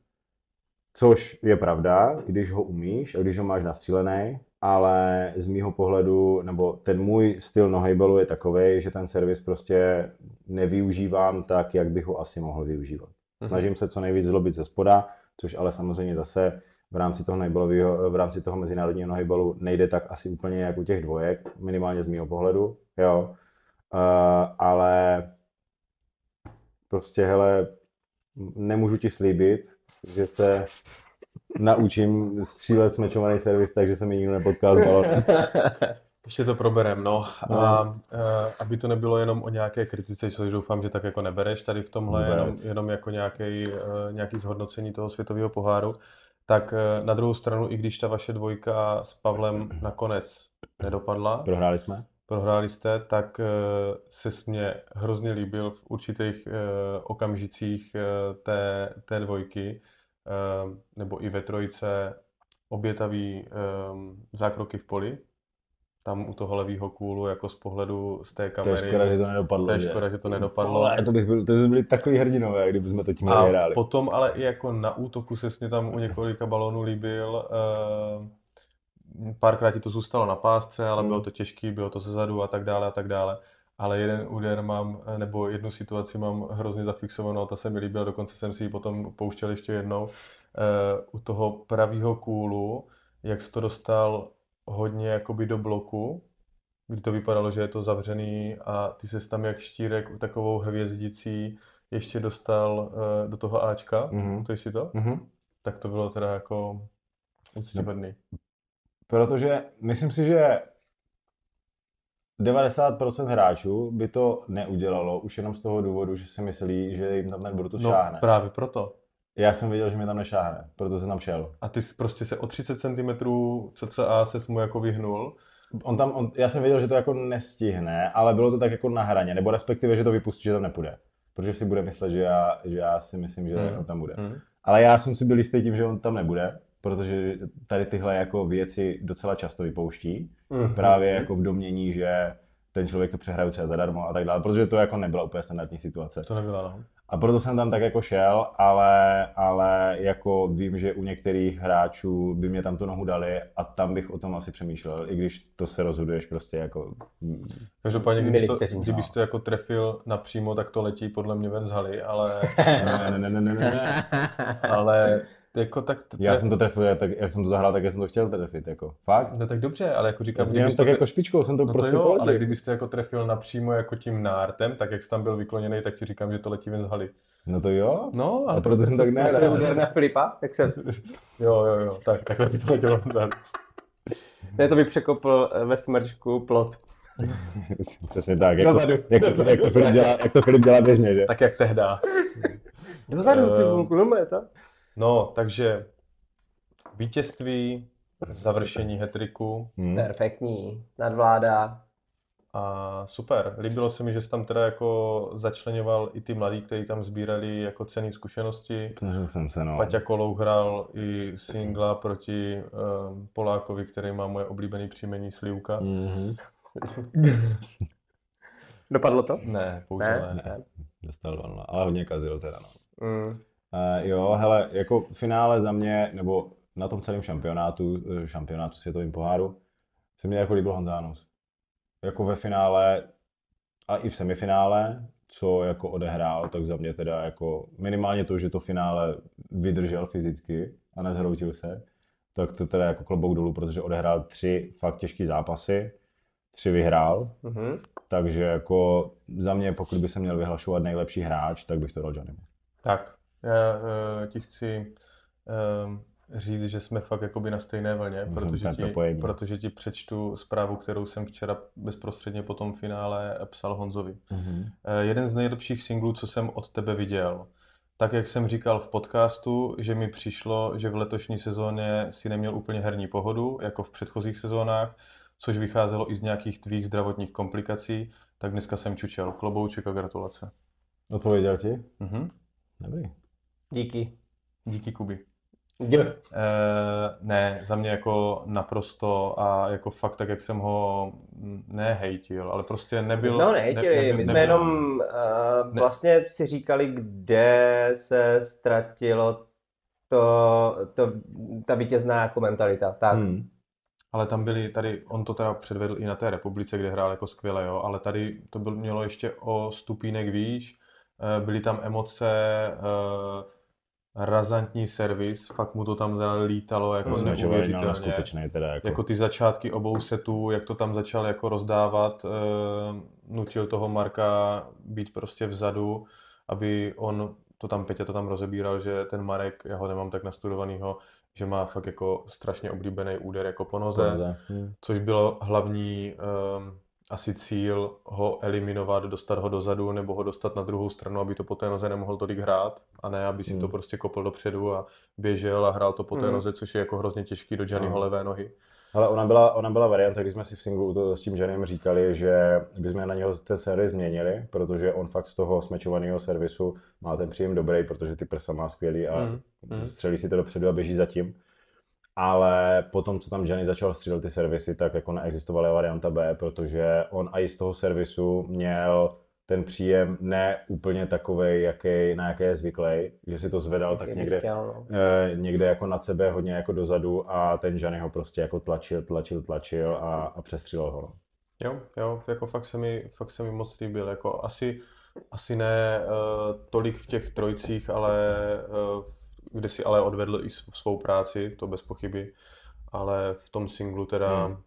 Speaker 2: Což je pravda, když ho umíš a když ho máš nastřílený, ale z mýho pohledu, nebo ten můj styl nohybalu je takový, že ten servis prostě nevyužívám tak, jak bych ho asi mohl využívat. Mhm. Snažím se co nejvíc zlobit ze spoda, což ale samozřejmě zase v rámci toho eh, v rámci toho mezinárodního nohybalu nejde tak asi úplně jako těch dvojek, minimálně z mého pohledu, jo. Uh, ale prostě, hele, nemůžu ti slíbit, že se naučím střílet smečovaný servis, takže se mi nikdo nepotkal
Speaker 3: Ještě to proberem, no. no. A, a, eh, aby to nebylo jenom o nějaké kritice, což doufám, že tak jako nebereš tady v tomhle, jenom, jenom jako nějaký, nějaký zhodnocení toho světového poháru. Tak eh, na druhou stranu, i když ta vaše dvojka s Pavlem nakonec nedopadla. Prohráli jsme. Prohráli jste, tak eh, se mě hrozně líbil v určitých eh, okamžicích té, té dvojky, nebo i ve trojce obětavý zákroky v poli, tam u toho levýho kůlu, jako z pohledu z té kamery. To je škoda, že to nedopadlo. To je škoda, že to nedopadlo. Ale to,
Speaker 2: bych byl, to by byli takový hrdinové, kdyby jsme to tím A hráli.
Speaker 3: potom ale i jako na útoku se mě tam u několika balónů líbil. Eh, párkrát ti to zůstalo na pásce, ale hmm. bylo to těžký, bylo to zezadu a tak dále a tak dále. Ale jeden úder mám, eh, nebo jednu situaci mám hrozně zafixovanou, ta se mi líbila, dokonce jsem si ji potom pouštěl ještě jednou. Eh, u toho pravého kůlu, jak jsi to dostal hodně jakoby do bloku, kdy to vypadalo, že je to zavřený a ty se tam jak štírek takovou hvězdicí ještě dostal uh, do toho Ačka, mm-hmm. to si to? Mm-hmm. Tak to bylo teda jako úctěvrný. Protože myslím si, že
Speaker 2: 90% hráčů by to neudělalo už jenom z toho důvodu, že si myslí, že
Speaker 3: jim tam ten Brutus no, šáhne. právě proto. Já jsem viděl, že mě tam nešáhne, proto jsem tam šel. A ty jsi prostě se o 30 cm cca se mu jako vyhnul. On tam, on, já jsem věděl, že to jako
Speaker 2: nestihne, ale bylo to tak jako na hraně, nebo respektive, že to vypustí, že tam nepůjde. Protože si bude myslet, že já, že já si myslím, že hmm. on tam bude. Hmm. Ale já jsem si byl jistý tím, že on tam nebude, protože tady tyhle jako věci docela často vypouští. Hmm. Právě jako v domění, že ten člověk to přehraje třeba zadarmo a tak dále, protože to jako nebyla úplně standardní situace. To nebyla, no. A proto jsem tam tak jako šel, ale, ale jako vím, že u některých hráčů by mě tam tu nohu dali a tam bych o tom asi přemýšlel, i když to se rozhoduješ prostě jako...
Speaker 3: Mm. Každopádně, kdybys to, kdybys to jako trefil napřímo, tak to letí podle mě ven z haly, ale... ne, ne, ne, ne, ne, ne, ne. Ale jako tak... T- já jsem to trefil, tak, jak jsem to zahrál, tak já jsem to chtěl trefit, jako, fakt. No tak dobře, ale jako říkám... Já jsem tak jako špičkou, jsem to no prostě to jo, ale kdybyste jako trefil napřímo jako tím nártem, tak jak jsi tam byl vykloněný, tak ti říkám, že to letí ven z haly. No to jo. No, ale proto jsem tak prostě- nehrál. Úder na
Speaker 1: Filipa, jak se.
Speaker 3: jo, jo, jo,
Speaker 1: tak, takhle by to letělo ven Ne, to by překopl eh, ve smrčku plot.
Speaker 3: Přesně tak, jako, jak, to, jak, to dělá, jak to Filip dělá běžně, že? Tak jak tehdy. Dozadu, ty eh, vůlku, no to. No, takže vítězství, završení hetriku. Hmm. Perfektní, nadvláda. A super, líbilo se mi, že jsi tam teda jako začlenoval i ty mladí, kteří tam sbírali jako cený zkušenosti. Snažil jsem se, no. Paťa Kolou hrál i singla proti um, Polákovi, který má moje oblíbený příjmení Slivka. Mm-hmm. Dopadlo to? Ne, použil ne. ne. ne. Dostal ale hodně
Speaker 2: kazil teda, no. Mm. Uh, jo, hele, jako finále za mě, nebo na tom celém šampionátu, eh, šampionátu světovým poháru, se mi jako líbil Hanzánus. Jako ve finále a i v semifinále, co jako odehrál, tak za mě teda jako minimálně to, že to finále vydržel fyzicky a nezhroutil se, tak to teda jako klobouk dolů, protože odehrál tři fakt těžké zápasy, tři vyhrál, mm-hmm. takže jako za mě, pokud by se měl vyhlašovat nejlepší hráč, tak bych to dal
Speaker 3: Johnny. Tak, já uh, ti chci uh, říct, že jsme fakt jakoby na stejné vlně, protože ti, protože ti přečtu zprávu, kterou jsem včera bezprostředně po tom finále psal Honzovi. Mm-hmm. Uh, jeden z nejlepších singlů, co jsem od tebe viděl. Tak, jak jsem říkal v podcastu, že mi přišlo, že v letošní sezóně si neměl úplně herní pohodu, jako v předchozích sezónách, což vycházelo i z nějakých tvých zdravotních komplikací, tak dneska jsem čučel. Klobouček a gratulace. Odpověděl ti?
Speaker 1: Mhm.
Speaker 2: Dobrý.
Speaker 3: Díky. Díky Kuby. Jdeme. Uh, ne, za mě jako naprosto a jako fakt tak, jak jsem ho mm, nehejtil, ale prostě nebyl... No nehejtili, ne, nebyl, my jsme nebyl,
Speaker 1: jenom uh, ne. vlastně si říkali, kde se ztratilo to, to, ta vítězná
Speaker 3: jako mentalita, tak. Hmm. Ale tam byli, tady, on to teda předvedl i na té republice, kde hrál jako skvěle, jo, ale tady to byl, mělo ještě o stupínek výš, eh, byly tam emoce, uh, razantní servis, fakt mu to tam lítalo jako neuvěřitelně. Skutečný, teda jako. jako. ty začátky obou setů, jak to tam začal jako rozdávat, e, nutil toho Marka být prostě vzadu, aby on, to tam Peťa to tam rozebíral, že ten Marek, já ho nemám tak nastudovanýho, že má fakt jako strašně oblíbený úder jako po noze, hm. což bylo hlavní e, asi cíl ho eliminovat, dostat ho dozadu nebo ho dostat na druhou stranu, aby to po té noze nemohl tolik hrát a ne, aby si mm. to hmm. prostě kopl dopředu a běžel a hrál to po té mm. noze, což je jako hrozně těžký do Gianniho mm. levé nohy.
Speaker 4: Ale ona byla,
Speaker 2: ona byla varianta, když jsme si v singlu to s tím Janem říkali, že bychom na něho ten servis změnili, protože on fakt z toho smečovaného servisu má ten příjem dobrý, protože ty prsa má skvělý a mm. střelí si to dopředu a běží zatím ale potom, co tam Jenny začal střílet ty servisy, tak jako neexistovala varianta B, protože on i z toho servisu měl ten příjem ne úplně takový, jaký, na jaké je zvyklý, že si to zvedal tak někde, chtěl, no. e, někde jako nad sebe, hodně jako dozadu a ten Gianni ho prostě jako tlačil, tlačil, tlačil a, a přestřelil ho. No.
Speaker 3: Jo, jo, jako fakt se mi, fakt se mi moc líbil, jako asi, asi ne e, tolik v těch trojcích, ale e, kde si ale odvedl i svou práci, to bez pochyby, ale v tom singlu teda hmm.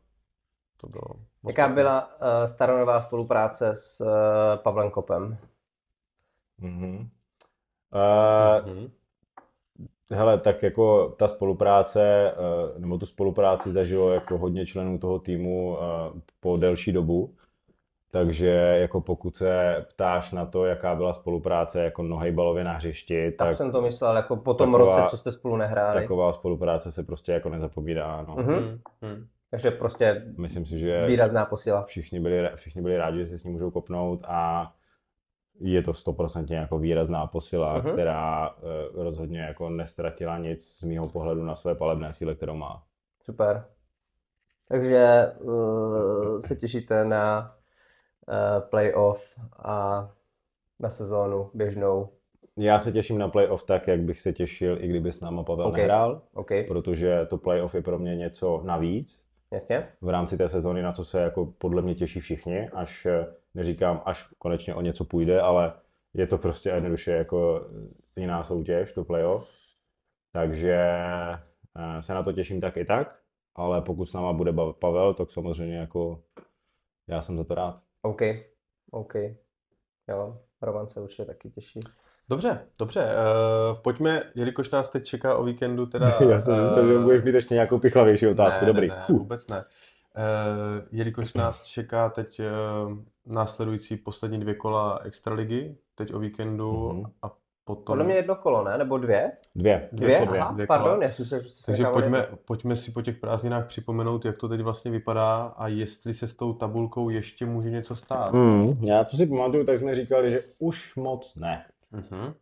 Speaker 3: to bylo...
Speaker 1: Jaká byla uh,
Speaker 2: staronová spolupráce s uh, Pavlem Kopem? Mm-hmm. Uh, mm-hmm. Hele, tak jako ta spolupráce, nebo tu spolupráci zažilo jako hodně členů toho týmu po delší dobu. Takže jako pokud se ptáš na to, jaká byla spolupráce jako nohejbalově na hřišti, tak, tak jsem
Speaker 4: to myslel, jako po tom taková, roce, co jste spolu nehráli.
Speaker 2: Taková spolupráce se prostě jako nezapomíná. No. Mm-hmm. Mm-hmm. Takže prostě Myslím si, že výrazná posila. Všichni byli, všichni byli rádi, že si s ním můžou kopnout a je to stoprocentně jako výrazná posila, mm-hmm. která eh, rozhodně jako nestratila nic z mýho pohledu na své palebné síle, kterou má. Super. Takže uh, se těšíte na Eh, playoff a na sezónu běžnou. Já se těším na playoff tak, jak bych se těšil, i kdyby s náma Pavel okay. nehrál, okay. protože to playoff je pro mě něco navíc. Jasně. V rámci té sezóny, na co se jako podle mě těší všichni, až eh, neříkám, až konečně o něco půjde, ale je to prostě jednoduše jako eh, jiná soutěž, to playoff. Takže se na to těším tak i tak, ale pokud s náma bude Pavel, tak samozřejmě jako já jsem za to rád.
Speaker 1: OK, OK. Jo, Roman se určitě taky těší.
Speaker 3: Dobře, dobře. Uh, pojďme, jelikož nás teď čeká o víkendu teda... Já jsem uh, uh, že budeš mít ještě
Speaker 2: nějakou pichlavější otázku. Ne, Dobrý. Ne, ne,
Speaker 3: vůbec ne. Uh, jelikož nás čeká teď uh, následující poslední dvě kola Extraligy, teď o víkendu mm-hmm. a Potom... Podle mě
Speaker 1: jedno kolo, ne? Nebo dvě? Dvě. Dvě? dvě, dvě. Aha, dvě pardon, já jsem se... Takže pojďme,
Speaker 3: pojďme si po těch prázdninách připomenout, jak to teď vlastně vypadá a jestli se s tou tabulkou ještě může něco stát.
Speaker 2: Hmm, já to si pamatuju, tak jsme říkali, že už moc ne. Uh-huh.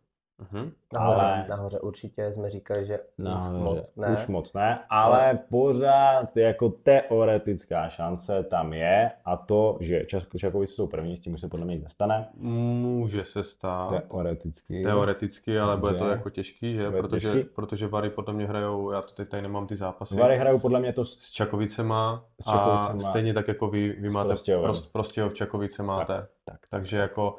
Speaker 2: Mhm. Nahoře, ale... nahoře určitě jsme říkali, že
Speaker 4: nahoře, už no, moc ne. Už moc ne,
Speaker 1: no.
Speaker 2: ale, pořád jako teoretická šance tam je a to, že Čakovice jsou první, s tím už se podle mě nic nestane.
Speaker 3: Může se stát. Teoreticky. Teoreticky, ale bude to jako těžký, že? Bude protože, těžký. protože Vary podle mě hrajou, já to teď tady nemám ty zápasy. Vary hrajou podle mě to s, s Čakovicema s a stejně tak jako vy, vy máte prostě Prost, Prostějov Čakovice máte. Tak, tak. Takže jako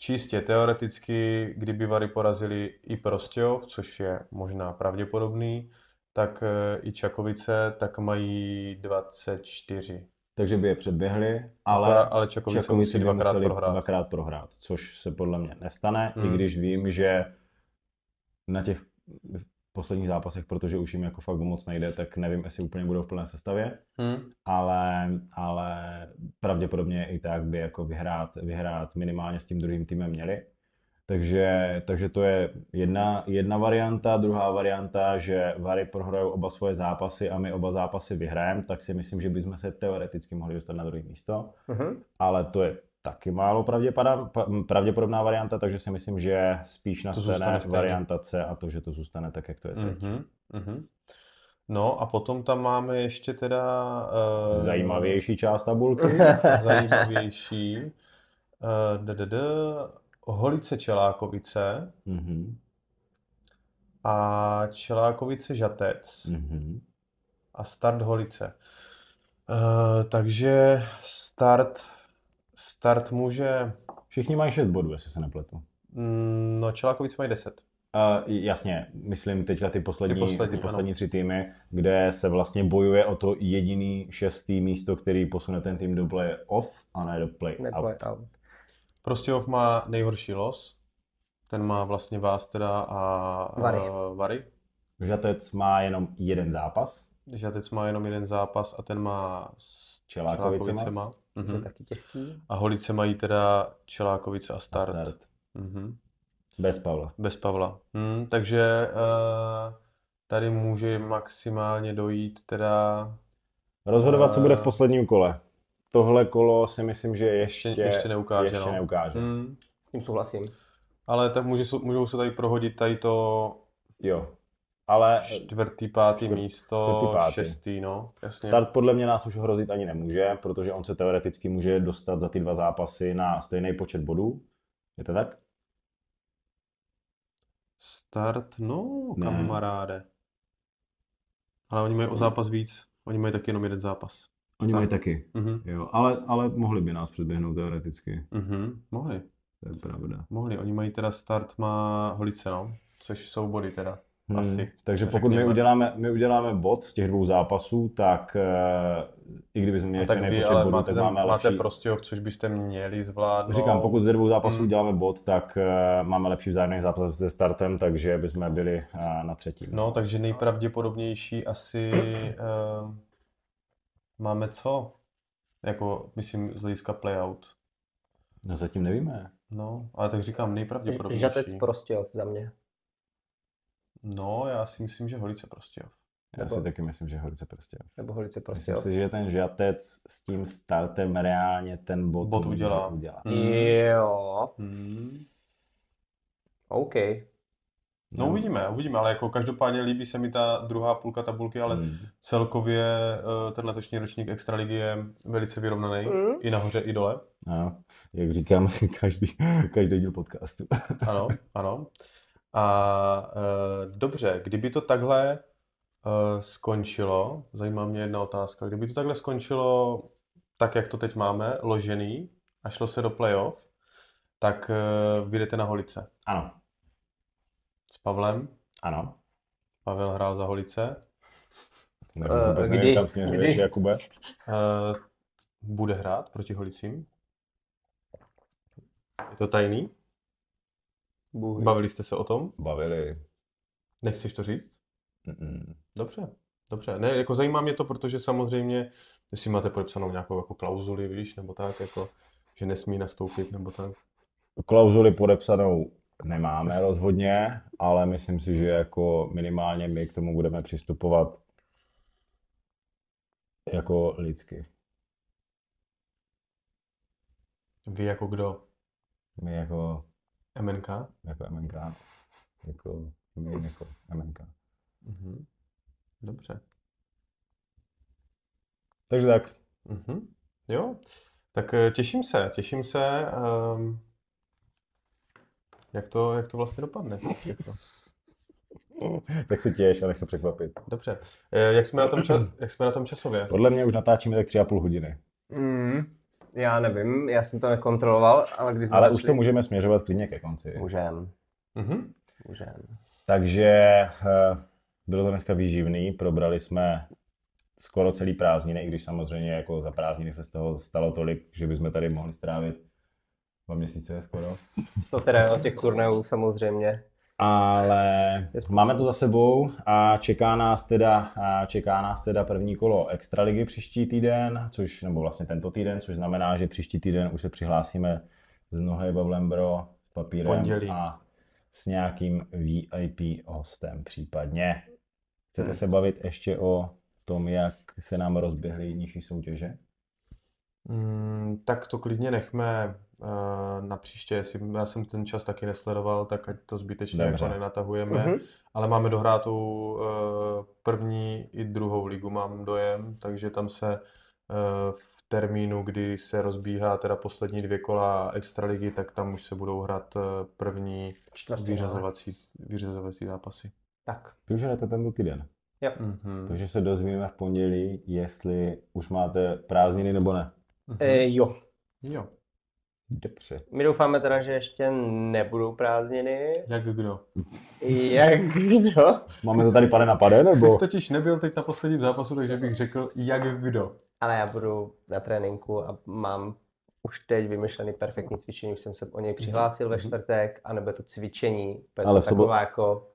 Speaker 3: Čistě teoreticky, kdyby Vary porazili i Prostějov, což je možná pravděpodobný, tak eh, i Čakovice, tak mají 24.
Speaker 2: Takže by je předběhli, ale, Akorát, ale Čakovice, Čakovice musí dvakrát prohrát. dvakrát prohrát, což se podle mě nestane, hmm. i když vím, že na těch posledních zápasech, protože už jim jako fakt moc nejde, tak nevím, jestli úplně budou v plné sestavě, hmm. ale, ale pravděpodobně i tak by jako vyhrát, vyhrát minimálně s tím druhým týmem měli. Takže, takže to je jedna, jedna varianta. Druhá varianta, že Vary prohrajou oba svoje zápasy a my oba zápasy vyhrajeme, tak si myslím, že bychom se teoreticky mohli dostat na druhé místo. Uh-huh. Ale to je taky málo pravděpodobná varianta, takže si myslím, že spíš na nastane varianta C a to, že to zůstane tak, jak to je teď. Mm-hmm, mm-hmm.
Speaker 3: No a potom tam máme ještě teda... Uh, zajímavější část tabulky. zajímavější. Uh, Holice Čelákovice mm-hmm. a Čelákovice Žatec mm-hmm. a Start Holice. Uh, takže Start start může... Všichni mají 6 bodů, jestli se nepletu. Mm, no, Čelákovic mají 10.
Speaker 2: Uh, jasně, myslím teďka ty poslední, ty poslední, ty poslední tři týmy, kde se vlastně bojuje o to jediný šestý místo, který posune ten tým do play-off a ne
Speaker 3: do play-out. Ne play out. Prostě off má nejhorší los, ten má vlastně vás teda a Vary. Uh, vary. Žatec
Speaker 2: má jenom jeden zápas.
Speaker 3: Žatec má jenom jeden zápas a ten má s Čelákovicema. Čelákovicema mm-hmm. je mhm. taky těžký. A holice mají teda Čelákovice a Start. A start. Mm-hmm. Bez Pavla. Bez Pavla. Hmm, takže uh, tady může maximálně dojít teda... Rozhodovat, uh, co bude v eh,
Speaker 2: posledním kole. Tohle kolo si myslím, že ještě, ještě neukáže. Ještě no. neukáže.
Speaker 3: Hmm. S tím souhlasím. Ale tak může, můžou se tady prohodit tady to jo ale... Čtvrtý, pátý čtvrt, místo, čtvrtý,
Speaker 2: pátý. šestý, no. Jasně. Start podle mě nás už hrozit ani nemůže, protože on se teoreticky může dostat za ty dva zápasy na stejný počet bodů. Je to tak?
Speaker 3: Start, no, kamaráde. Ne. Ale oni mají o zápas víc. Oni mají taky jenom jeden zápas. Start. Oni mají taky, uh-huh. jo. Ale, ale mohli by nás předběhnout teoreticky. Uh-huh. Mohli. To je pravda. Mohli. Oni mají teda start má Holice, no. Což jsou body teda. Hmm. Asi. Takže pokud my uděláme, my uděláme bod z
Speaker 2: těch dvou zápasů, tak uh, i kdybychom měli stejný počet bodů, máte, tak ten, máme máte lepší...
Speaker 3: Prostějov, což byste měli zvládnout. Říkám, pokud ze
Speaker 2: dvou zápasů hmm. uděláme bod, tak uh, máme lepší vzájemný zápas se startem, takže bychom byli uh, na třetím. No,
Speaker 3: takže nejpravděpodobnější asi uh, máme co? Jako, myslím, z hlediska playout. No zatím nevíme. No, ale tak říkám nejpravděpodobnější. Žatec
Speaker 1: prostě za
Speaker 3: mě. No, já si myslím, že Holice Prostějov. Já nebo, si taky myslím, že Holice Prostějov. Nebo Holice Prostějov. Myslím
Speaker 2: si, že ten Žatec s tím startem reálně ten bod,
Speaker 3: bod udělá. udělá. Mm. Jo. Mm. OK. No, no uvidíme, uvidíme, ale jako každopádně líbí se mi ta druhá půlka tabulky, ale mm. celkově eh, ten letošní ročník Extraligy je velice vyrovnaný, mm. i nahoře, i dole.
Speaker 2: Ano, jak říkám, každý, každý díl podcastu.
Speaker 3: ano, ano. A e, dobře, kdyby to takhle e, skončilo, zajímá mě jedna otázka, kdyby to takhle skončilo tak, jak to teď máme, ložený a šlo se do playoff, tak e, vyjdete na holice. Ano. S Pavlem? Ano. Pavel hrál za holice. Nevím, vůbec nevím, kdy, kam kdy? Jakube. Uh, bude hrát proti Holicím. Je to tajný? Bůh. Bavili jste se o tom? Bavili. Nechceš to říct? Mm-mm. Dobře, dobře. Ne, jako zajímá mě to, protože samozřejmě, jestli máte podepsanou nějakou jako klauzuli, víš, nebo tak, jako, že nesmí nastoupit, nebo tak.
Speaker 2: Klauzuli podepsanou nemáme rozhodně, ale myslím si, že jako minimálně my k tomu budeme přistupovat
Speaker 3: jako lidsky. Vy jako kdo? My jako MNK? Jako MNK. Jako, jako MNK. Mm-hmm. Dobře. Takže tak. Mm-hmm. Jo, tak eh, těším se, těším se, um, jak, to, jak to vlastně dopadne.
Speaker 2: tak se těš a nech se překvapit.
Speaker 3: Dobře. Eh, jak jsme na tom, ča- jak jsme na tom časově?
Speaker 2: Podle mě už natáčíme tak tři a půl hodiny.
Speaker 3: Mm. Já nevím,
Speaker 1: já jsem to nekontroloval, ale když Ale už to můžeme
Speaker 2: směřovat klidně ke konci. Můžem. Mhm. Můžem. Takže eh, bylo to dneska výživný, probrali jsme skoro celý prázdniny, i když samozřejmě jako za prázdniny se z toho stalo tolik, že bychom tady mohli strávit dva měsíce skoro.
Speaker 1: To teda o těch
Speaker 2: turnajů samozřejmě ale máme to za sebou a čeká nás teda, čeká nás teda první kolo Extraligy příští týden, což, nebo vlastně tento týden, což znamená, že příští týden už se přihlásíme s nohej Bavlembro, s papírem Pondělí. a s nějakým VIP hostem případně. Chcete hmm. se bavit ještě o tom, jak se nám rozběhly nižší soutěže?
Speaker 3: Hmm, tak to klidně nechme na příště, jestli já jsem ten čas taky nesledoval, tak ať to zbytečně jako nenatahujeme. Uh-huh. Ale máme dohrátou uh, eh, první i druhou ligu, mám dojem, takže tam se uh, v termínu, kdy se rozbíhá teda poslední dvě kola extraligy, tak tam už se budou hrát eh, první vyřazovací, vyřazovací zápasy.
Speaker 2: Tak. Vy už jdete tento týden. Jo. Mm-hmm. Takže se dozvíme v pondělí, jestli už máte prázdniny nebo ne. Mm-hmm. E, jo. Jo. Dobře.
Speaker 1: My doufáme teda, že ještě nebudou prázdniny. Jak kdo? Jak kdo?
Speaker 4: Máme to tady pane na pade, nebo? Ty jsi
Speaker 1: totiž nebyl teď na posledním zápasu, takže bych řekl, jak kdo. Ale já budu na tréninku a mám už teď vymyšlený perfektní cvičení, už jsem se o něj přihlásil ve mhm. čtvrtek, nebo to cvičení, Ale to sobot... taková
Speaker 2: jako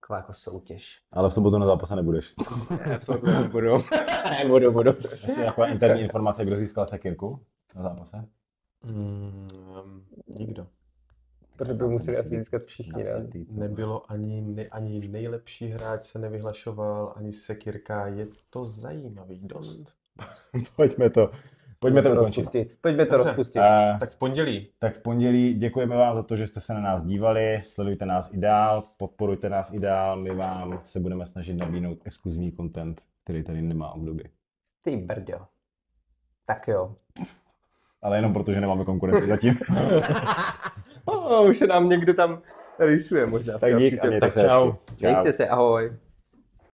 Speaker 2: taková jako soutěž. Ale v sobotu na zápase nebudeš. Ne, v sobotu nebudu. nebudu, budu. Ještě taková interní informace, kdo získal sekirku na zápase?
Speaker 3: Mm, nikdo. Protože by museli asi získat všichni, ne? Nebylo ani, ne, ani nejlepší hráč se nevyhlašoval, ani sekirka. Je to zajímavý hmm. dost.
Speaker 2: Pojďme to. Pojďme to rozpustit. Pojďme to rozpustit. Uh, tak v pondělí. Tak v pondělí děkujeme vám za to, že jste se na nás dívali. Sledujte nás i dál, podporujte nás i dál. My vám se budeme snažit nabídnout exkluzivní content, který tady nemá obdoby. Ty brďo. Tak jo ale jenom proto, že nemáme konkurenci zatím.
Speaker 1: oh, už se nám někde tam rysuje, možná. Tak dík a mějte tak se. Čau. Mějte se, ahoj.